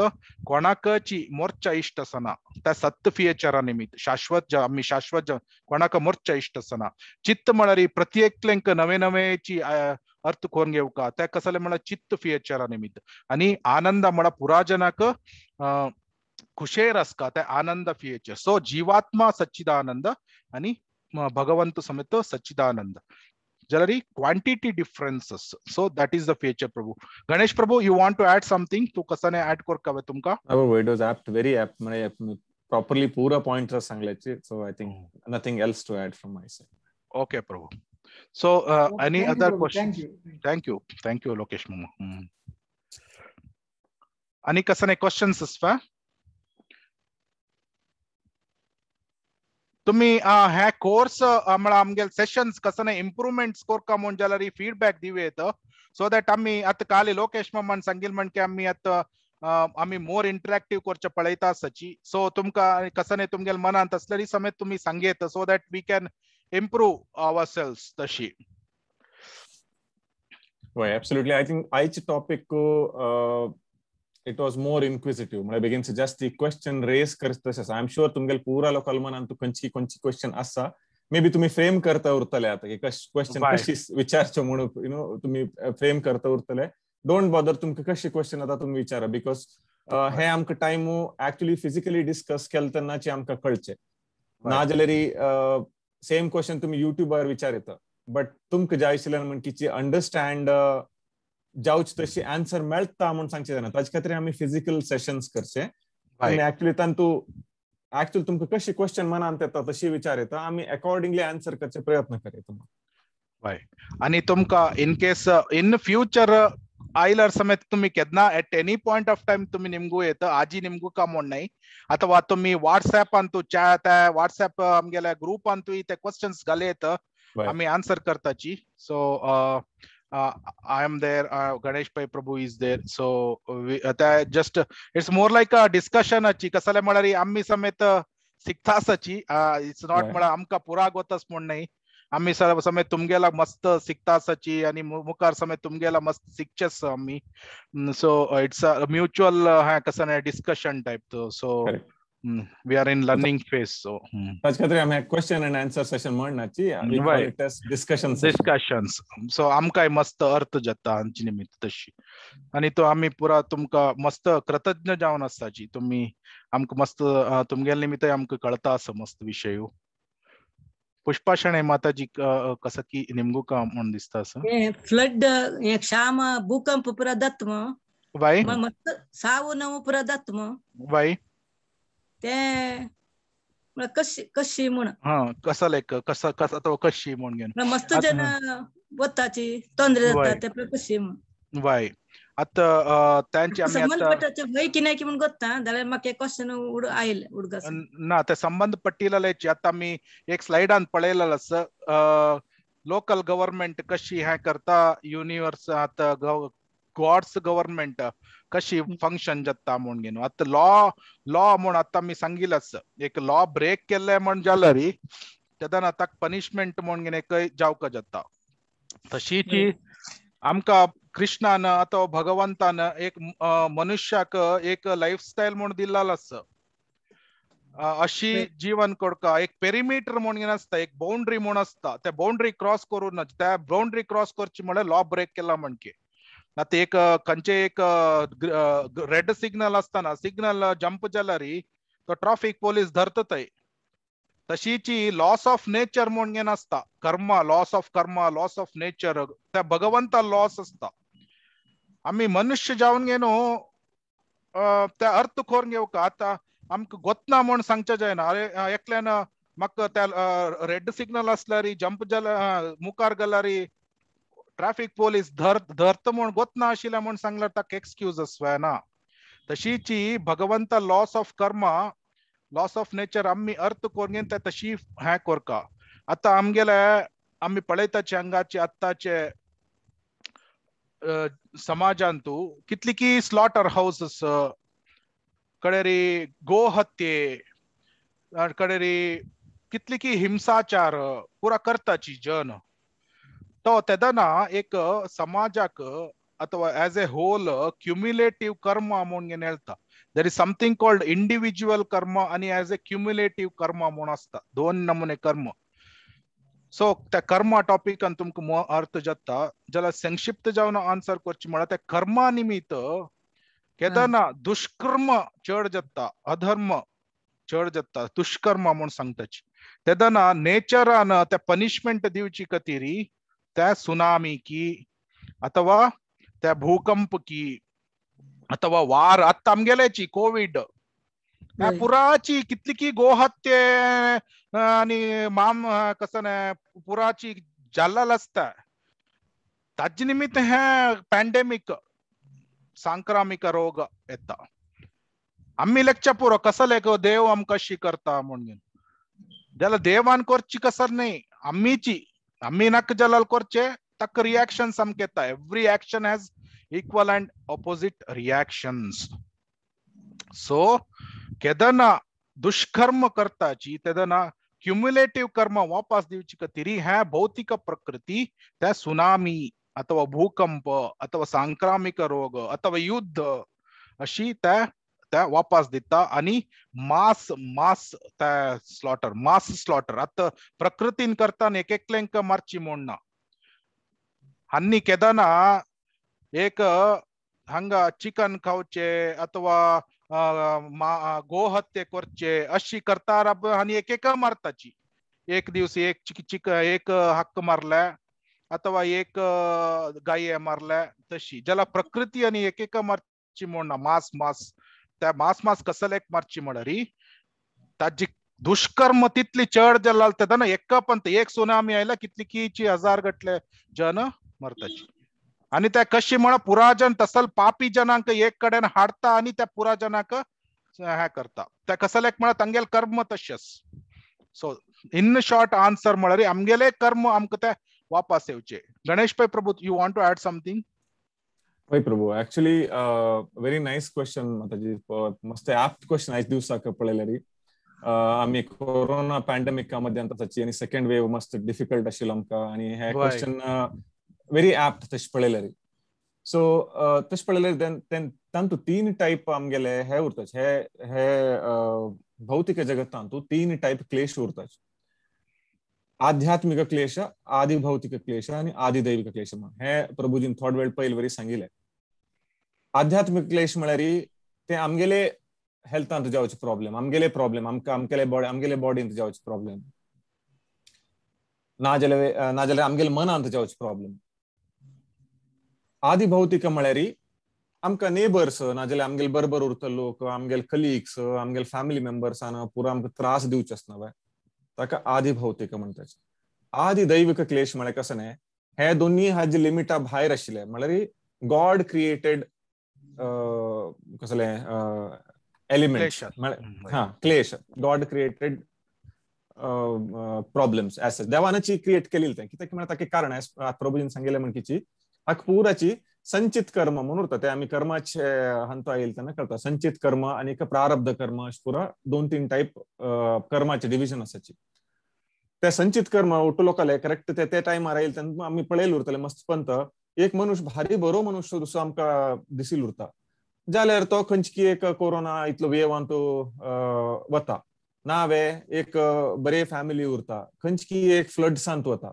[SPEAKER 1] कोणाकची मोर्चा ಮೊರ್ಚ सना त्या सत्त ಫಿಯಚರ निमित्त शाश्वत जा आम्ही शाश्वत जा कोणाक मोर्चा इष्टसना चित्त प्रत्येक प्रत्येकलेंक नवे नवेची अर्थ कोण का त्या कसले म्हणा चित्त फियचरा निमित्त आणि आनंद म्हणा पुराजनाक अं खुशेर आसता ते आनंद फियचर सो जीवात्मा सच्चिदानंद आणि भगवंत समेत सच्चिदानंद Jalari, quantity differences. So that is the feature, Prabhu. Ganesh Prabhu, you want to add something? To kasane add kor ve tumka? Oh, it was apt, very apt.
[SPEAKER 2] Properly pura points sanglechi. So I think nothing else to add from my side.
[SPEAKER 1] Okay, Prabhu. So uh, any other you, questions? Thank you. Thank you. Thank you, Lokesh Mama. Hmm. Any kasane questions, Uh, तुम्ही हे कोर्स आमगेल सेशन्स कसं नाही इंप्रूवमेंट स्कोर का म्हणून जर फीडबॅक दिवेत सो दॅट आम्ही आतां काल लोकेश मामान म्हण म्हणके आम्ही आतां आम्ही मोर इंटरॅक्टीव करचे पळयता सची सो कसं नाही तुमगेल मनांत आसलेली समेत तुम्ही सांगेत so that we can improve our selves तशी
[SPEAKER 2] absolutely i think think topic ko uh, it was more inquisitive म्हळ्यार बेगीन जास्ती क्वेश्चन रेज करत तशें आसा आय एम शुअर तुमगेल पुरा लोकल मनान तुका खंयची खंयची क्वेश्चन आसा मे बी तुमी फ्रेम करता उरतले आता की क्वेश्चन कशी विचारचे म्हणून यु नो तुम्ही फ्रेम करता उरतले डोंट बॉदर तुमकां कशी क्वेश्चन आता तुम्ही विचारा बिकॉज हे आमकां टायमू एक्चुअली फिजिकली डिस्कस केलं तेन्नाचे आमकां कळचे नाजाल्यार सेम क्वेश्चन तुम्ही युट्यूबार विचारता बट तुमकां जाय आशिल्ल्यान म्हणकीची अंडरस्टँड जाऊच तशी आन्सर मेळटा म्हणून सांगचे ना ताजे खातीर आमी फिजिकल सेशन्स करचे आणि एक्चुली तातूंत एक्चुअली तुमकां कशी क्वेश्चन मनांत येता तशी विचार येता आमी अकॉर्डिंगली आन्सर करचे प्रयत्न
[SPEAKER 1] करया तुम्हाला आणि तुमका इन केस इन फ्युचर आयलर समेत तुम्ही केदना at any point of time तुम्ही निमगू येत आजी निमगू का म्हण नाही अथवा तुम्ही व्हॉट्सॲप तू चॅट आहे व्हॉट्सॲप uh, आमगेल्या ग्रुपान तू ते क्वेश्चन्स घाले येतं आम्ही आन्सर करताची so uh, uh, I'm there, uh, Ganesh Pai Prabhu is there. So uh, we, uh, just, uh, it's more like a discussion. Achi, uh, kasale madari ammi samet uh, sikta sachi. It's not yeah. mada amka pura gotas nahi. आम्ही सर्व समय तुमगेला मस्त शिकतासाची आणि मुखार समय तुमगेला मस्त शिकचेस आम्ही so it's it's a mutual discussion type तो so so, we are in learning phase so i have a question and answer session more chi, why discussion discussions so am kai mast arth jata anchi nimit tashi ani to ami pura tumka mast kratajna javan asta ji tumhi amka mast tumge nimit amka kalta samast vishayu Pushpa शणे माताजी कस की निमगू का म्हणून दिसत असं
[SPEAKER 3] फ्लड क्षाम
[SPEAKER 1] भूकंप पुरा दत्त बाई मस्त
[SPEAKER 3] सावू नऊ ते कशी कशी म्हण
[SPEAKER 1] कसा लायक कसा कसा तो कशी म्हण घेऊन मस्त जेन्ना
[SPEAKER 3] वताची तंद्र ते कशी म्हण
[SPEAKER 1] वाय आता त्यांची आम्ही आता
[SPEAKER 3] की म्हण कोत्ता जाल्यार म्हाका एक क्वेश्चन उड आयल उडगा
[SPEAKER 1] ना ते पट्टीला पट्टिलाचे आता मी एक स्लायडान पळयलेलो असं लोकल गव्हर्नमेंट कशी हे करता युनिवर्स आता गॉड्स गव्हर्नमेंट कशी फंक्शन जाता म्हूण घेवन आतां लॉ लॉ म्हणून आता मी सांगिलाच एक लॉ ब्रेक केले म्हणून जालो री त्यादान आता पनिशमेंट म्हणून घेणे जावक जावका जाता तशी ती आमकां कृष्णान अथवा भगवंतान एक मनुष्याक एक लाईफस्टाईल म्हणून दिल्लेलो आसा अशी जीवन कोडका एक पेरिमीटर म्हणून असता एक बाउंड्री म्हणून असता त्या बाउंड्री क्रॉस करून त्या बाउंड्री क्रॉस करची म्हणजे लॉ ब्रेक केला म्हणके ना एक खंचे एक रेड सिग्नल असताना सिग्नल जंप जाल्यारी तो ट्रॅफिक पोलीस धरत तशीची लॉस ऑफ नेचर म्हूण घे आसता karma laws of karma laws of nature त्या भगवंता लॉस असता आम्ही मनुष्य जावन घेनू त्या अर्थ कोरून घेवकात आमकां गोतना म्हूण सांगचें जायना अरे एकल्यान म्हाका त्या रेड सिग्नल असल्यारी जंप जाल्यार मुखार गेल्यारी पोलीस पोलीस धर्त म्हणून म्हूण ना म्हणून म्हूण सांगल्यार ताक एक्सक्यूज आसपाना ना भगवंत laws of karma laws of nature आम्ही अर्थ कोरगेन ते तशी हे कोरका आता आमगेले आमी पळयताचे अंगाचे आत्ताचे समाजान कितली की स्लॉटर हाऊसेस कडेरी गोहत्ये कडेरी कितली की हिंसाचार पुरा करताची जन तो ತದನ एक समाजाक अथवा as a whole cumulative karma amount ಹೇಳ್ತಾ there is something called individual karma आणि एज ए ಕ್ಯುಮ್ಯುಲೇಟಿವ್ कर्म म्हणून असता दोन नमुने कर्म सो त्या कर्म टॉपिक तुमकां अर्थ जाता जाल्यार संक्षिप्त जावन आन्सर करची म्हळ्यार त्या कर्मा निमित्त केदना दुष्कर्म चड जाता अधर्म चड जाता दुष्कर्म म्हूण सांगताची तेदना नेचरान ते पनिशमेंट दिवची कतिरी त्या सुनामी की अथवा त्या की अथवा वार वार आमगेल्याची कोविड त्या पुराची की गोहत्ये आणि माम कसं पुराची जाल्लाल लस्त तज निमित्त हे पॅन्डेमिक सांक्रामिक रोग येता आम्ही लेखच्या पुरो कसले देव आमकां कशी करता म्हणून त्याला देवान कोरची कसर नाही आम्हीची अम्मी नक जलाल कर तक रिएक्शन समकेता है every action has equal and opposite reactions so केदना दुष्कर्म करता ची तेदना कर्म वापस दिवच कतिरी है भौतिक प्रकृति ते सुनामी अथवा भूकंप अथवा सांक्रामिक रोग अथवा युद्ध अशी ते त्या वापस दिता आनी मास मास त्या स्लॉटर मास स्लॉटर आता प्रकृतीन करता एक एक मारची मोड ना हांनी केदना एक हंगा चिकन खावचे अथवा गोहत्ये करचे अशी करता आणि एक एक मारताची एक दिवस एक चिक चिक एक हक्क मारला अथवा एक गाये मारल्या तशी ज्याला प्रकृती आणि एक मारची म्हण मास मास त्या मास मास कसल एक मारची ಮಾಡರಿ ताजी दुष्कर्म तितली चढ जल्ला ना एक पंत एक सुनामी आयला कितली किची हजार गटले जन मरताची आणि त्या कशी म्हण पुराजन तसल पापी जनांक एक कडेन हाडता आणि त्या पुराजनाक हे करता त्या एक म्हण तंगेल कर्म तशस सो इन शॉर्ट आन्सर म्हणरी आमगेले कर्म आमकां ते वापस येऊचे गणेश भाई Prabhu you want to add something
[SPEAKER 2] होय Prabhu actually very nice question Mataji मस्त ऍप्ट क्वेश्चन आयज दिवसाक रे आमी कोरोना पॅन्डेमिका मध्ये ताची आनी सेकंड वेव मस्त डिफिकल्ट आशिल्लो आमकां आनी हे क्वेश्चन व्हेरी ऍप्ट तशें रे सो तशें पळयल्यार तांतू तीन टाईप आमगेले हे उरताच हे हे भौतिक जगतांतू तीन टाईप क्लेश उरताच आध्यात्मिक क्लेश आदी भौतिक क्लेश आणि दैविक क्लेश हे प्रभुजीन थोड वेळ पहिल वरी सांगितले आध्यात्मिक क्लेश म्हळ्यार ते आमगेले हेल्थांत जावचे प्रॉब्लेम आमगेले प्रॉब्लेम आमकां आमगेले बॉडी आमगेले बॉडींत जावचे प्रॉब्लेम ना नाजाल्यार नाजाल्यार आमगेले मनांत जावचे प्रॉब्लेम आदी भौतिक म्हळ्यार आमकां नेबर्स ना नाजाल्यार आमगेले बरोबर उरता लोक आमगेले कलिग्स आमगेले फॅमिली मेंबर्सान पुरा आमकां त्रास दिवचे आसना ताका आदी भौतिक म्हणतात आदी दैविक क्लेश म्हणजे कसं हे दोन्ही हाजे लिमिटा भायर आशिले म्हणजे गॉड क्रिएटेड कसले एलिमेंट हा क्लेश गॉड क्रिएटेड प्रॉब्लेम्स देवानाची क्रिएट केलेली ते कित्याक म्हणजे ताका कारण प्रभूजीन सांगितलं म्हणकीची हा पुराची संचित कर्म म्हणून उरता ते आम्ही कर्माचे हंत येईल त्यांना करता संचित कर्म आणि प्रारब्ध कर्म पुरा दोन तीन टाईप कर्माचे डिव्हिजन असायची त्या संचित कर्म लोकाले करेक्ट ते ते टायमार येईल तेन्ना आमी पळयले उरतले पंत एक मनुष्य भारी बरो मनुष्य दुसरो आमका दिसील उरता जाल्यार तो खंयची एक कोरोना इतलो वेवान वता वे एक बरे फॅमिली उरता खंयची एक फ्लड सांत वता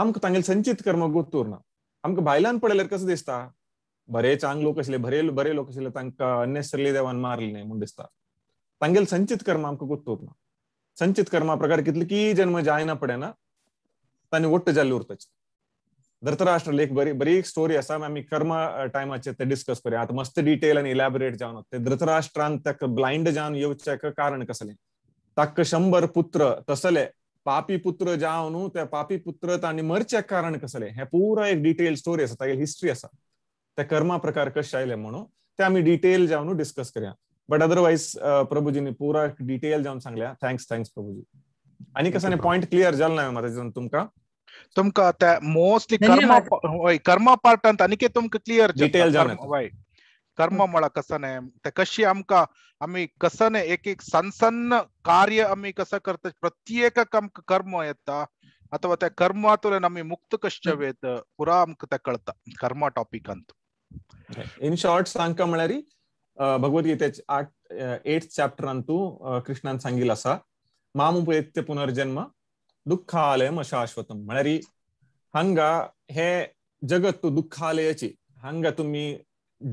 [SPEAKER 2] आमकां तांगेले संचित कर्म गोत उरना आमकां भायल्यान पळयल्यार कसं दिसता बरे चांग लोक आशिल्ले बरे बरे लोक आशिल्ले तांकां अन्यसरली देवान मारले न्ही म्हूण दिसता तांगेले संचित कर्म आमकां गोत उरना संचित कर्मा प्रकार కర్మ की జన్మ జాయిన్ పडेనా ताणें वट्ट जाल्ली उरपाची धर्तराष्ट्र लेख बरी बरी स्टोरी आसा आमी कर्मा टायमाचेर ते डिस्कस करूया आतां मस्त डिटेल आनी इलॅबरेट जावन ते धृतराष्ट्रान ताका ब्लायंड जावन येवचें कारण कसलें ताका शंबर पुत्र तसले पापी पुत्र जावन ते पापी पुत्र तांणी मरचे कारण कसलें हें पुरा एक डिटेल स्टोरी आसा तागेली हिस्ट्री आसा ते कर्मा प्रकार कशें आयले म्हणून ते आमी डिटेल जावन डिस्कस करया बट अदरवाईज प्रभूजींनी पुरा डिटेल जाऊन सांगल्या थँक्स थँक्स प्रभूजी आणि कसं पॉइंट क्लिअर नाही नाही माझ्याजून तुमका
[SPEAKER 1] तुमका त्या मोस्टली कर्म कर्मा पार्ट अंत आणि तुमका क्लिअर डिटेल जाल कर्म म्हणा कसं ते कशी आमका आम्ही कसं एक एक सण कार्य आम्ही कसं करत प्रत्येक कर्म येता कर्मातून आम्ही मुक्त ನಮಗೆ वेत पुरा ಪುರಾ ಅಮ್ಕ ಕಳ್ತ टॉपिक टॉपिक इन शॉर्ट सांग ಸಾಂಕ ಮಳರಿ ಭಗವದ್ಗೀತೆ ಆಟ್ ಏಟ್ ಚಾಪ್ಟರ್ ಅಂತೂ
[SPEAKER 2] ಕೃಷ್ಣನ್ ಸಂಗಿಲ್ಲ ಸ पुनर्जन्म दुःखालयम अशाश्वतम म्हणजे हंगा हे जगत तू दुःखालयाची ಹಂಗ तुम्ही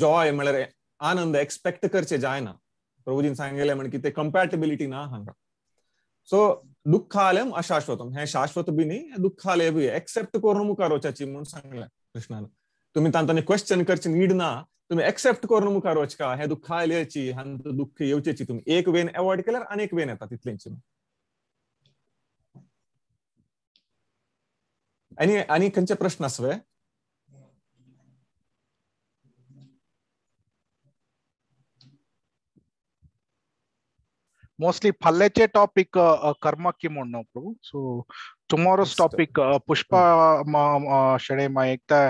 [SPEAKER 2] जॉय म्हणजे आनंद एक्सपेक्ट करचे जायना प्रभुजीन सांगले म्हण की ते कंपॅटेबिलिटी ना हांगा सो दुःखालयम अशाश्वतम हे शाश्वत बी न्ही दुःखालय बी एक्सेप्ट करून मुखार वचाची म्हूण सांगले कृष्णान तुम्ही तांतांनी क्वेश्चन करची नीड ना तुम्ही एक्सेप्ट करून मुखार वचका हे दुःख येवची हा दुःख येवचेची तुम्ही एक वेन अवॉइड केल्यावर अनेक एक वेन येता तितलेंची आनी आनी खंयचे प्रश्न आसवे
[SPEAKER 1] मोस्टली फाल्ल्याचे टॉपिक की म्हणणं Prabhu so tomorrow's topic Pushpa शेळे एकदा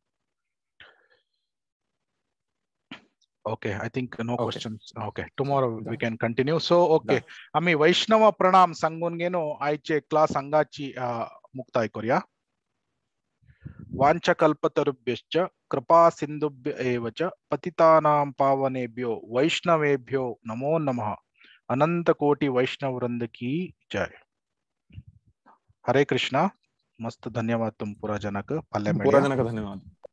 [SPEAKER 1] okay I think no okay. Okay Okay, we we continue so okay okay, आम्ही वैष्णव प्रणाम सांगून घेणो आयचे क्लास अंगाची मुक्ताय करूया वांछकल्पतरुभ्यश्च कृपा सिंधुभ्य एव च पतितानां पावनेभ्यो वैष्णवेभ्यो नमो नमः अनंत कोटि वैष्णव वृंद की जय हरे कृष्णा मस्त धन्यवाद तुम पूरा जनक पूरा धन्यवाद